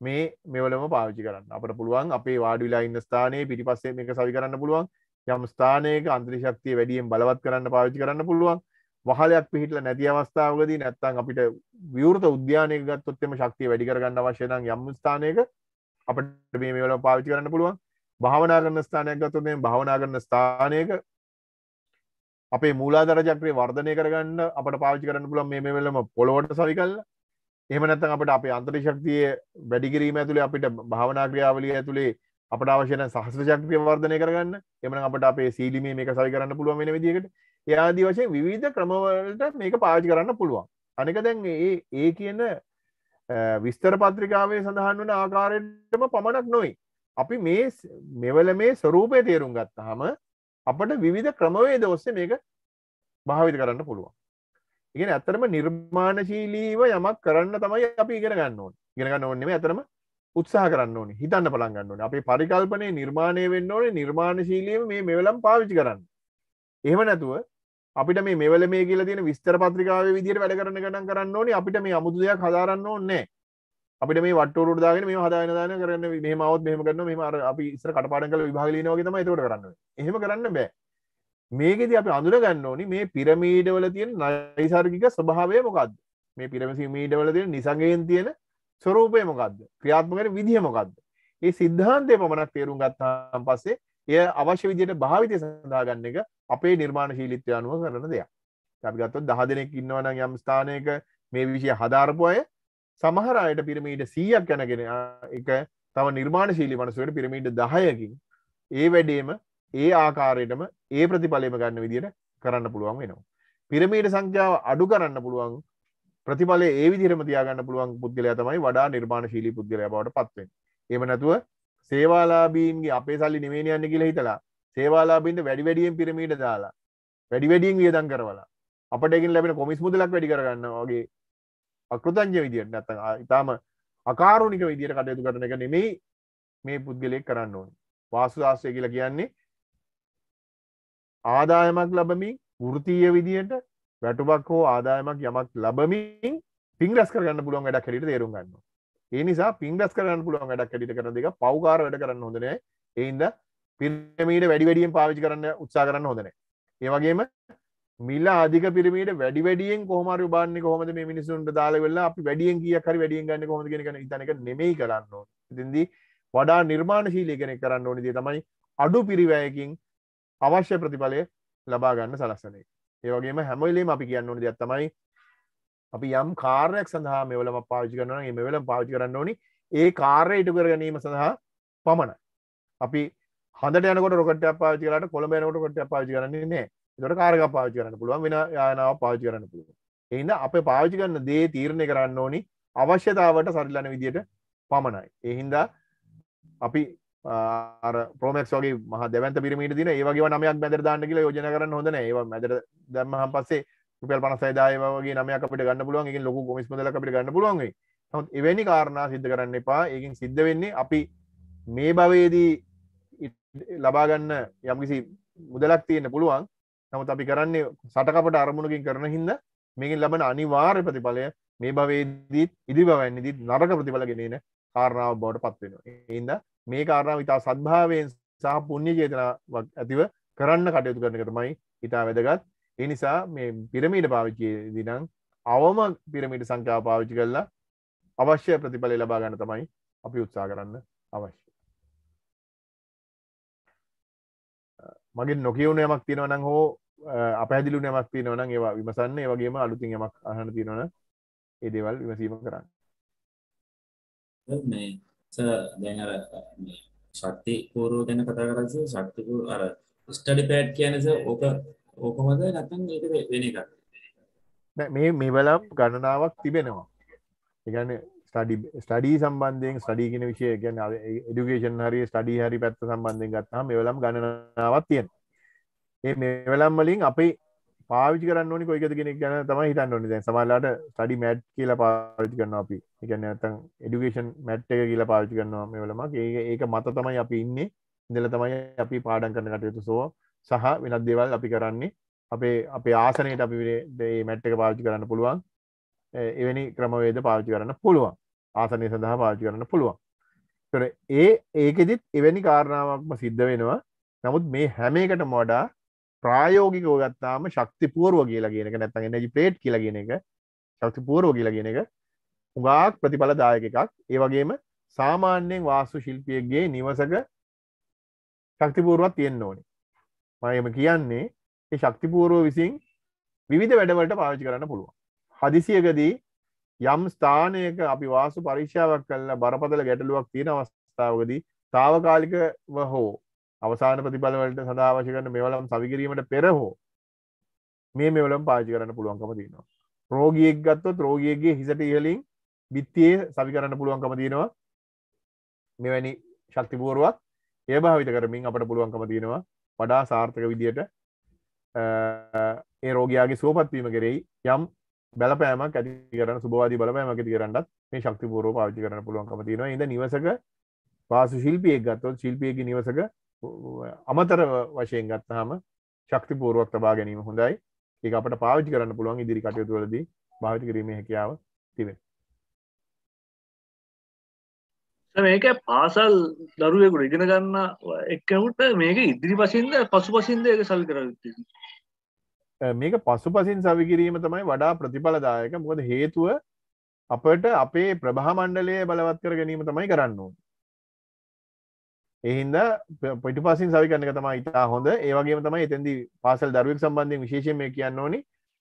මේ මෙවලම පාවිචි කරන්න අපට පුළුවන් අපේ වාඩිලා ඉන්න ස්ථානයේ පිටිපස්සේ මේක සවි කරන්න පුළුවන් යම් ස්ථානයක අන්ත්‍රශක්තිය වැඩියෙන් බලවත් කරන්න පාවිචි කරන්න පුළුවන් වහලයක් පිහිටල නැති අවස්ථාවකද නැත්තන් අපිට විවෘත උද්‍යානය ගත්තොත්තෙම ශක්තිය වැඩිරගන්න වශයනම් යම් ස්ථානයක අපට මේ මේවල පාවිචි කරන්න පුළුවන් භාවනා කරන්න ස්ථානයක් ගත්තුත් මේ භාවනා කරන්න ස්ථානයක අපේ මූලාදර චක්‍රය වර්ධනය කරගන්න අපට පාවිචි කරන්න පුළන් මේ වෙලම පොළොවට සවි කල්ල එහම නැත්තන් අපට අපේ අන්තරි ශක්තිය වැඩිකිරීම ඇතුළේ අපිට භාවනා ක්‍රියාවලිය ඇතුළේ අපට අවශ්‍යන සහස චක්‍රය වර්ධනය කරගන්න එමන අපට අපේ සීලිමේ මේක සවි කරන්න පුළුවන් වෙන විදිකට යාදී වශයෙන් විවිධ ක්‍රමවලට මේක පාචි කරන්න පුළුවන් අනික දැන් ඒ ඒ කියන්න විස්තර පත්‍රිකාවේ සඳහන් වන ආකාරයටම පමණක් නොයි අපි මේ මෙවල මේ ස්වරූපය තේරුම් ගත්ත හම අපට විවිධ ක්‍රමවේද ඔස්සේ මේක භාවිත කරන්න පුළුවන් ඉගෙන ඇතරම නිර්මාණශීලීව යමක් කරන්න තමයි අපි ඉගෙන ගන්න ඕන ඉගෙන ගන්න ඕන්නෙම ඇතරම උත්සාහ කරන්න ඕනේ හිතන්න පළන් ගන්න ඕනේ අපේ පරිකල්පනය නිර්මාණය වෙන්න ඕනේ නිර්මාණශීලීව මේ මෙවලම් පාවිච්චි කරන්න. එහෙම නැතුව අපිට මේ මෙවල මේ කියලා තියෙන විස්තර පත්‍රිකාව විදිහට වැඩ කරන ගණන් කරන්න ඕනේ අපිට මේ අමුතු දෙයක් හදාරන්න ඕනේ අපිට මේ වට්ටෝරුට දාගෙන මේ හදාගෙන දාන කරන්න මෙහෙම આવොත් මෙහෙම කරනවා මෙහෙම අර අපි ඉස්සර කටපාඩම් කරලා විභාග ලියනවා වගේ තමයි ඒක කරන්නේ. එහෙම කරන්න බෑ. මේකෙදී අපි අඳුර ගන්න ඕනි මේ පිරමීඩ වල තියෙන නයිසර්ගික ස්වභාවය මොකද්ද? මේ පිරමසි මීඩ වල තියෙන නිසඟයෙන් තියෙන ස්වරූපය මොකද්ද? ක්‍රියාත්මක වෙන විදිහ මොකද්ද? මේ සිද්ධාන්තය පමණක් තේරුම් ගත්තාන් පස්සේ එය අවශ්‍ය විදියට භාවිතය සඳහා ගන්න එක අපේ නිර්මාණශීලිත්වය අනුව කරන දෙයක්. අපි ගත්තොත් දහ දෙනෙක් ඉන්නවනම් යම් ස්ථානයක මේ විෂය හදාරපු අය සමහර අයට පිරමීඩ 100ක් යනගෙන එක තම නිර්මාණශීලී මනසකට පිරමීඩ 10කින් ඒ වැඩේම ඒ ආකාරයටම ඒ ප්‍රතිඵලයම ගන්න විදියට කරන්න පුළුවන් වෙනවා. පිරමීඩ සංඛ්‍යාව අඩු කරන්න පුළුවන් ප්‍රතිඵලය ඒ විදිහටම තියාගන්න පුළුවන් පුද්ගලයා තමයි වඩා නිර්මාණශීලී පුද්ගලයා බවට පත්වෙන්නේ. එහෙම නැතුව සේවාලාබීන්ගේ අපේ සල්ලි නිමේන යන්න කියලා හිතලා සේවාලාබීන්ට වැඩි වැඩියෙන් පිරමීට දාලා වැඩි වැඩියෙන් වියදම් කරවලා අපටකින් ලැබෙන කොමිස් මුදලක් වැඩි කරගන්න වගේ අකෘතංජ විදියට නැත්තම් ඉතාම අකාරුණික විදියට කටයුතු කරන එක නෙමෙයි මේ පුද්ගලයෙක් කරන්න ඕනේ වාසු ආශ්‍රය කියලා කියන්නේ ආදායමක් ලබමින් වෘත්තීය විදියට වැටුපක් හෝ ආදායමක් යමක් ලබමින් පින් රැස් කරගන්න පුළුවන් වැඩක් හැටියට තේරුම් ගන්නවා ඒ නිසා පින් රැස් කරන්න පුළුවන් වැඩක් ඇඩිට කරන දෙක පව්කාර වැඩ කරන්න හොඳනෑ එයින්ද පිරමීට වැඩි වැඩියෙන් පාවිචි කරන්න උත්සා කරන්න හොඳනෑ ඒවගේම මිල අධික පිරමීට වැඩි වැඩියෙන් කොහමර බාන්න කොහොමද මේ මිනිසුන්ට දාල වෙල්ලා අපි වැඩියෙන් කිය හරි වැඩියෙන් ගන්න කොමද කෙන තනක නෙමයි කරන්න ඉතිදි වඩා නිර්මාණශීලය කෙනෙක් කරන්න ඕනිදේ තමයි අඩු පිරිවැයකින් අවශ්‍ය ප්‍රතිඵලය ලබාගන්න සලස්සනේ ඒවගේම හැමයිලේම අපි කියන්න ඕනද තමයි අපි යම් කාර්යක් සඳහා මෙවලම පාචි කරන මෙවලම් පාචි කරන්න ඕනි ඒ කාර්ය ඉටු කර ගැනීම සඳහා පමණ අපි හඳට යනකොට රොකට පාචි කරට කොළඹයනකොට කොට පාචි කරන්නේ නෑ දොට කාරග පාචි කරන්න පුළුවන් වෙන යානාව පාචි කරන්න පුළුව එන්න අප පාචි කරන්න දේ තීරණය කරන්න ඕනි අවශ්‍යතාවට සරිලන විදියට පමණයි එහින්දා අපි ප්‍රමක්ෝගේ මහ දැවන්ත පිරිමිට දින ඒවගේ නමයක් මැදර දාන්න කියලා යෝජන කරන්න හොඳන ඒ මැදර දැම්මහන් පස්සේ රුපියල් 56000 වගේ නමයක් අපිට ගන්න පුළුවන්. ඒකෙන් ලොකු කොමිස් මුදලක් අපිට ගන්න පුළුවන් වෙයි. නමුත් එවැනි කාරණා සිද්ධ කරන්න එපා. ඒකෙන් සිද්ධ වෙන්නේ අපි මේ භවයේදී ලබා ගන්න යම්කිසි මුදලක් තියෙන්න පුළුවන්. නමුත් අපි කරන්නේ සටකපට අරමුණකින් කරන හින්දා මේකින් ලබන අනිවාර්ය ප්‍රතිඵලය මේ භවයේදීත් ඉදිරි භවයන්දීත් නරක ප්‍රතිඵල ගෙනෙන කාරණාව බවට පත් වෙනවා. ඒඳ මේ කාරණාව ඉතා සද්භාවයෙන් සහ පුණ්‍ය චේතනාවක් ඇතිව කරන්න කටයුතු කරන එක තමයි ඉතා වැදගත්. ඒ නිසා මේ පිරමීට පාවිච්චි දිනම් අවම පිරමිට සංඛ්‍යා පාවිච්චි කරලා අවශ්‍ය ප්‍රතිඵල ලබා ගන්න තමයි අපි උත්සා කරන්න අවශ්‍ය මගේ නොකියවුණ යමක් තියෙනවනම් හෝ අපහැදිලු නමක් තියෙනවනම් ඒවා විමසන්න ඒ වගේම අලුතින් යමක් අහන තියෙනවන ඒ දේවල් විමසීම කරන්න මේ දැන් අර ශක්ති පූරුව ගැන කතා කරස ශක්තිපු අර ස්ටඩි පෑට් කියනස ඕක ඕකමද නැතන් ඒක වෙන එක මේ මේ බලා ගණනාවක් තිබෙනවා එකගන්න ස්ටඩි ස්ටඩී සම්බන්ධයෙන් ස්ටඩීගෙන විෂය ගැන එඩුකේෂන් හරි ස්ටඩී හරි පැත්ත සම්බන්ධයෙන් ගත්තා මෙවලම් ගණනාවත් තියෙන ඒ මෙවලම් වලින් අපි පාවිචි කරන්න ඕනි කොයිකද කෙනෙක් ගැන තම හිතන්න ඕනි දැන් සමහරලාට ස්ටඩි මැට් කියලා පාවිච්චි කරනවා අපි ඒ කියන්නේ නැත්තම් එඩුකේෂන් මැට් එක කියලා පාවිච්චි කරනවා මෙවලමක් ඒක ඒක මත තමයි අපි ඉන්නේ ඉඳලා තමයි අපි පාඩම් කරන කටයුතු සෝ සහ වෙනත් දෙවල් අපි කරන්නේ අපේ අපේ ආසනයට අපි මැට් එක පාච්චි කරන්න පුළුවන් එවැනි ක්‍රමවේද පාච්චි කරන්න පුළුවන් ආසනය සඳහා පාච්චි කරන්න පුළුවන් තොර ඒ ඒකෙදිත් එවැනි කාරණාවක්ම සිද්ධ වෙනවා නමුත් මේ හැමේකට මොඩා ප්‍රායෝගික ගත්තාම ශක්ති පූර්ව කියලා කියනක නැත්තන් එනජි පේට් කියලා කියන එක ශක්ති පූර්ව කියලා කියන එක උගාක් ප්‍රතිඵල දායක එකක් ඒ වගේම සාමාන්‍යයෙන් වාසු ශිල්පියගේ නිවසක ශක්තිපූරුවත් තියෙන් ඕනේ මයම කියන්නේ ඒ ශක්තිපූරුව විසින් විවිධ වැඩවලට පාවිච්චි කරන්න පුළුවන් හදිසියකදී යම් ස්ථානයක අපි වාසු පරික්ෂාවක් කල්ලා බරපතල ගැටලුවක් තියෙන අවස්ථාවකදී තාවකාලිකව හෝ අවසාන ප්‍රතිඵලවලට සදාවශ කරන මෙවලම් සවිකිරීමට පෙර හෝ මේ මෙවලම් පාචි කරන්න පුළුවන්කම තියෙනවා රෝගියෙක් ගත්තොත් රෝගියගේ හිසට ඉහලින් බිත්තියේ සවි කරන්න පුළුවන්කම තියෙනවා මෙවැනි ශක්තිපූරුවක් ඒ භාවිත කරමින් අපට පුළුවන්කම තියෙනවා වඩා සාර්ථක විදියට ඒ රෝගයාගේ සුවපත්වීම කෙරෙයි යම් බැලපෑමක් ඇති කරන සුබවාදී බලපෑමක් ඇති කරන්නත් මේ ශක්තිපූරෝ පාවිච්චි කරන්න පුළුවන්කම තියෙනවා ඉඳ නිවසක පාසු ශිල්පියෙක් ගත්තොත් ශිල්පියකි නිවසක අමතර වශයෙන් ගත්තාම ශක්තිපූරුවක් තබා ගැනීම හොඳයි ඒ අපට පාවිච්චි කරන්න පුළුවන් ඉදිරි කටයුතුවලදී භාවිත කිරීම හැකියාව තිබෙන මේක පාසල් දරුවෙකුට ඉගෙන ගන්න එක්කවට මේක ඉදිරි පසින්ද පසු පසින්ද එක සල් කරති මේක පසු පසින් සවිකිරීම තමයි වඩා ප්‍රතිඵලදායක මොකද හේතුව අපට අපේ ප්‍රභා මණ්ඩලය බලවත් කර ගැනීම තමයි කරන්න එහින්ද පිටි පසින් සවිකරන්න තමයි ඉතා හොඳ ඒවගේ තමයි එතැදි පාසල් දරුවෙක් සම්බන්ධය විශේෂය මේ කියන්න ඕනි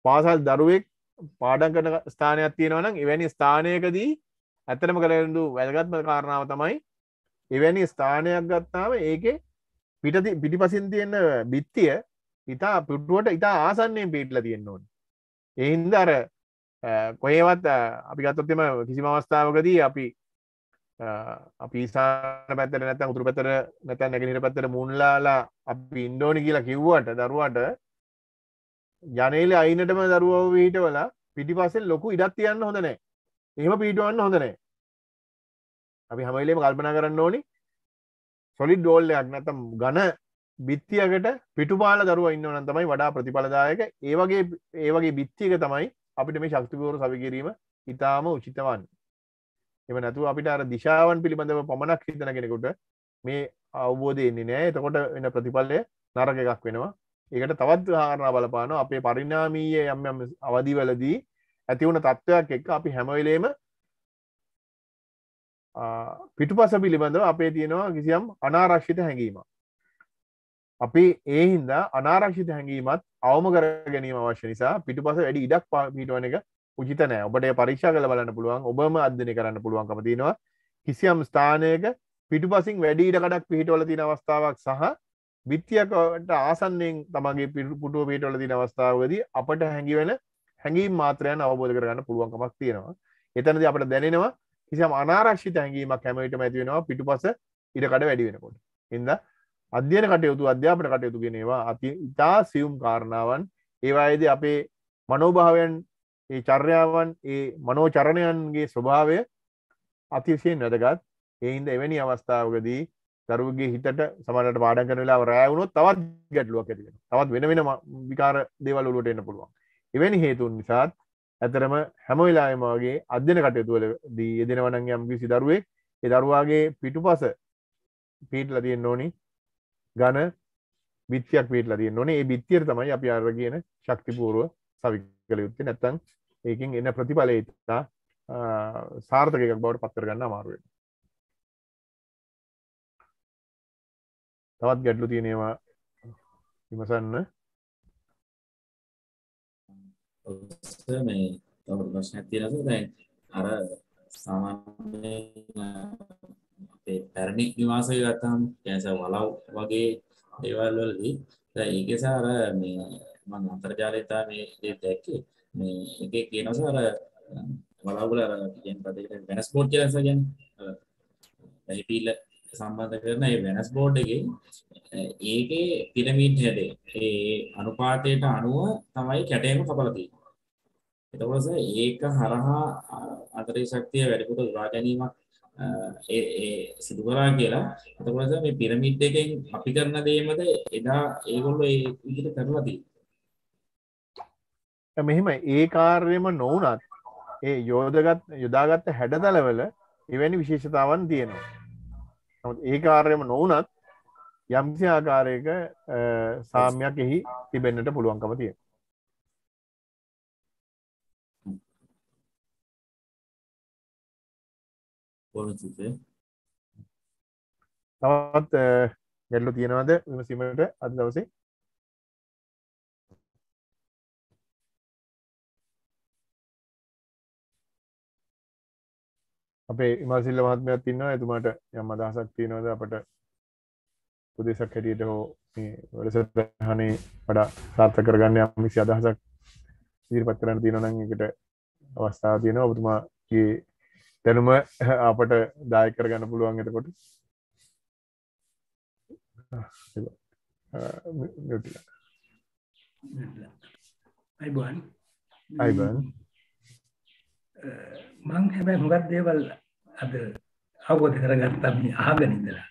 පාසල් දරුවෙක් පාඩන් කරන ස්ථානයක් තියෙනවනම් එවැනි ස්ථානයකදී ඇත්තටම කළයුතු වැදගත්ම කාරණාව තමයි එවැනි ස්ථානයක් ගත්තාව ඒකෙ පිටති පිටිපසින් තියෙන බිත්තිය ඉතා පුටුවට ඉතා ආසන්නයෙන් පිටල තියෙන්නවන් එහින්ද අර කොයවත් අපි ගත්තත්තම කිසිම අවස්ථාවකදී අපි අපි ස්ථාන පැත්තර නැත උතුර පැතර නැත නැගනිට පැත්තර මුන්ලාලා අපි ඉන්ඩෝනි කියලා කිව්වට දරුවට ජනේල අයිනටම දරුවව විහිටවලා පිටිපසෙල් ලොකු ඉඩත් තියන්න හොඳනෑ එහෙම පීටුවන්න හොඳනෑ අපි හමයිලේම කල්පනා කරන්න ඕනි සොලිඩ් ඩෝල්ලයක් නැතම් ගන බිත්තියකට පිටුපාල දරුව ඉන්නවන තමයි වඩා ප්‍රතිඵලදායක ඒවගේ ඒවගේ බිත්තියක තමයි අපිට මේ ශක්තිපවරු සවිකිරීම ඉතාම උචිතවන් එම නැතු අපිට අර දිශාවන් පිළිබඳව පමණක් හිතන කෙනෙකුට මේ අවබෝධයන්නේ නෑ එතකොට එන්න ප්‍රතිඵල්ලය නරක එකක් වෙනවා ඒකට තවත් හාරණ බලපාන අපේ පරිනාමීය යම් අවදිවලදී ඇතිවුණ තත්ත්වයක් එක් අපි හැමවෙලේම පිටු පස පිළිබඳව අපේ තියෙනවා කිසියම් අනාරක්ෂිත හැඟීම අපි ඒ හින්දා අනාරක්ෂිත හැඟීමත් අවම කර ගැනීම අවශ්‍ය නිසා පිටු පස වැඩි ඉඩක් පිටුවන එක උජිත නෑ ඔබට පරික්ෂා කළ බලන්න පුළුවන් ඔබම අධ්‍යනය කරන්න පුළුවන්කම තියෙනවා කිසියම් ස්ථානයක පිටු පසින් වැඩි ඉඩ කඩක් පිහිටවල තින අවස්ථාවක් සහ බිත්තියකට ආසන්නෙන් තමගේ පිටුව පිටවල තින අවස්ථාවදී අපට හැඟිවෙන හැඟීම් මාත්‍රයන් අවබෝධ කරගන්න පුළුවන්කමක් තියෙනවා එතනද අපට දැනෙනවා කිසිම අනාරක්ෂිත හැඟීමක් හැමවිටම ඇතිවෙනවා පිටු පස ඉඩකඩ වැඩි වෙනකොට එද අධ්‍යන කටයුතු අධ්‍යාපන කටයුතු ගෙනවා අති ඉතා සියුම් කාරණාවන් ඒවායේද අපේ මනෝභාවයන් ඒ චර්යාවන් ඒ මනෝචරණයන්ගේ ස්වභාවය අතිශයෙන් වැදගත් එයින්ද එවැනි අවස්ථාවකදී දරුවගේ හිතට සමට පාඩ කරලා රෑවුණු තවත් ගැටලුවක් ඇතිෙන තවත් වෙන වෙන විකාර දෙවල්ලුවට එන්න පුළුවන් එවැනි හේතුන් නිසාත් ඇතරම හැම වෙලායමගේ අධ්‍යන කටයතුවල දී යෙදෙනවනන් යම්කිසි දරුවෙක් එ දරුවාගේ පිටු පස පීට ලතියෙන් නොනි ගන බිත්්‍යයක් පීට ලතිය නොනේ ඒ බිත්තිර තමයි අප අර කියන ශක්තිපූරුව සවි කළ යුත්තේ නැත්තං ඒකින් එන්න ප්‍රතිඵලය ඉතා සාර්ථකයක් බවට පත්තරගන්න අමාරුවෙන් තවත් ගැඩ්ලු තියෙනවා විමසන්න ඔස්සේ මේ තව ප්‍රශ්නයක් තියෙනවා දැන් අර සාමාන්‍යයෙන් අපේ පැරණි නිවාස ගත්තහම කැන්සර් වලව් වගේ දේවල් වලදී දැන් ඒකේ සාර මේ මම අන්තර්ජාලයතා මේ දේ දැක්කේ මේ ඒකේ කියනවා සාර වලව් වල අර කියන පදයකට වෙනස් පොඩ් කියලා කියන්නේ ඇහිපිල සම්බන්ධ කරන ඒ වෙනස් බෝඩ් එකේ ඒකේ පිරමීඩ් හැඩේ ඒ අනුපාතයට අනුව තමයි කැටයම කපලා තියෙන්නේ. එතකොට ඒක හරහා අතරේ ශක්තිය වැඩිපුර උරා ගැනීමක් ඒ ඒ සිදු කරා කියලා. එතකොට මේ පිරමීඩ් එකෙන් අපි කරන දේමද එදා ඒගොල්ලෝ ඒ විදිහට කරලා තියෙන්නේ. මෙහෙම ඒ කාර්යම නොවුනත් ඒ යෝදගත් යොදාගත්ත හැඩතලවල එවැනි විශේෂතාවන් තියෙනවා. ඒ කාර්යම නොවනත් යම්සි ආකාරයක සාමයක් එහි තිබෙන්න්නට පුළුවන්කම තිය තවත් ගැල්ලු තියෙනවද විමසීමට අද දවසේ අපේ ඉමල්සිල්ල මහත්මයක් ඉන්නවා එතුමාට යම් අදහසක් තියෙනවද අපට පුදෙසක් හැටියට හෝ වැඩසහනේ වඩා සාර්ථ කරගන්න යම්මිසි අදහසක් සිරිපත් කරන්න තියෙනනං එකට අවස්ථාව තියෙන ඔබතුමාගේ දැනුම අපට දාය කරගන්න පුළුවන් එතකොට අයිබන් අයිබන් මං හැබැයි හුඟක් දේවල් අද අවබෝධ කරගත්තා මේ අහගෙන ඉඳලා.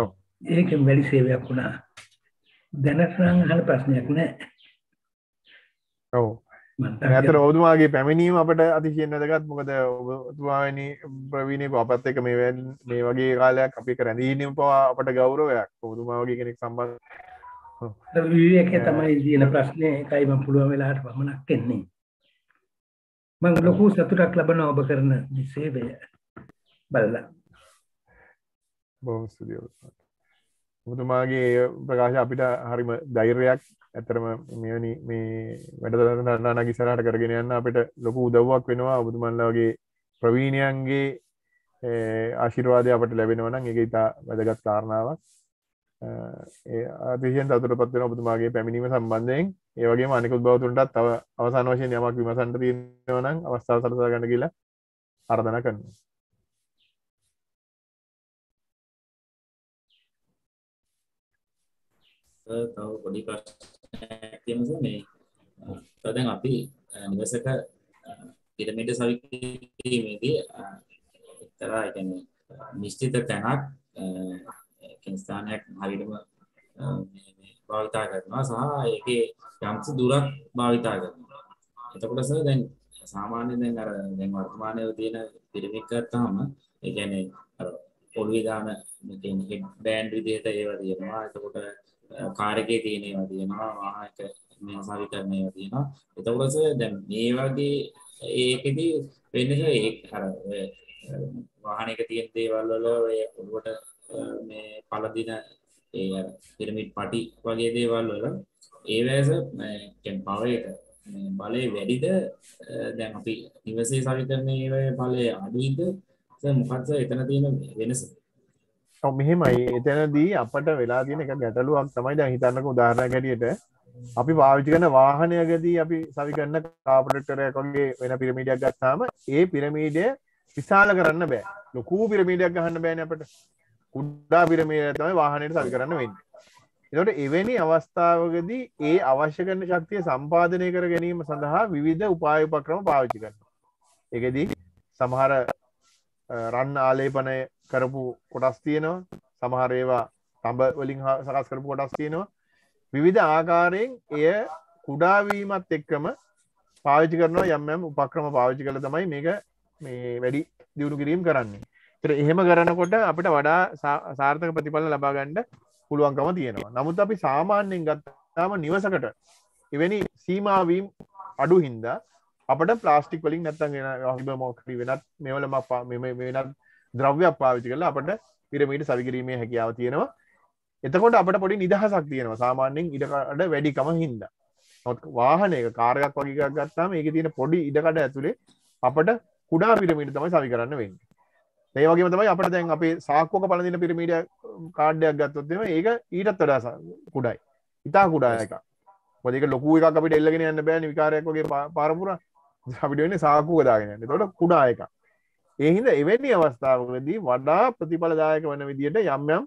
ඔව්. ඒකෙන් වැඩි සේවයක් වුණා. දැනට නම් අහන ප්‍රශ්නයක් නැහැ. ඔව්. ඇතර ඔබතුමාගේ පැමිණීම අපට අතිශයෙන් වැදගත් මොකද ඔබතුමාවැනි ප්‍රවීණය පපත් එක මේ මේ වගේ කාලයක් අපි කරැඳීනම් පවා අපට ගෞරවයක් ඔබතුමාවගේ කෙනෙක් සම්බන්ධ විවක තමයි දීන ප්‍රශ්නය එකයිම පුළුව වෙලාට පමණක් කෙන්නේ මං ලොකු සතුටක් ලබන ඔබ කරන සේවය බලලා බොහොම ස්තුතියි ඔබතුමාගේ ප්‍රකාශ අපිට හරිම ධෛර්යයක් ඇතරම මෙවැනි මේ වැඩදරන අනාගි සරහට කරගෙන යන්න අපිට ලොකු උදව්වක් වෙනවා ඔබතුමන්ලාගේ ප්‍රවීණයන්ගේ ආශිරවාදය අපට ලැබෙනවනම් එක ඉතා වැදගත් කාරණාවක් අතිශයෙන් අතුරපත්වන ඔබතුමාගේ පැමිණීම සම්බන්ධයෙන් ඒවගේ මනිකුත් බවතුන්ටත් තව අවසාන වශයෙන් යමක් විමසන්ට තියෙනවනම් අවස්ථාව සරසා ගන්න කියලා අර්ධන කරන්න තව පොඩි ප්‍රශ්නයක්තියම මේ තදැන් අපි නිවසක පිරමිට සවිීමේදී එක්තරා නිශ්චිත තැනක් ස්ථානයක් හරියටම භාවිතා කරනවා සහ ඒකේ යම්සි දුරක් භාවිතා කරනවා. එතකොට සර් දැන් සාමාන්‍ය දැන් අර දැන් වර්තමානයේ තියෙන පිරමිඩ් ගත්තාම ඒ කියන්නේ අර පොළවේ දාන මේ කියන්නේ හෙඩ් බෑන්ඩ් විදිහට ඒවා තියෙනවා. එතකොට කාර් එකේ තියෙන ඒවා තියෙනවා වාහනයක මේ සාවිකරණ ඒවා තියෙනවා එතකොට දැන් මේ වගේ ඒකෙදි වෙන්නේ ඒ අර වාහනයක තියෙන දේවල් වල ඔය ඔළුවට මේ පළදින ඒ පිරමිඩ් පටි වගේ දේවල් වල ඒවැස පවයට බලය වැඩිද දැන් අපි නිවසේ සවිකරන ඒවැ බලය අඩුයිද මොකක්ද එතන තියෙන වෙනස මෙහෙමයි එතැනදී අපට වෙලා තියෙන එක ගැටලුවක් තමයි දැ හිතන්නක උදාරණ ගැටියට අපි පාවිචි කන වාහනයගදී අපි සවිකරන්න කාපටක්ටරයකොන්ගේ වෙන පිරමීඩියක් ගත්තාම ඒ පිරමීඩය විශාල කරන්න බෑ ලොකූ පිරමීඩයක් ගහන්න බෑන අපට කුඩ්ඩා පිරමේ තමයි වාහනයට සල් කරන්න වෙන්න එතට එවැනි අවස්ථාවකදී ඒ අවශ්‍ය කරන ශක්තිය සම්පාධනය කර ගැනීම සඳහා විවිධ උපායපක්‍රම පාවිච්චි කරන එකදී සමහර රන්න ආලේපනය කරපු කොටස් තියෙනවා සමහර ඒවා තඹ වලින් හා සකස් කරපු කොටස් තියෙනවා විවිධ ආකාරයෙන් එය කුඩාවීමත් එක්කම පාවිච්චි කරනවා යම් යම් උපක්‍රම පාවිච්චි කළ තමයි මේක මේ වැඩි දියුණු කිරීම් කරන්නේ එහෙම කරනකොට අපිට වඩා සාර්ථක ප්‍රතිඵල ලබාගණ්ඩ පුළුවන්කම තියෙනවා නමුත් අපි සාමාන්‍යයෙන් ගත්තාම නිවසකට එවැනි සීමාවීම් අඩු හින්දා අපට ප්ලාස්ටික් වලින් නැත්තන්ගෙන මෝකරි වෙනත් මෙවලම අපා මෙම වෙනත් ද්‍රව්‍යයක් පාවිචි කරලා අපට පිරමීට සවිකිරීමේ හැකියාව තියෙනවා එතකොට අපට පොඩි නිදහසක් තියෙනවා සාමාන්‍යෙන් ඉඩකට වැඩිකම හින්දා වාහනය කාරයක් වගේ ගත්තාම ඒක තියෙන පොඩි ඉඩකට ඇතුළේ අපට කුඩා පිරමිට තමයි සවි කරන්න වෙන්න ඒ වගේ තමයි අපට දැන් අපේ සාක්කෝක පලදින පිරිමීඩිය කාඩ්ඩයක් ගත්තොත්ම ඒක ඊටත් වඩාස කුඩයි ඉතා කුඩා එක පොදක ලොකු එකක් අපිට එල්ලගෙන යන්න බෑන විකාරයක්ගේ පාරපුර අපිටවෙන්න සාකූකදාගෙනන්න තොට කුඩා එක එහින්ද එවැනි අවස්ථාවලදී වඩා ප්‍රතිඵලදායක වන විදියට යම්යම්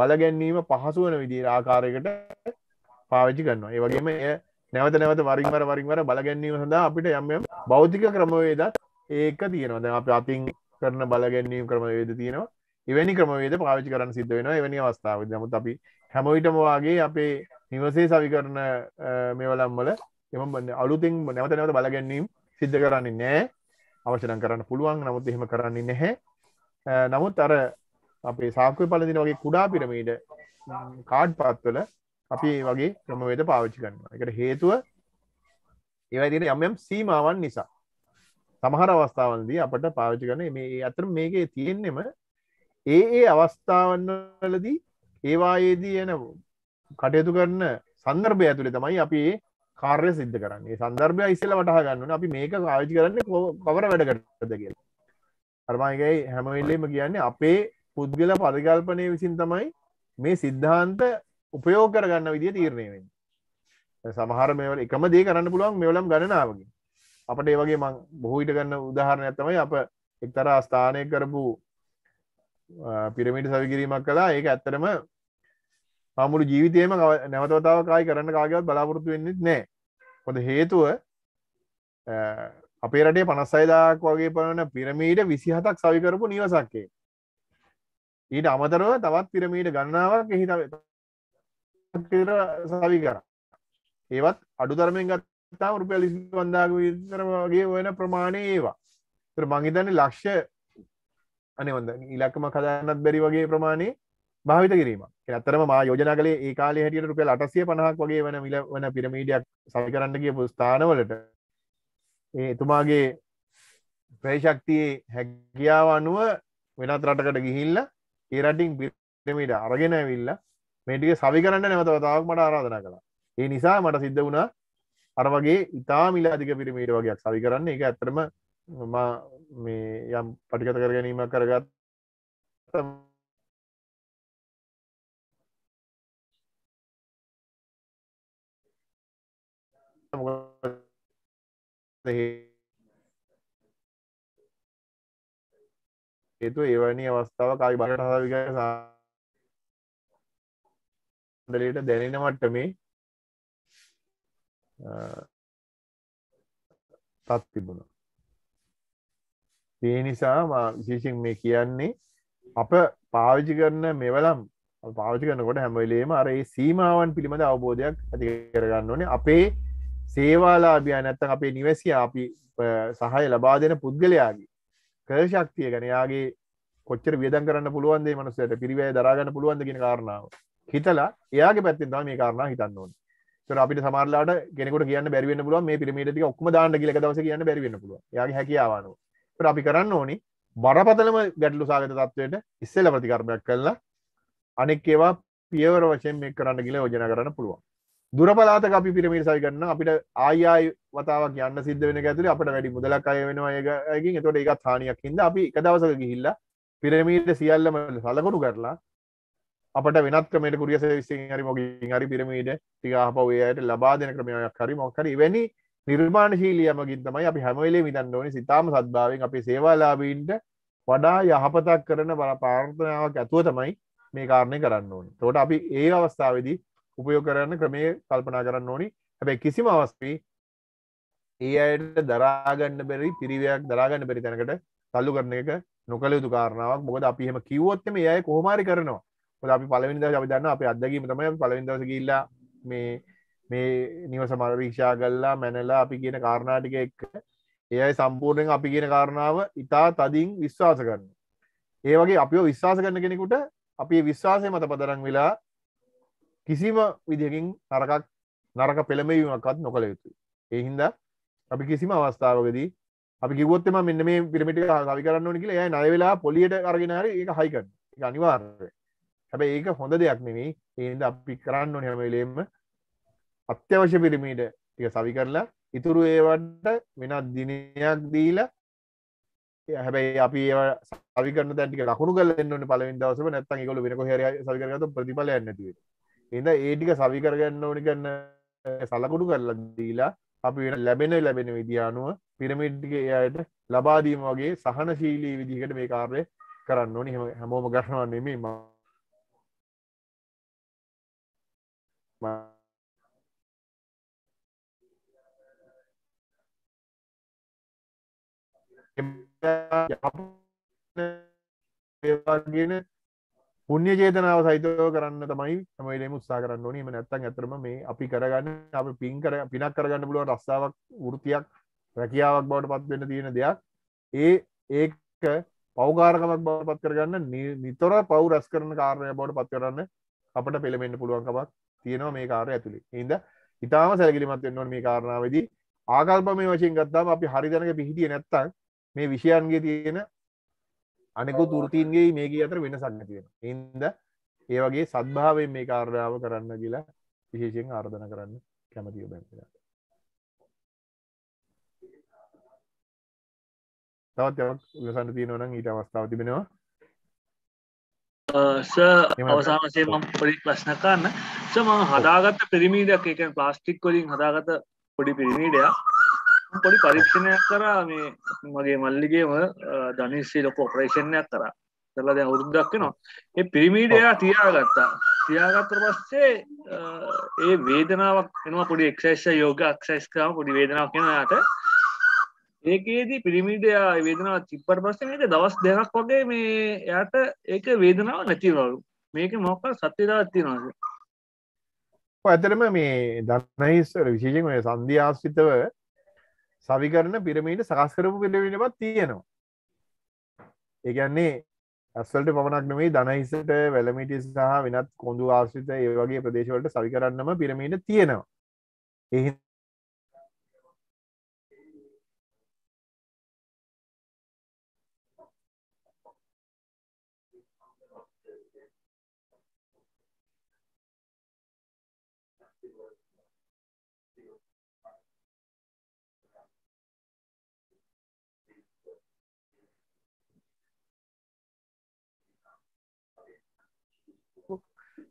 බලගැන්නීම පහසු වන විදිර ආකාරයකට පාවිච්චි කරන්න ඒවගේම එය නැවත නැවත වරින්වර වරින්වර බලගැන්නීම සඳහා අපිට යම්යම් බෞතික ක්‍රමවේදත් ඒක තියෙනවද අප අතින් කරන බලගැන්නීම් ක්‍රමවේද තියෙනවා එවැනි ක්‍රමවේද පාවිචි කරන්න සිද්ධ වෙනවා එවැනි අවස්ථාව නමුත් අපි හැමවිටම වගේ අපේ නිවසේ සවි කරන මේවලම්වල එම අලුතින් නැවත නැවත බලගැන්නීම් සිද්ධ කරන්නේ නෑ අවශ්‍යනම් කරන්න පුළුවන් නමුත් එහෙම කරන්නේ නැහැ නමුත් අර අපේ සාක්කය පලදින වගේ කුඩා පිරමීඩ කාඩ් පත්වල අපි වගේ ක්‍රමවේද පාවිච්චි කරන්න එකට හේතුව ඒවැදින යම් යම් සීමාවන් නිසා සමහර අවස්ථාවන්දී අපට පාවිච්චි කරන මේ අතර මේකේ තියෙන්නෙම ඒ ඒ අවස්ථාවන්නලදී ඒවායේදී එන කටයුතු කරන සන්දර්භය ඇතුළේ තමයි අපි කාර්ය සිද්ධ කරන්නේ සන්දර්භය ඉස්සල වටහ ගන්නන අපි මේක ආවිචි කරන්න කවර වැඩ කරද කියලා අර්මායකයි හැමවෙල්ලේම කියන්නේ අපේ පුද්ගල පරිකල්පනය විසින් තමයි මේ සිද්ධාන්ත උපයෝග කරගන්න විදිිය තීරණයවෙන් සමහර මෙවල එකම දේ කරන්න පුළුවන් මෙවලම් ගණනාවගේ අපට ඒ වගේ මං බොහෝයිට ගන්න උදාහරණ ඇතමයි අප එක්තර අස්ථානය කරපු පිරමිට සවිකිරීමක් කලා ඒක ඇත්තරම පමුළු ජීවිතයම නැවතවතාව කායි කරන්න කාගවත් බලාපොරොත්තු වෙන්නෙත් නෑ හොඳ හේතුව අපේ රටේ පනස්සයිදාක් වගේ පරන පිරමීට විසිහතක් සවිකරපු නිවසක්කේ ඊට අමතරව තවත් පිරමීට ගන්නාවක් එහිතව සවි කර ඒවත් අඩු ධර්මයෙන් ගත් තාම රුපිය ලිසි වන්දාග විතරමගේ වෙන ප්‍රමාණය ඒවා තර මංහිතන්න ලක්ෂ අනවද ඉලක්කම කදන්නත් බැරි වගේ ප්‍රමාණය භාවිත කිරීම ඇතරම මා යෝජන කලේ ඒ කාල හැටියට රුපිය අටසිය පනහක් වගේ වන මිල වන පිරමීඩියක් සවි කරන්න කිය පුස්ථානවලට එතුමාගේ ප්‍රේශක්තියේ හැකියාව අනුව වෙනත් රටකට ගිහිල්ල ඒරටින් පිරමීට අරගෙන විල්ල මේටික සවි කරන්න නැවතවතාවක් මට ආරාධන කලා ඒ නිසා මට සිද්ධ වුණා අර වගේ ඉතා මිලාධික පිරිමීට වගේයක් සවි කරන්න එක ඇතරම මා මේ යම් පටිගත කර ගැනීමක් කරගත් හේතු ඒවැනි අවස්ථාව කායි බරට හවිග සාදලට දැනෙන මට්ට මේ තත් තිබුණා ඒ නිසා විශේෂෙන් මේ කියන්නේ අප පාවිජි කරන මෙවලම් පාවිජි කරනකොට හැමවලේම අරේ සීමාවන් පිළිබඳ අවබෝධයක් ඇති කරගන්න ඕනේ අපේ සේවාලාභිය නැත්තන් අපේ නිවැසි අපි සහය ලබා දෙන පුද්ගලයාගේ කර ශක්තිය ගැනයාගේ කොච්චර වියදන් කරන්න පුළුවන්දේ මනුසයට පිරිවේ දරාගන්න පුළුවන්ද කියෙන කාරණාව හිතලා එයාගේ පැත්තිෙන් තම මේ කාරණා හිතන්න ඕන තොර අපිට සමාරලාට කෙනෙකුට කියන්න බැරිවෙන්න පුළුව මේ පිරිමිටති ඔක්ම දාන්න ගිලක දවස කියන්න බැරිවෙන්න පුළුව යාගේ හැකියාවනවා අපි කරන්න ඕනි බරපතලම ගැටලු සාගත තත්වයට ඉස්සෙල ප්‍රතිකර්මයක් කරලා අනෙක් ඒවා පියවර වශයෙන් මේ කරන්න ගිල යෝජන කරන්න පුළුවන් දුරපලාත අපි පිරමිට සයිකරන්න අපිට ආයයි වතාව කියන්න සිද්ධ වෙන ඇතුල අපට වැඩි මුදලක් අය වෙනවා ඒකින් එතොට එකත් හානියක් හිද අපි එක දවසක ගිහිල්ලා පිරමීට සියල්ලම සලකොටු කරලා අපට වෙනත් ක්‍රමයට කුරියස විසින් හරි මොගින් හරි පිරමීඩ තිගහපව අයට ලබා දෙන ක්‍රමයක් හරි මොක්කර වැනි නිර්මාණශීලියම ගින්තමයි අපි හැමවෙලේ විදන්න ඕනි සිතාම සද්භාවෙන් අපි සේවාලාබීන්ට වඩා යහපතක් කරන බල පාර්ථනාවක් ඇතුව තමයි මේ කාරණය කරන්න ඕනි තොට අපි ඒ අවස්ථාවදී උපයෝ කරන්න ක්‍රමය කල්පනා කරන්න ඕනි හැබැ කිසිම අවස්පී ඒ අයට දරාගන්න බැරි පිරිවයක් දරාගන්න බැරි තැනකට තල්ලු කරන එක නොකළ යුතු කාරණාවක් මොකද අපිහෙම කිවොත්තම යය කොහොමරි කරනවා අපි පලවිනිද අපි දන්න අප අදගීම තමයි පලවිදස කියල්ලා මේ මේ නිවස මරවික්ෂා කල්ලා මැනලා අපි කියන කාරණාටික එක් ඒයි සම්පූර්ණයෙන් අපි කියන කාරණාව ඉතා තදින් විශ්වාස කරන්න ඒ වගේ අපිෝ විශ්වාස කරන කෙනෙකුට අපි විශ්වාසය මත පදරන් වෙලා කිසිම විදිකින් නරකක් නරක පෙළමවීමක්කත් නොකළ යුතු ඒහින්ද අපි කිසිම අවස්ථාවකදී අපි කිවොත්තම මෙන්න මේ පිරමිටි කවි කරන්න ඕනි කියලා ය නයවෙලා පොලියට අරගෙනහර එක හයිකන්න අනිවාර්ය හැබ ඒක හොඳ දෙයක් නෙවෙයි ඒනිද අපි කරන්න ඕන හැමලේම අත්‍යවශ්‍ය පිරිමීට ටික සවි කරලා ඉතුරු ඒවට වෙනත් දිනයක් දීලා හැබැයි අපි ඒ සවිකරන දැටික ලකුණු කලන්න පලවින් දවස නැත්තන් එකකොල වෙනක හර සවිකරගත ප්‍රතිඵල නැතිව එඳ ඒටික සවිකරගන්න ඕනි කරන්න සලකුණු කරලා දීලා අපි ලැබෙන ලැබෙන විදිානුව පිරමිට්ගේ අයට ලබාදීම වගේ සහනශීලී විදිහකට මේ කාර්ය කරන්න ඕනි හැමෝම ගහනවා නෙමේ මා කියන පුුණ්‍ය චේතනාව සහිතව කරන්න තමයි තමයිලම උත්සා කරන්න ඕනීම නැත්තන් ඇතරම මේ අපි කරගන්න අප පින් කර පිනක් කරගන්න පුළුව රස්සාාවක් වෘතියක් රැකියාවක් බවට පත්වෙන්න තියෙන දෙයක් ඒ ඒක පෞගාරකමක් බවට පත් කරගන්න නිතොර පව් රැස් කරන කාරණය බවට පත් කරන්න අපට පෙළමෙන්න්න පුළුවන්කමක් තියෙනවා මේ කාරය ඇතුළි ඉද ඉතාම සැලකිලිමත් වෙන්නවන මේ කාරණාවදී ආකල්ප මේ වශයෙන් ගත්තාම අපි හරිදනක පිහිටිය නැත්තන් මේ විෂයන්ගේ තියෙන අනෙකු තුෘතින්ගේ මේක අතර වෙන සන්න තියෙන ඉන්ද ඒ වගේ සත්භාවෙන් මේ කාරණාව කරන්න කියලා විශේෂයෙන් ආර්ධන කරන්න කැමතිව බැ තවත් යමක් ලසන්න තියෙනවන ඊට අවස්ථාව තිබෙනවා අවසාමසේ ම පොඩි ප්‍රශ්න කරන්න සම හදාගත්ත පිරිමීඩක් එක ප්ලාස්ටික් කොලින් හදාගත පොඩි පිරිමීඩයක් පොඩි පරීක්ෂණයක් කරා මේ මගේ මල්ලිගේම ධනිශ්‍රී ලොක ඔපරේෂණයක් කරා කරලා දැන් අවුරුද්දක් වෙනවා ඒ පිරිමීඩ එයා තියාගත්තා තියාගත්තට පස්සේ ඒ වේදනාවක් එනවා පොඩි එක්සයිස් යෝග එක්සයිස් කරාම පොඩි වේදනාවක් එනවා යාට ඒකේදී පිරිමීඩ එයා වේදනාව තිබ්බට පස්සේ මේක දවස් දෙකක් වගේ මේ එයාට ඒක වේදනාවක් නැති වෙනවලු මේක මොකක්ද සත්‍යතාවක් තියෙනවද ඇතරම මේ දන්නයිස් විශේෂයෙන් ඔය සන්ධ්‍යාශ්‍රිතව සවිකරන පිරමීට සකස්කරපු පිළිවෙනවත් තියෙනවා ඒගැන්නේ ඇස්වලට පමණක් නෙමේ දනහිසට වැලමිටි සහ වෙනත් කොඳු ආශ්‍රිත ඒ වගේ ප්‍රදේශවලට සවි කරන්නම පිරමීට තියෙනවා එහි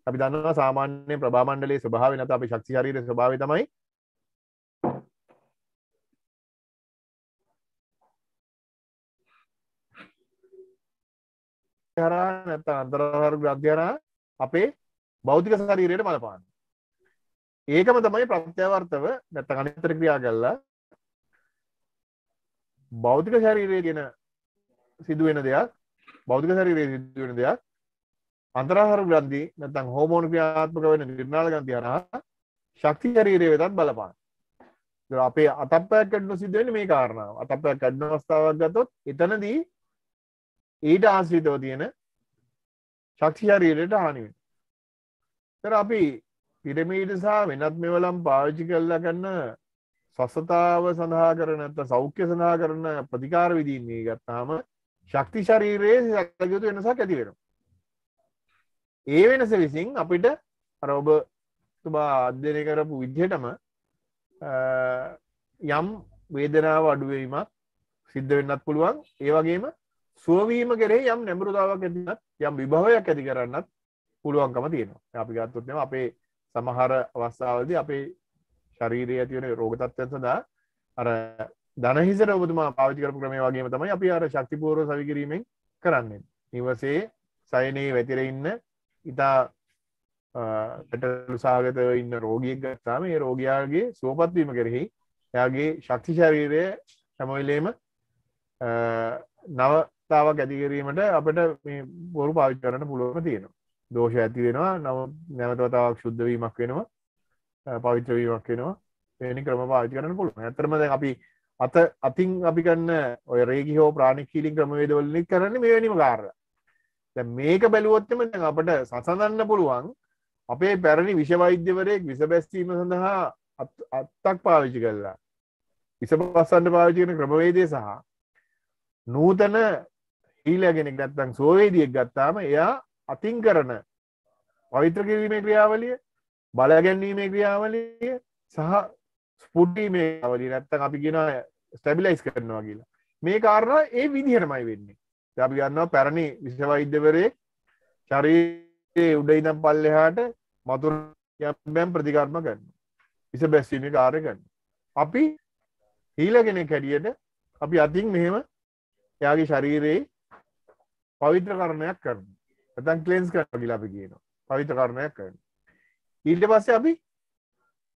අපි දන්නවා සාමාන්‍ය ප්‍රභාමණ්ඩලේ ස්වභාව නැත අපි ශක්ති ශරීරයේ ස්වභාවය තමයි හරා නැත්නම් අන්තරාහාර ග්‍රන්ථය හරහා අපේ භෞතික ශරීරයට බලපාන. ඒකම තමයි ප්‍රත්‍යවර්තව නැත්නම් අනිතර ක්‍රියා කරලා භෞතික ශරීරයේ කියන සිදුවෙන දෙයක් භෞතික ශරීරයේ සිදුවෙන දෙයක් අන්තරහර ග්‍රන්ති නැතන් හෝමෝන ක්‍රියාත්මක වෙන නිර්නාල ගන්ති හරහා ශක්ති ශරීරය වෙතත් බලපාන අපේ අතපයක් කඩ්නු සිදුවෙන මේ කාරණාව අතපයක් කඩ්න අවස්ථාවක් ගතොත් එතනදී ඊට ආශ්‍රිතව තියෙන ශක්ති ශරීරයට හානිවෙන තර අපි පිරමීට සහ වෙනත් මෙවලම් පාවිච්චි කරලා ගන්න ස්වස්සතාව සඳහා කරන ඇත සෞඛ්‍ය සඳහා කරන ප්‍රතිකාර විදින්නේ ගත්තාම ශක්ති ශරීරයේ සැකයුතු වෙනසක් ඇතිවෙන ඒ වෙනස විසින් අපිට අරඔබ තුබා අධ්‍යනය කරපු විද්‍යටම යම් වේදනාව අඩුවීමක් සිද්ධ වෙන්නත් පුළුවන් ඒවගේම සුවවීම කරේ යම් නැඹරුතාවක් ඇතිනත් යම් විභවයක් ඇති කරන්නත් පුළුවන්කම තියෙනවා අපි ගත්තුත්නම අපේ සමහර අවස්ථාවලද අපේ ශරීරය ඇතිවන රෝගතත්වය සඳහා අර දනහිසර ඔබතුමා පාවිචිකර ක්‍රමය වගේ තමයි අපි අර ශක්තිපූරෝ සවිකිරීමෙන් කරන්නේ නිවසේ සයනයේ වැතිර ඉන්න ඉතා ඇටසාගතව ඉන්න රෝගියක් ගත්තාම ඒ රෝගයාගේ සුවපත්වීම කරෙහි එයාගේ ශක්ති ශරීරය හැමොයිලේම නවතාවක් ඇතිකිරීමට අපට බොරු පාවිච් කරන්න පුළුවම තියෙනවා දෝෂ ඇති වෙනවා නව නැවතවතාවක් ශුද්ධවීමක් වෙනවා පවිත්‍රවීමක් වෙනවා පෙනි ක්‍රම පාවිච කරන්න පුළුව ඇතරමද අපි අත අතින් අපි කන්න ඔය රේගි හෝ ප්‍රාණික් කීලින් ක්‍රමවේදවලින් කරන්න මෙවැනිම කාරලා දැ මේක බැලුවොත්තම දැන් අපට සසඳන්න පුළුවන් අපේ පැරණි විෂවෛද්‍යවරයෙක් විස බැස්වීම සඳහා අත්තක් පාවිච්චි කරලා විස පස්සන්න පාවිචිකන ක්‍රමවේදය සහ නූතන හීලගෙනෙක් ගත්තන් සෝවේදියෙක් ගත්තාම එයා අතින් කරන පවිත්‍ර කිරීමේ ක්‍රියාවලිය බලගැන්වීමේ ක්‍රියාවලිය සහ ස්පුට්ටීමේ අවලි නැත්තන් අපි ගෙන ස්ටැබිලයිස් කරනවා කියලා මේ කාරණ ඒ විදිහටමයි වෙන්නේ අපි ගන්නවා පැරණි විශවෛද්‍යවරයෙක් ශරී උඩයිනම් පල්ලෙහාට මතුර යම්බැම් ප්‍රතිකර්ම ගන්න විස බැස්වීම කාරය ගන්න අපි හීලගෙන කැඩියට අපි අතින් මෙහෙම එයාගේ ශරීරයේ පවිත්‍ර කරණයක් කරන ඇතන් කලේන්ස් කරන ගිලාපි කියන පවිත්‍ර කරණයක් කරන ඊට පස්සේ අපි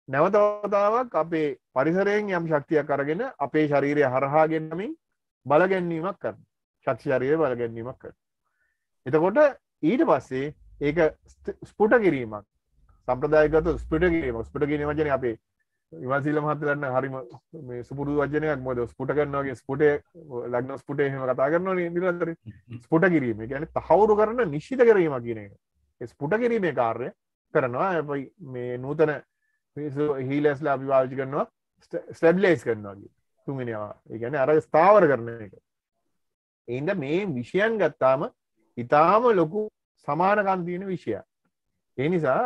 නැවතවතාවක් අපේ පරිසරයෙන් යම් ශක්තියක් කරගෙන අපේ ශරීරය හරහාගෙන්නමින් බලගැන්නීමක් කරන චත්චාරය බලගැන්වීමක් කර එතකොට ඊට පස්සේ ඒක ස්පුට කිරීමක් සම්ප්‍රදායකත ස්පිට කිරීම ස්පිට කිරීම වචන අපේ ඉවාසිීල මහත්තරන්න හරිම සුපුරු වචනයක් මොද ස්පුට කරනවාගේ ස්පුට ලක්න ස්පුට හම කතා කරන නිරතර ස්පුට කිරීම ගැන තහවුරු කරන නිශ්ිත කිරීම කියන එක ස්පුට කිරීමේ කාර්ය කරනවා ඇයි මේ නූතන හීලස්ලා අපි පාවිචි කරනවා ස්ටබ්ලයිස් කරනවාගේ තුමිනවා ඒගැන අර ස්ථාවර කරන එක එන්ද මේ විෂයන් ගත්තාම ඉතාම ලොකු සමානකන්තියෙන විෂය ඒ නිසා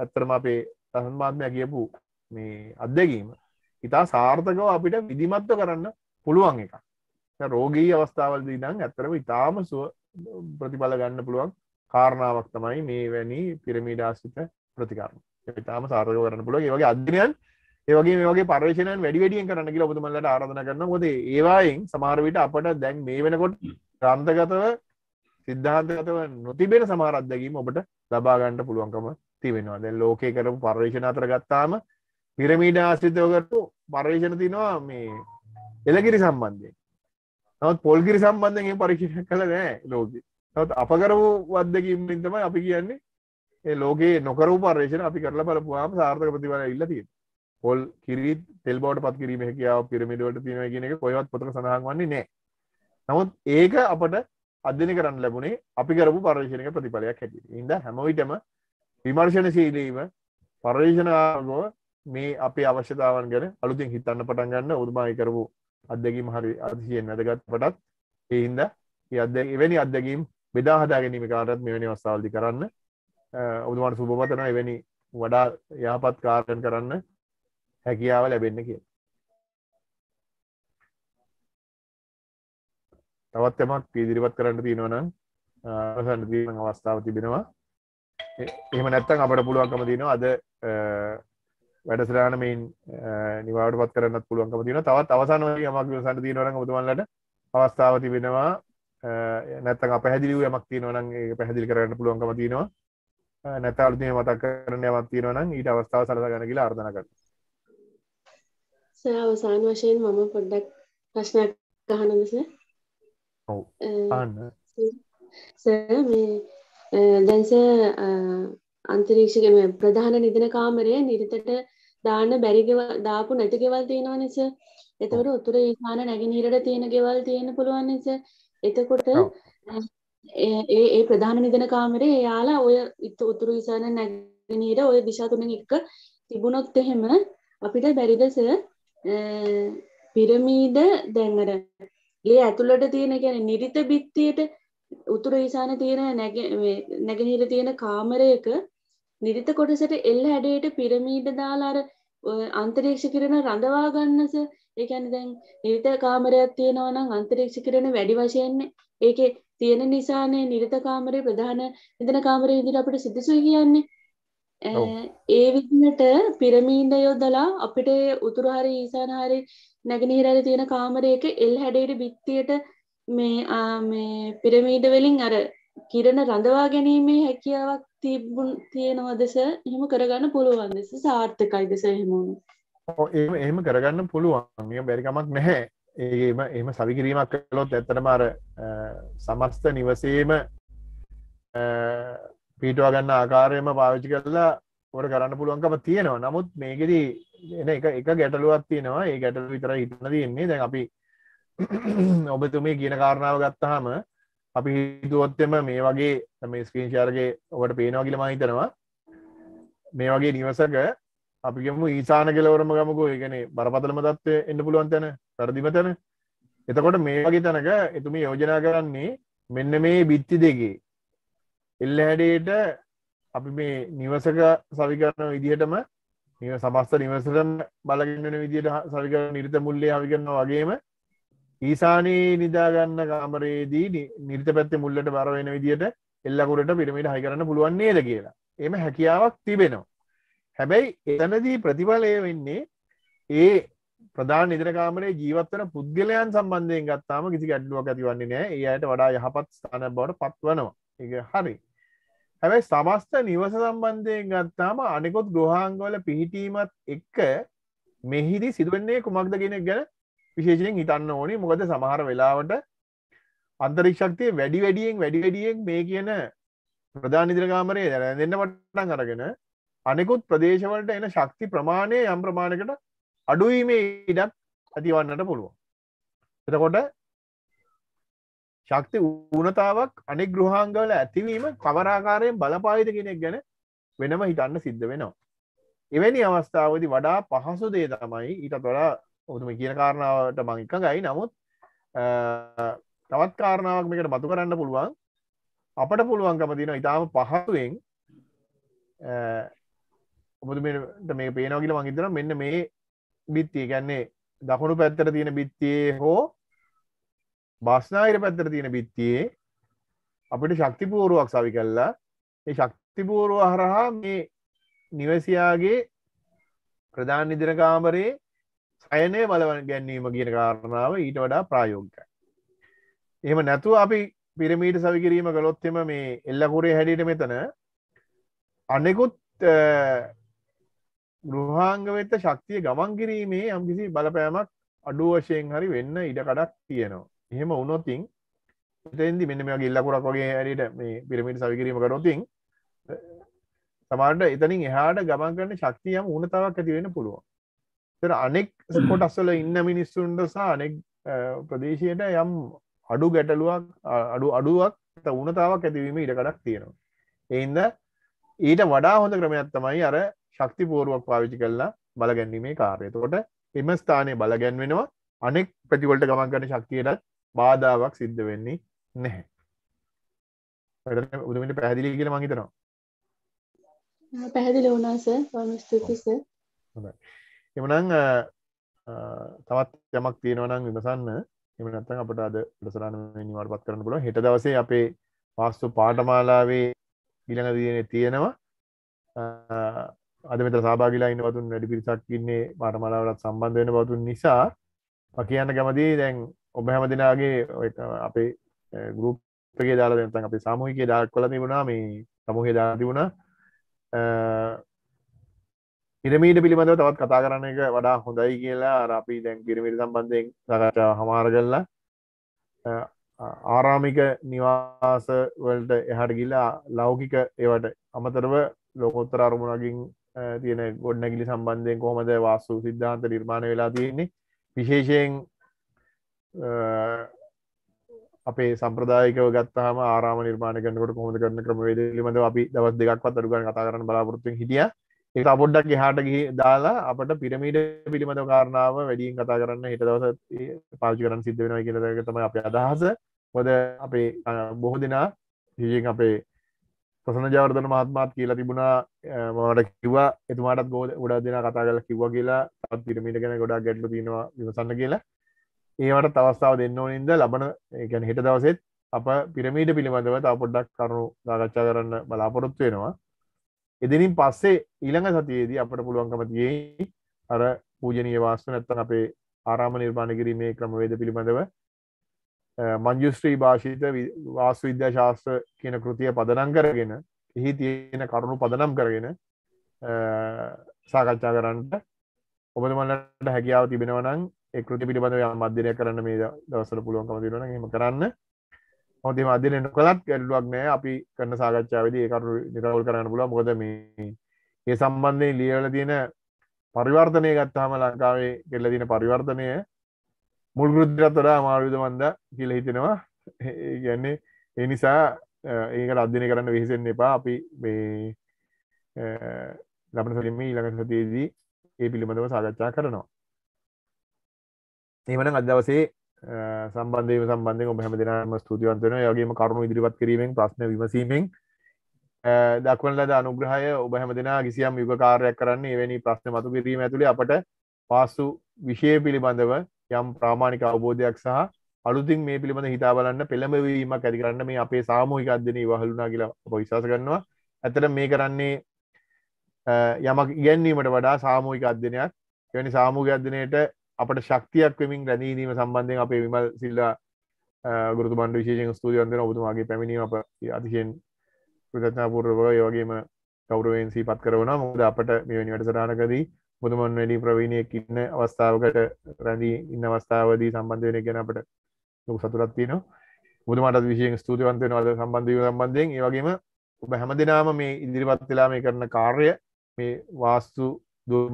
ඇත්තරම අපේ තහන්මාත්මය කියපු මේ අත්දැකීම ඉතා සාර්ථකව අපිට විදිමත්ව කරන්න පුළුවන් එක රෝගී අවස්ථාවලද ඉදං ඇත්තරම ඉතාම සුව ප්‍රතිඵල ගන්න පුළුවන් කාරණාවක් තමයි මේ වැනි පිරමීඩාසිත ප්‍රතිකාරම ඉතාම සාර්ථක කරන්න පුළුව ඒවගේ අධ්‍යනයන් ඒවගේ මේගේ පර්ේෂණන් වැඩිවැඩියෙන් කරන්න කියලා ඔබතුමල්ලට ආරධන කරන ොද ඒවායින් සමාරවිට අපට දැන් මේ වෙනකොට ප්‍රන්තගතව සිද්ධාන්තගතව නොතිබෙන සමාරත්දැකීම ඔබට ලබාගන්නට පුළුවන්කම තිබෙනවා දැ ලෝකය කරපු පර්ේෂණ අතර ගත්තාම පිරමීඩ ආශ්‍රිතයෝකරතු පර්ේෂණ තිනවා මේ එලකිරි සම්බන්ධය නවත් පොල්ගිරි සම්බන්ධයෙන් පරීක්ෂණ කළ නෑ ලෝක තවත් අප කරපු වදදකින්මින් තමයි අපි කියන්නේ ඒ ලෝකයේ නොකරු පර්ේෂණ අපි කරලා බලපුවාම සාර්ථක ප්‍රතිවල ඉල්ලතිී පොල් කිරි තෙල් බවට පත් කිරීම හැකියාව පිරමිඩවට තියෙන කියන එක කොයවත් පොතක සඳහන් වන්නේ නෑ නමුත් ඒක අපට අධ්‍යන කරන්න ලැබුණේ අපි කරපු පර්ේෂණක ප්‍රතිඵලයක් හැකි ඉද හැමවිටම විමර්ශණ ශීලීම පර්ේෂණාගෝ මේ අපේ අවශ්‍යතාවන් ගැන අලුතින් හිතන්න පටන් ගන්න උදමායි කරපු අදදැකීම හරි අදිසියෙන් වැදගත් පටත් එහින්ද අද එවැනි අදදැකීම් බෙදාහදා ගැනීම කාරත් මෙවැනි අවස්ථාවල්දි කරන්න ඔබතුමාට සුභපතන එවැනි වඩා යහපත් කාරයන් කරන්න හැකියාව ලැබෙන්න කිය තවත් යමක් ඉදිරිපත් කරන්න තියෙනවනම් අවසන්ට තියෙන අවස්ථාව තිබෙනවා එහෙම නැත්තම් අපට පුළුවන්කම තියෙනවා අද වැඩසටහන මේන් නිවාඩු පත් කරන්නත් පුළුවන්කම තියෙනවා තවත් අවසන් වගේ යමක් විසඳ තියෙනවා නම් ඔබතුමන්ලට අවස්ථාව තිබෙනවා නැත්තම් අපැහැදිලිව යමක් තියෙනවා නම් ඒක පැහැදිලි කරගන්න පුළුවන්කම තියෙනවා නැත්නම් අලුතින් මතක් කරන්න යමක් තියෙනවා නම් ඊට අවස්ථාව සලසා ගන්න කියලා ආර්දනා කරනවා සෑ අවසාන වශයෙන් මම පොඩ්ඩක් ප්‍රශ්නයක් ගහනදස සෑ මේ දැන්ස අන්තරීක්ෂකම ප්‍රධාන නිදන කාමරය නිරිතට දාන්න බැරිගව දාපු නැති ගෙවල් තියෙනවා නිස එතවට උතුර ඒසාන නැගිනිරට තියෙන ගෙවල් තියෙන පුළුවන් නිස එතකොට ඒ ප්‍රධාන නිදන කාමරේ එයාලා ඔය ඉත් උතුරු විසාන නැගෙනීර ඔය දිශාතුන එක්ක තිබුණොත් එහෙම අපිට බැරිදස පිරමීඩ දැන්වර ගේ ඇතුළට තියෙන ගැන නිරිත බිත්තියට උතුර ඊසාන තියෙන නැගෙනහිර තියෙන කාමරයක නිරිත කොටසට එල්ල හැඩයට පිරමීඩ දාලාර අන්තරීක්ෂ කරන රඳවා ගන්නස ඒකැන දැන් නිරිත කාමරයක් තියෙනවා නම් අන්තරීක්ෂ කරන වැඩි වශයෙන්නේ ඒකේ තියෙන නිසානේ නිරිත කාමරය ප්‍රධාන ඉදන කාමරය ඉදිරි අපට සිදුසුයි කියන්නේ ඒ විදිහට පිරමීන්ඩ යොදලා අපිට උතුරහරි ඊසානහරි නැගනහිරරි තියෙන කාමරයක එල් හැඩට බිත්තියට මේ පිරමීඩ වෙලින් අර කිරණ රඳවා ගැනීමේ හැකියාවක් තිබුන් තියෙනවදෙස එහෙම කරගන්න පුළුවන් දෙෙස සාර්ථකයි දෙස එහෙමුණු ඒ එහෙම කරගන්න පුළුවන් බැරිකමක් නැහැ ඒම එම සවිකිරීමක් කළොත් ඇත්තට මාර සමස්ත නිවසේම පීටවා ගන්න ආකාරයම පාවිච්චි කරලා ොට කරන්න පුළුවන්කම තියෙනවා නමුත් මේකෙදී එන එක එක ගැටලුවත් තියෙනවා ඒ ගැටලු විතර ඉතන තියෙන්නේ දැන් අපි ඔබතුමේ කියන කාරණාව ගත්තහම අපි හිතුවොත්තෙම මේ වගේ මේ ස්ක්‍රීංශාරගේ ඔට පේනවා කියලම හිතනවා මේ වගේ නිවසක අපිගම ඊසාන කෙලවරම ගමකු එකන බරපතලම තත්ව එන්න පුළුවන් තැන පැරදිම තැන එතකොට මේ වගේ තැනක එතුම යෝජනා කරන්නේ මෙන්න මේ බිත්ති දෙගේ එල්ල හැඩයට අපි මේ නිවසක සවිකරන විදිහටම නිව සමස්ත නිවසටම බලගන්නන විදිට සවිකර නිර්ත මුල්ලේ අවිකරන වගේම ඊසානයේ නිදාගන්න කාමරයේදී නිර්ත පැත්ති මුල්ලට බරවෙන විදිට එල්ලකුරට පිරමිට හයිකරන්න පුළුවන්න්නේද කියලා එම හැකියාවක් තිබෙනවා. හැබැයි එතනදී ප්‍රතිඵලය වෙන්නේ ඒ ප්‍රධාන නිදරකාමරේ ජීවත්වන පුද්ගලයන් සම්බන්ධයෙන් ගත්තාම කිසි ගැඩ්ලුවක් ඇතිවන්නේ නෑ ඒ අයට වඩා යහපත් ස්ථාන බවට පත්වනවා එක හරි හැබැයි සමස්ත නිවස සම්බන්ධයෙන් ගත්තාම අනෙකොත් ගෘහාංගවල පිහිටීමත් එක්ක මෙහිදී සිදුවන්නේ කුමක්ද කෙනෙක් ගැන විශේෂයෙන් හිතන්න ඕනි මොකද සමහර වෙලාවට අන්තරික්ෂක්තිය වැඩි වැඩියෙන් වැඩි වැඩියෙන් මේ කියන ප්‍රධානිදිරකාමරය දැරදන්න වටටන් අරගෙන අනෙකුත් ප්‍රදේශවලට එන ශක්ති ප්‍රමාණය යම් ප්‍රමාණකට අඩුවීමේ ඉඩක් ඇතිවන්නට පුළුවන් එතකොට ශක්ති ඌනතාවක් අනි ගෘහංගවල ඇතිවීම කවරාකාරයෙන් බලපාවිත කෙනෙක් ගැන වෙනම හිතන්න සිද්ධ වෙනවා. එවැනි අවස්ථාවදි වඩා පහසු දේ තමයි ඊට තොලා ඔතුම කියන කාරණාවට මංක ගයි නමුත් තවත් කාරණාවක් මේකට මතු කරන්න පුළුවන් අපට පුළුවන්කම තින ඉතාම පහසුවෙන් ඔබතුමට මේ පේනගල මංහිතන මෙන්න මේ බිත්තිය ගැන්නේ දකුණු පැත්තර තියෙන බිත්තියේ හෝ බස්නාහිර පැත්තර තියෙන බිත්තියේ අපිට ශක්තිපූරුවක් සවි කල්ලා ඒ ශක්තිපූරුව හරහා මේ නිවසියාගේ ප්‍රධාන නිදිනකාමරේ සයනය බලවන් ගැන්වීම කියන කාරණාව ඊට වඩා ප්‍රායෝගිකයි. එහෙම නැතුව අපි පිරමීට සවිකිරීම කළොත්තෙම මේ එල්ලකුරේ හැඩිට මෙතන අනෙකුත් ගෘහාංගවෙත්ත ශක්තිය ගමන් කිරීමේ යම්කිසි බලපෑමක් අඩුවශයෙන් හරි වෙන්න ඉඩකඩක් තියෙනවා. එහෙම උනොත්තින් එතන්දි මෙන්න මේ ගිල්ලකුරක් වගේ ඇයට මේ පිරමිට සවිකිරීම කරොතින් තමාට එතනින් එහාට ගමන් කරන ශක්තියම උනතාවක් ඇතිවෙන පුළුවන් තර අනෙක් කොටස්සල ඉන්න මිනිස්සුන්ට සා අනෙක් ප්‍රදේශයට යම් අඩු ගැටලුවක් අඩු අඩුවක් උනතාවක් ඇතිවීම ඉඩකඩක් තියෙනවා. එයින්ද ඊට වඩා හොඳ ක්‍රමයක් තමයි අර ශක්තිපූරුවක් පාවිචි කරලා බලගැන්ීමේ කාර්යතකොට එම ස්ථානය බලගැන්වෙනවා අනෙක් ප්‍රතිවලට ගමන් කරන ශක්තියටත් බාධාවක් සිද්ධ වෙන්නේ නැහැ උදමට පැහදිලි කියල මහිතනවා පැහැදිලි වුණාස ස්තුතිස එමනං තවත් යමක් තියෙනවනං විමසන්න එමනත්ත අපට අද ප්‍රසරන නිවට පත් කරන්න පුළ හෙට දවසේ අපේ පාස්සු පාටමාලාවේ ඉළඟ දයන තියෙනවා අද මෙත සාභාගලා ඉන්නවතුන් වැඩි පිරිසක් ඉන්නේ පාටමලාවලත් සම්බන්ධයන බවතුන් නිසා ප කියන්න කැමති දැන් ඔබ හැම දෙනාගේ අපේ ගරුප්ගේ දාලා තන් අපි සාමූහික ඩාක් කොල තිබුණා මේ සමූහේ දා තිබුණා පිරමීට පිළිබඳව තවත් කතා කරන්න එක වඩා හොඳයි කියලා අපි දැන් පිරමිට සම්බන්ධයෙන් සකටා හමාර කරලා ආරාමික නිවාස වලට එහට ගිල්ලා ලෞකික ඒවට අමතරව ලොකොත්තර අරමුණකින් තියෙන ගොඩනැගිලි සම්බන්ධයෙන් කොහොමද වාස්සු සිද්ධාන්ත නිර්මාණ වෙලා තියෙන්නේ විශේෂයෙන් අපේ සම්ප්‍රදායකව ගත්තාම ආරාම නිර්මාණ කරනකට කොහොද කරන ක්‍රමවේද ලිබඳ අපි දවස් දෙකක්වත් අඩුගන කතා කරන බලාපොරත්තුෙන් හිටිය එක පොඩ්ඩක් හාට ගහි දාලා අපට පිරමීඩ පිළිබඳ කාරණාව වැඩියෙන් කතා කරන්න හිට දවස පාචි කරන සිද්ධ වෙන කියලකතම අප අදහස හොද අපේ බොහෝ දෙනා හිජෙන් අපේ ප්‍රසන ජවර්ධන මහත්මාත් කියලා තිබුණා මට කිවා එතුමාටත් ගෝද ගොඩා දෙනා කතා කල කිව්වා කියලා තත් පිරමීට ගැන ගොඩා ගැටලු තිෙනවා විමසන්න කියලා ඒවට තවස්ථාව දෙන්න ඕනින්ද ලබන ගැන හිට දවසෙත් අප පිරමීට පිළිබඳව තා පොඩ්ඩක් කරුණු දාගච්ඡා කරන්න බලාපොරොත්තු වෙනවා එදනින් පස්සේ ඊළඟ සතියේදී අපට පුළුවන්කම තියෙයි අර පූජනීය වාස්තු නැත්තන් අපේ ආරාම නිර්මාණ කිරීමේ ක්‍රමවේද පිළිබඳව මංජුස්ත්‍රී භාෂිත වාස්තු විද්‍යා ශාස්ත්‍ර කියන කෘතිය පදනම් කරගෙන එහි තියෙන කරුණු පදනම් කරගෙන සාකච්ඡා කරන්නට ඔබතුමන්ලට හැකියාව තිබෙනවනං එකෘති පිටිබඳව අධ්‍යනය කරන්න මේ දවසර පුළුවන්කම තිරන හෙම කරන්න හොතේ අධ්‍යනයට කොලත් ගැඩලුවක් නෑ අපි කරන්න සාකච්ඡාවද ඒකරු නිරවල් කරන්න පුළ මොද මේ ඒ සම්බන්ධය ලියවල තියෙන පරිවර්තනය ගත්තාම ලංකාවේ කෙල්ල තින පරිවර්තනය මුල් ගෘද්ධරත් වඩා මාරුවිද මන්ද කියල හිතෙනවා ගැන්නේ ඒ නිසා ඒක අධ්‍යනය කරන්න වෙහිසෙන් එපා අපි මේ ලබන සලින්ම ඊළඟ සතියේදී ඒ පිළිබඳව සාකච්ඡා කරනවා එමන අදවසේ සම්බන්ධය සම්බන්ධය ඔබ හැම දෙනම ස්තුතිවන්තන යගේම කරුණු ඉදිරිපත් කිරීමෙන් ප්‍රශ්න විමසීමෙන් දක්වන ලද අනුග්‍රහය ඔබ හැම දෙෙන කිසියම් යුගකාරයක් කරන්නේ එවැනි ප්‍රශ්න මතු කිරීම ඇතුළි අපට පාස්සු විෂය පිළිබඳව යම් ප්‍රාමාණික අවබෝධයක් සහ අලුතින් මේ පිළිබඳ හිතා බලන්න පෙළඹවීම ඇති කරන්න මේ අපේ සාමූහික අධ්‍යනය වහලුනා කියලා පොවිශස කරනවා ඇතට මේ කරන්නේ යමක් ඉගැන්වීමට වඩා සාමූහික අධ්‍යනයක් එවැනි සාමූහික අධ්‍යනයට අපට ශක්තියක් වෙමින් රැඳීනීම සම්බන්ධයෙන් අපේ විමල් සිල්ලා ගුරුතු බන්ඩ විශේෂෙන් ස්තුතියන්දෙන ඔබතුමාගේ පැමිණීම අප අතිශයෙන් ප්‍රගත්නාපුරව යෝගේම කවරුවෙන්සී පත් කරවන මුද අපට මෙවැනි වැඩසටානකදී බුදුමන් වැඩි ප්‍රවීණයක් ඉන්න අවස්ථාවකට රැඳී ඉන්න අවස්ථාවදී සම්බන්ධ වෙන ගැන අපට ලොකු සතුරත් තියෙනවා මුදමට විශයෙන් ස්තුතිවන්තයෙන අද සම්බන්ධය සම්බන්ධයෙන් ඒවගේම ඔබ හැම දෙනාම මේ ඉදිරිපත් වෙලා මේ කරන කාර්ය මේ වාස්තු දුමත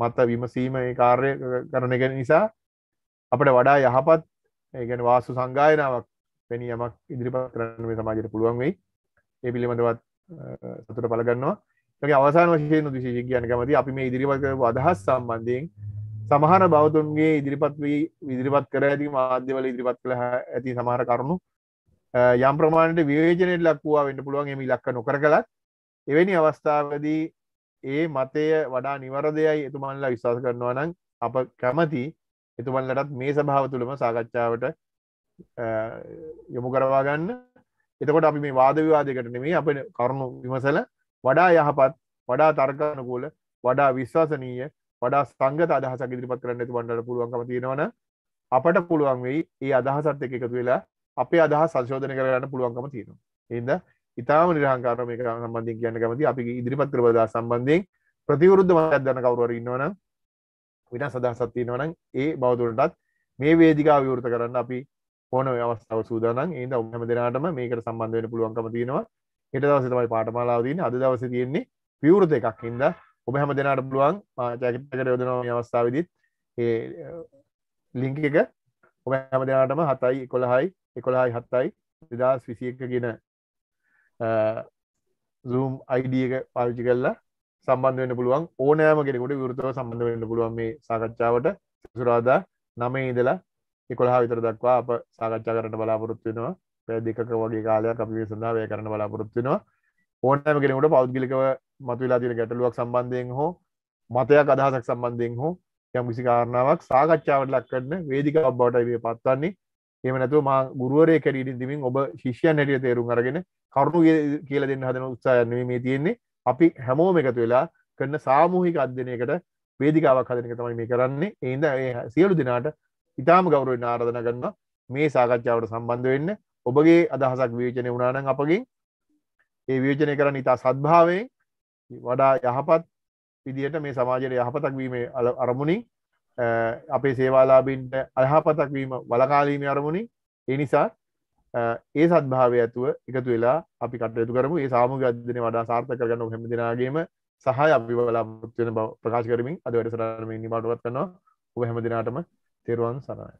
මත විමසීම කාර්ය කරන එක නිසා අපට වඩා යහපත් ඒගැන වාසු සංගායනාවක් පැනි යමක් ඉදිරිපත් කරන්න මේ සමාජයට පුළුවන් වෙයි ඒ පිළිබඳවත් සතුට පලගන්නවා ගේ අවසාන වශයෙන් දුශේෂ කියන ගමති අපි මේ ඉදිරිපත් කරපු අදහස් සම්බන්ධයෙන් සමහර බෞතුන්ගේ ඉදිරිපත් වී ඉදිරිපත් කර ඇති මාධ්‍යවල ඉදිරිපත් කළ ඇති සමහර කරුණු යම් ප්‍රමාණයට විවේජනයට ලක්වා වෙන්න පුළුවන් එම ලක්ක නොකර කළත් එවැනි අවස්ථාවදී ඒ මතය වඩා නිවරදයයි එතුමන්ලා විශවාස කරනවා නම් අප කැමති එතුමන්ලටත් මේ සභාව තුළම සාකච්ඡාවට යොමු කරවා ගන්න එතකොට අපි මේ වාද විවාදකට නෙමේ අප කරුණු විමසල වඩා යහපත් වඩා තර්කානුකූල වඩා විශ්වාසනීය වඩා සංගත අදහස ඉදිරිපත් කරන්න ඇති වන්නට පුළුවන්කම තියෙනවන අපට පුළුවන් වෙයි ඒ අදහසත් එක එකතු වෙලා අපේ අදහ සංශෝධන කරන්න පුළුවන්කම තියෙනවා එද ඉතාම නිරහංකාර මේක සම්බන්ධින් කියන්න කැමති අපි ඉදිරිපත් කරබදා සම්බන්ධයෙන් ප්‍රතිවරුද්ධ මතයක් දන්න කවුරුවර ඉන්නවනම් විනාස අදහසක් තියෙනවනම් ඒ බවදුරටත් මේ වේදිකාව විවෘත කරන්න අපි ඕන අවස්ථාව සූදානම් ඒද ඔහම දෙනාටම මේකට සම්බන්ධ වෙන පුළුවන්කම තියෙනවා හෙට දවසේ තමයි පාඨමාලාව තියෙන්නේ අද දවසේ තියෙන්නේ විවෘත එකක් හින්දා ඔබ හැම දෙනාට පුළුවන් ජැකට් එකට යොදනවා මේ අවස්ථාවේදීත් ඒ ලින්ක් එක ඔබ හැම දෙනාටම 7යි 11යි 11යි 7යි 2021 කියන සූම් අයිඩියක පාවිච්චි කල්ලා සම්බන්ධ වෙන පුළුවන් ඕනෑම කෙනෙකුට විෘතව සම්බඳ වෙන්න පුළුවන් මේ සාකච්ඡාවට සුරාදා නමේ ඉදලා එකොළහා විතර දක්වා අප සාකච්ඡා කරන බලාපොරොත්තුවෙනවා පැ දෙකක වගේ කාලයක් අපි සඳාවය කරන බලාපොරොත්තුවෙනවා ඕනෑම කෙනෙකුට පෞද්ගලිකව මතුවෙලා තියෙන ගැටලුවක් සම්බන්ධයෙන් හෝ මතයක් අදහසක් සම්බන්ධයෙන් හෝ යම් කිසි කාරණාවක් සාකච්ඡාවට ලක් කරන වේදිකාවක් බවට මේ පත්වන්නේ එම නැතුව මා ගුරුවරය කැඩීට තිමින් ඔබ ශිෂ්‍යන් හැටිය තේරුම් අරගෙන කරුණු කියල දෙන්න හදන උත්සායන්නේ මේ තියෙන්නේ අපි හැමෝම එකතු වෙලා කරන්න සාමූහික අධ්‍යනයකට වේදිකාවක් හදනක තමයි මේ කරන්නේ ඒද සියලු දිනාට ඉතාම ගෞරුවෙන් ආරධන ගන්න මේ සාකච්ඡාවට සම්බන්ධ වෙන්න ඔබගේ අදහසක් වියෝජනය වුණානන් අපගේ ඒ වියෝජනය කරන්න ඉතා සත්භාවේ වඩා යහපත් විදිහට මේ සමාජයට යහපතක් වීම අරමුණින් අපේ සේවාලාබින්ට අල්හපතක්වීම වලකාලීම අරමුණින් එනිසා ඒ සත්භාවය ඇතුව එකතු වෙලා අපි කටයුතු කරම ඒ සාම ගදන වඩා සාර්ථ කරගන්න හැම දෙනාගේම සහ අපි වලාපත්වන බව ප්‍රකාශ කරමින් අද වැඩසරම නිමාටුවත් කන්නවා ඔබ හැම දෙනාටම තෙරුවන් සරයි.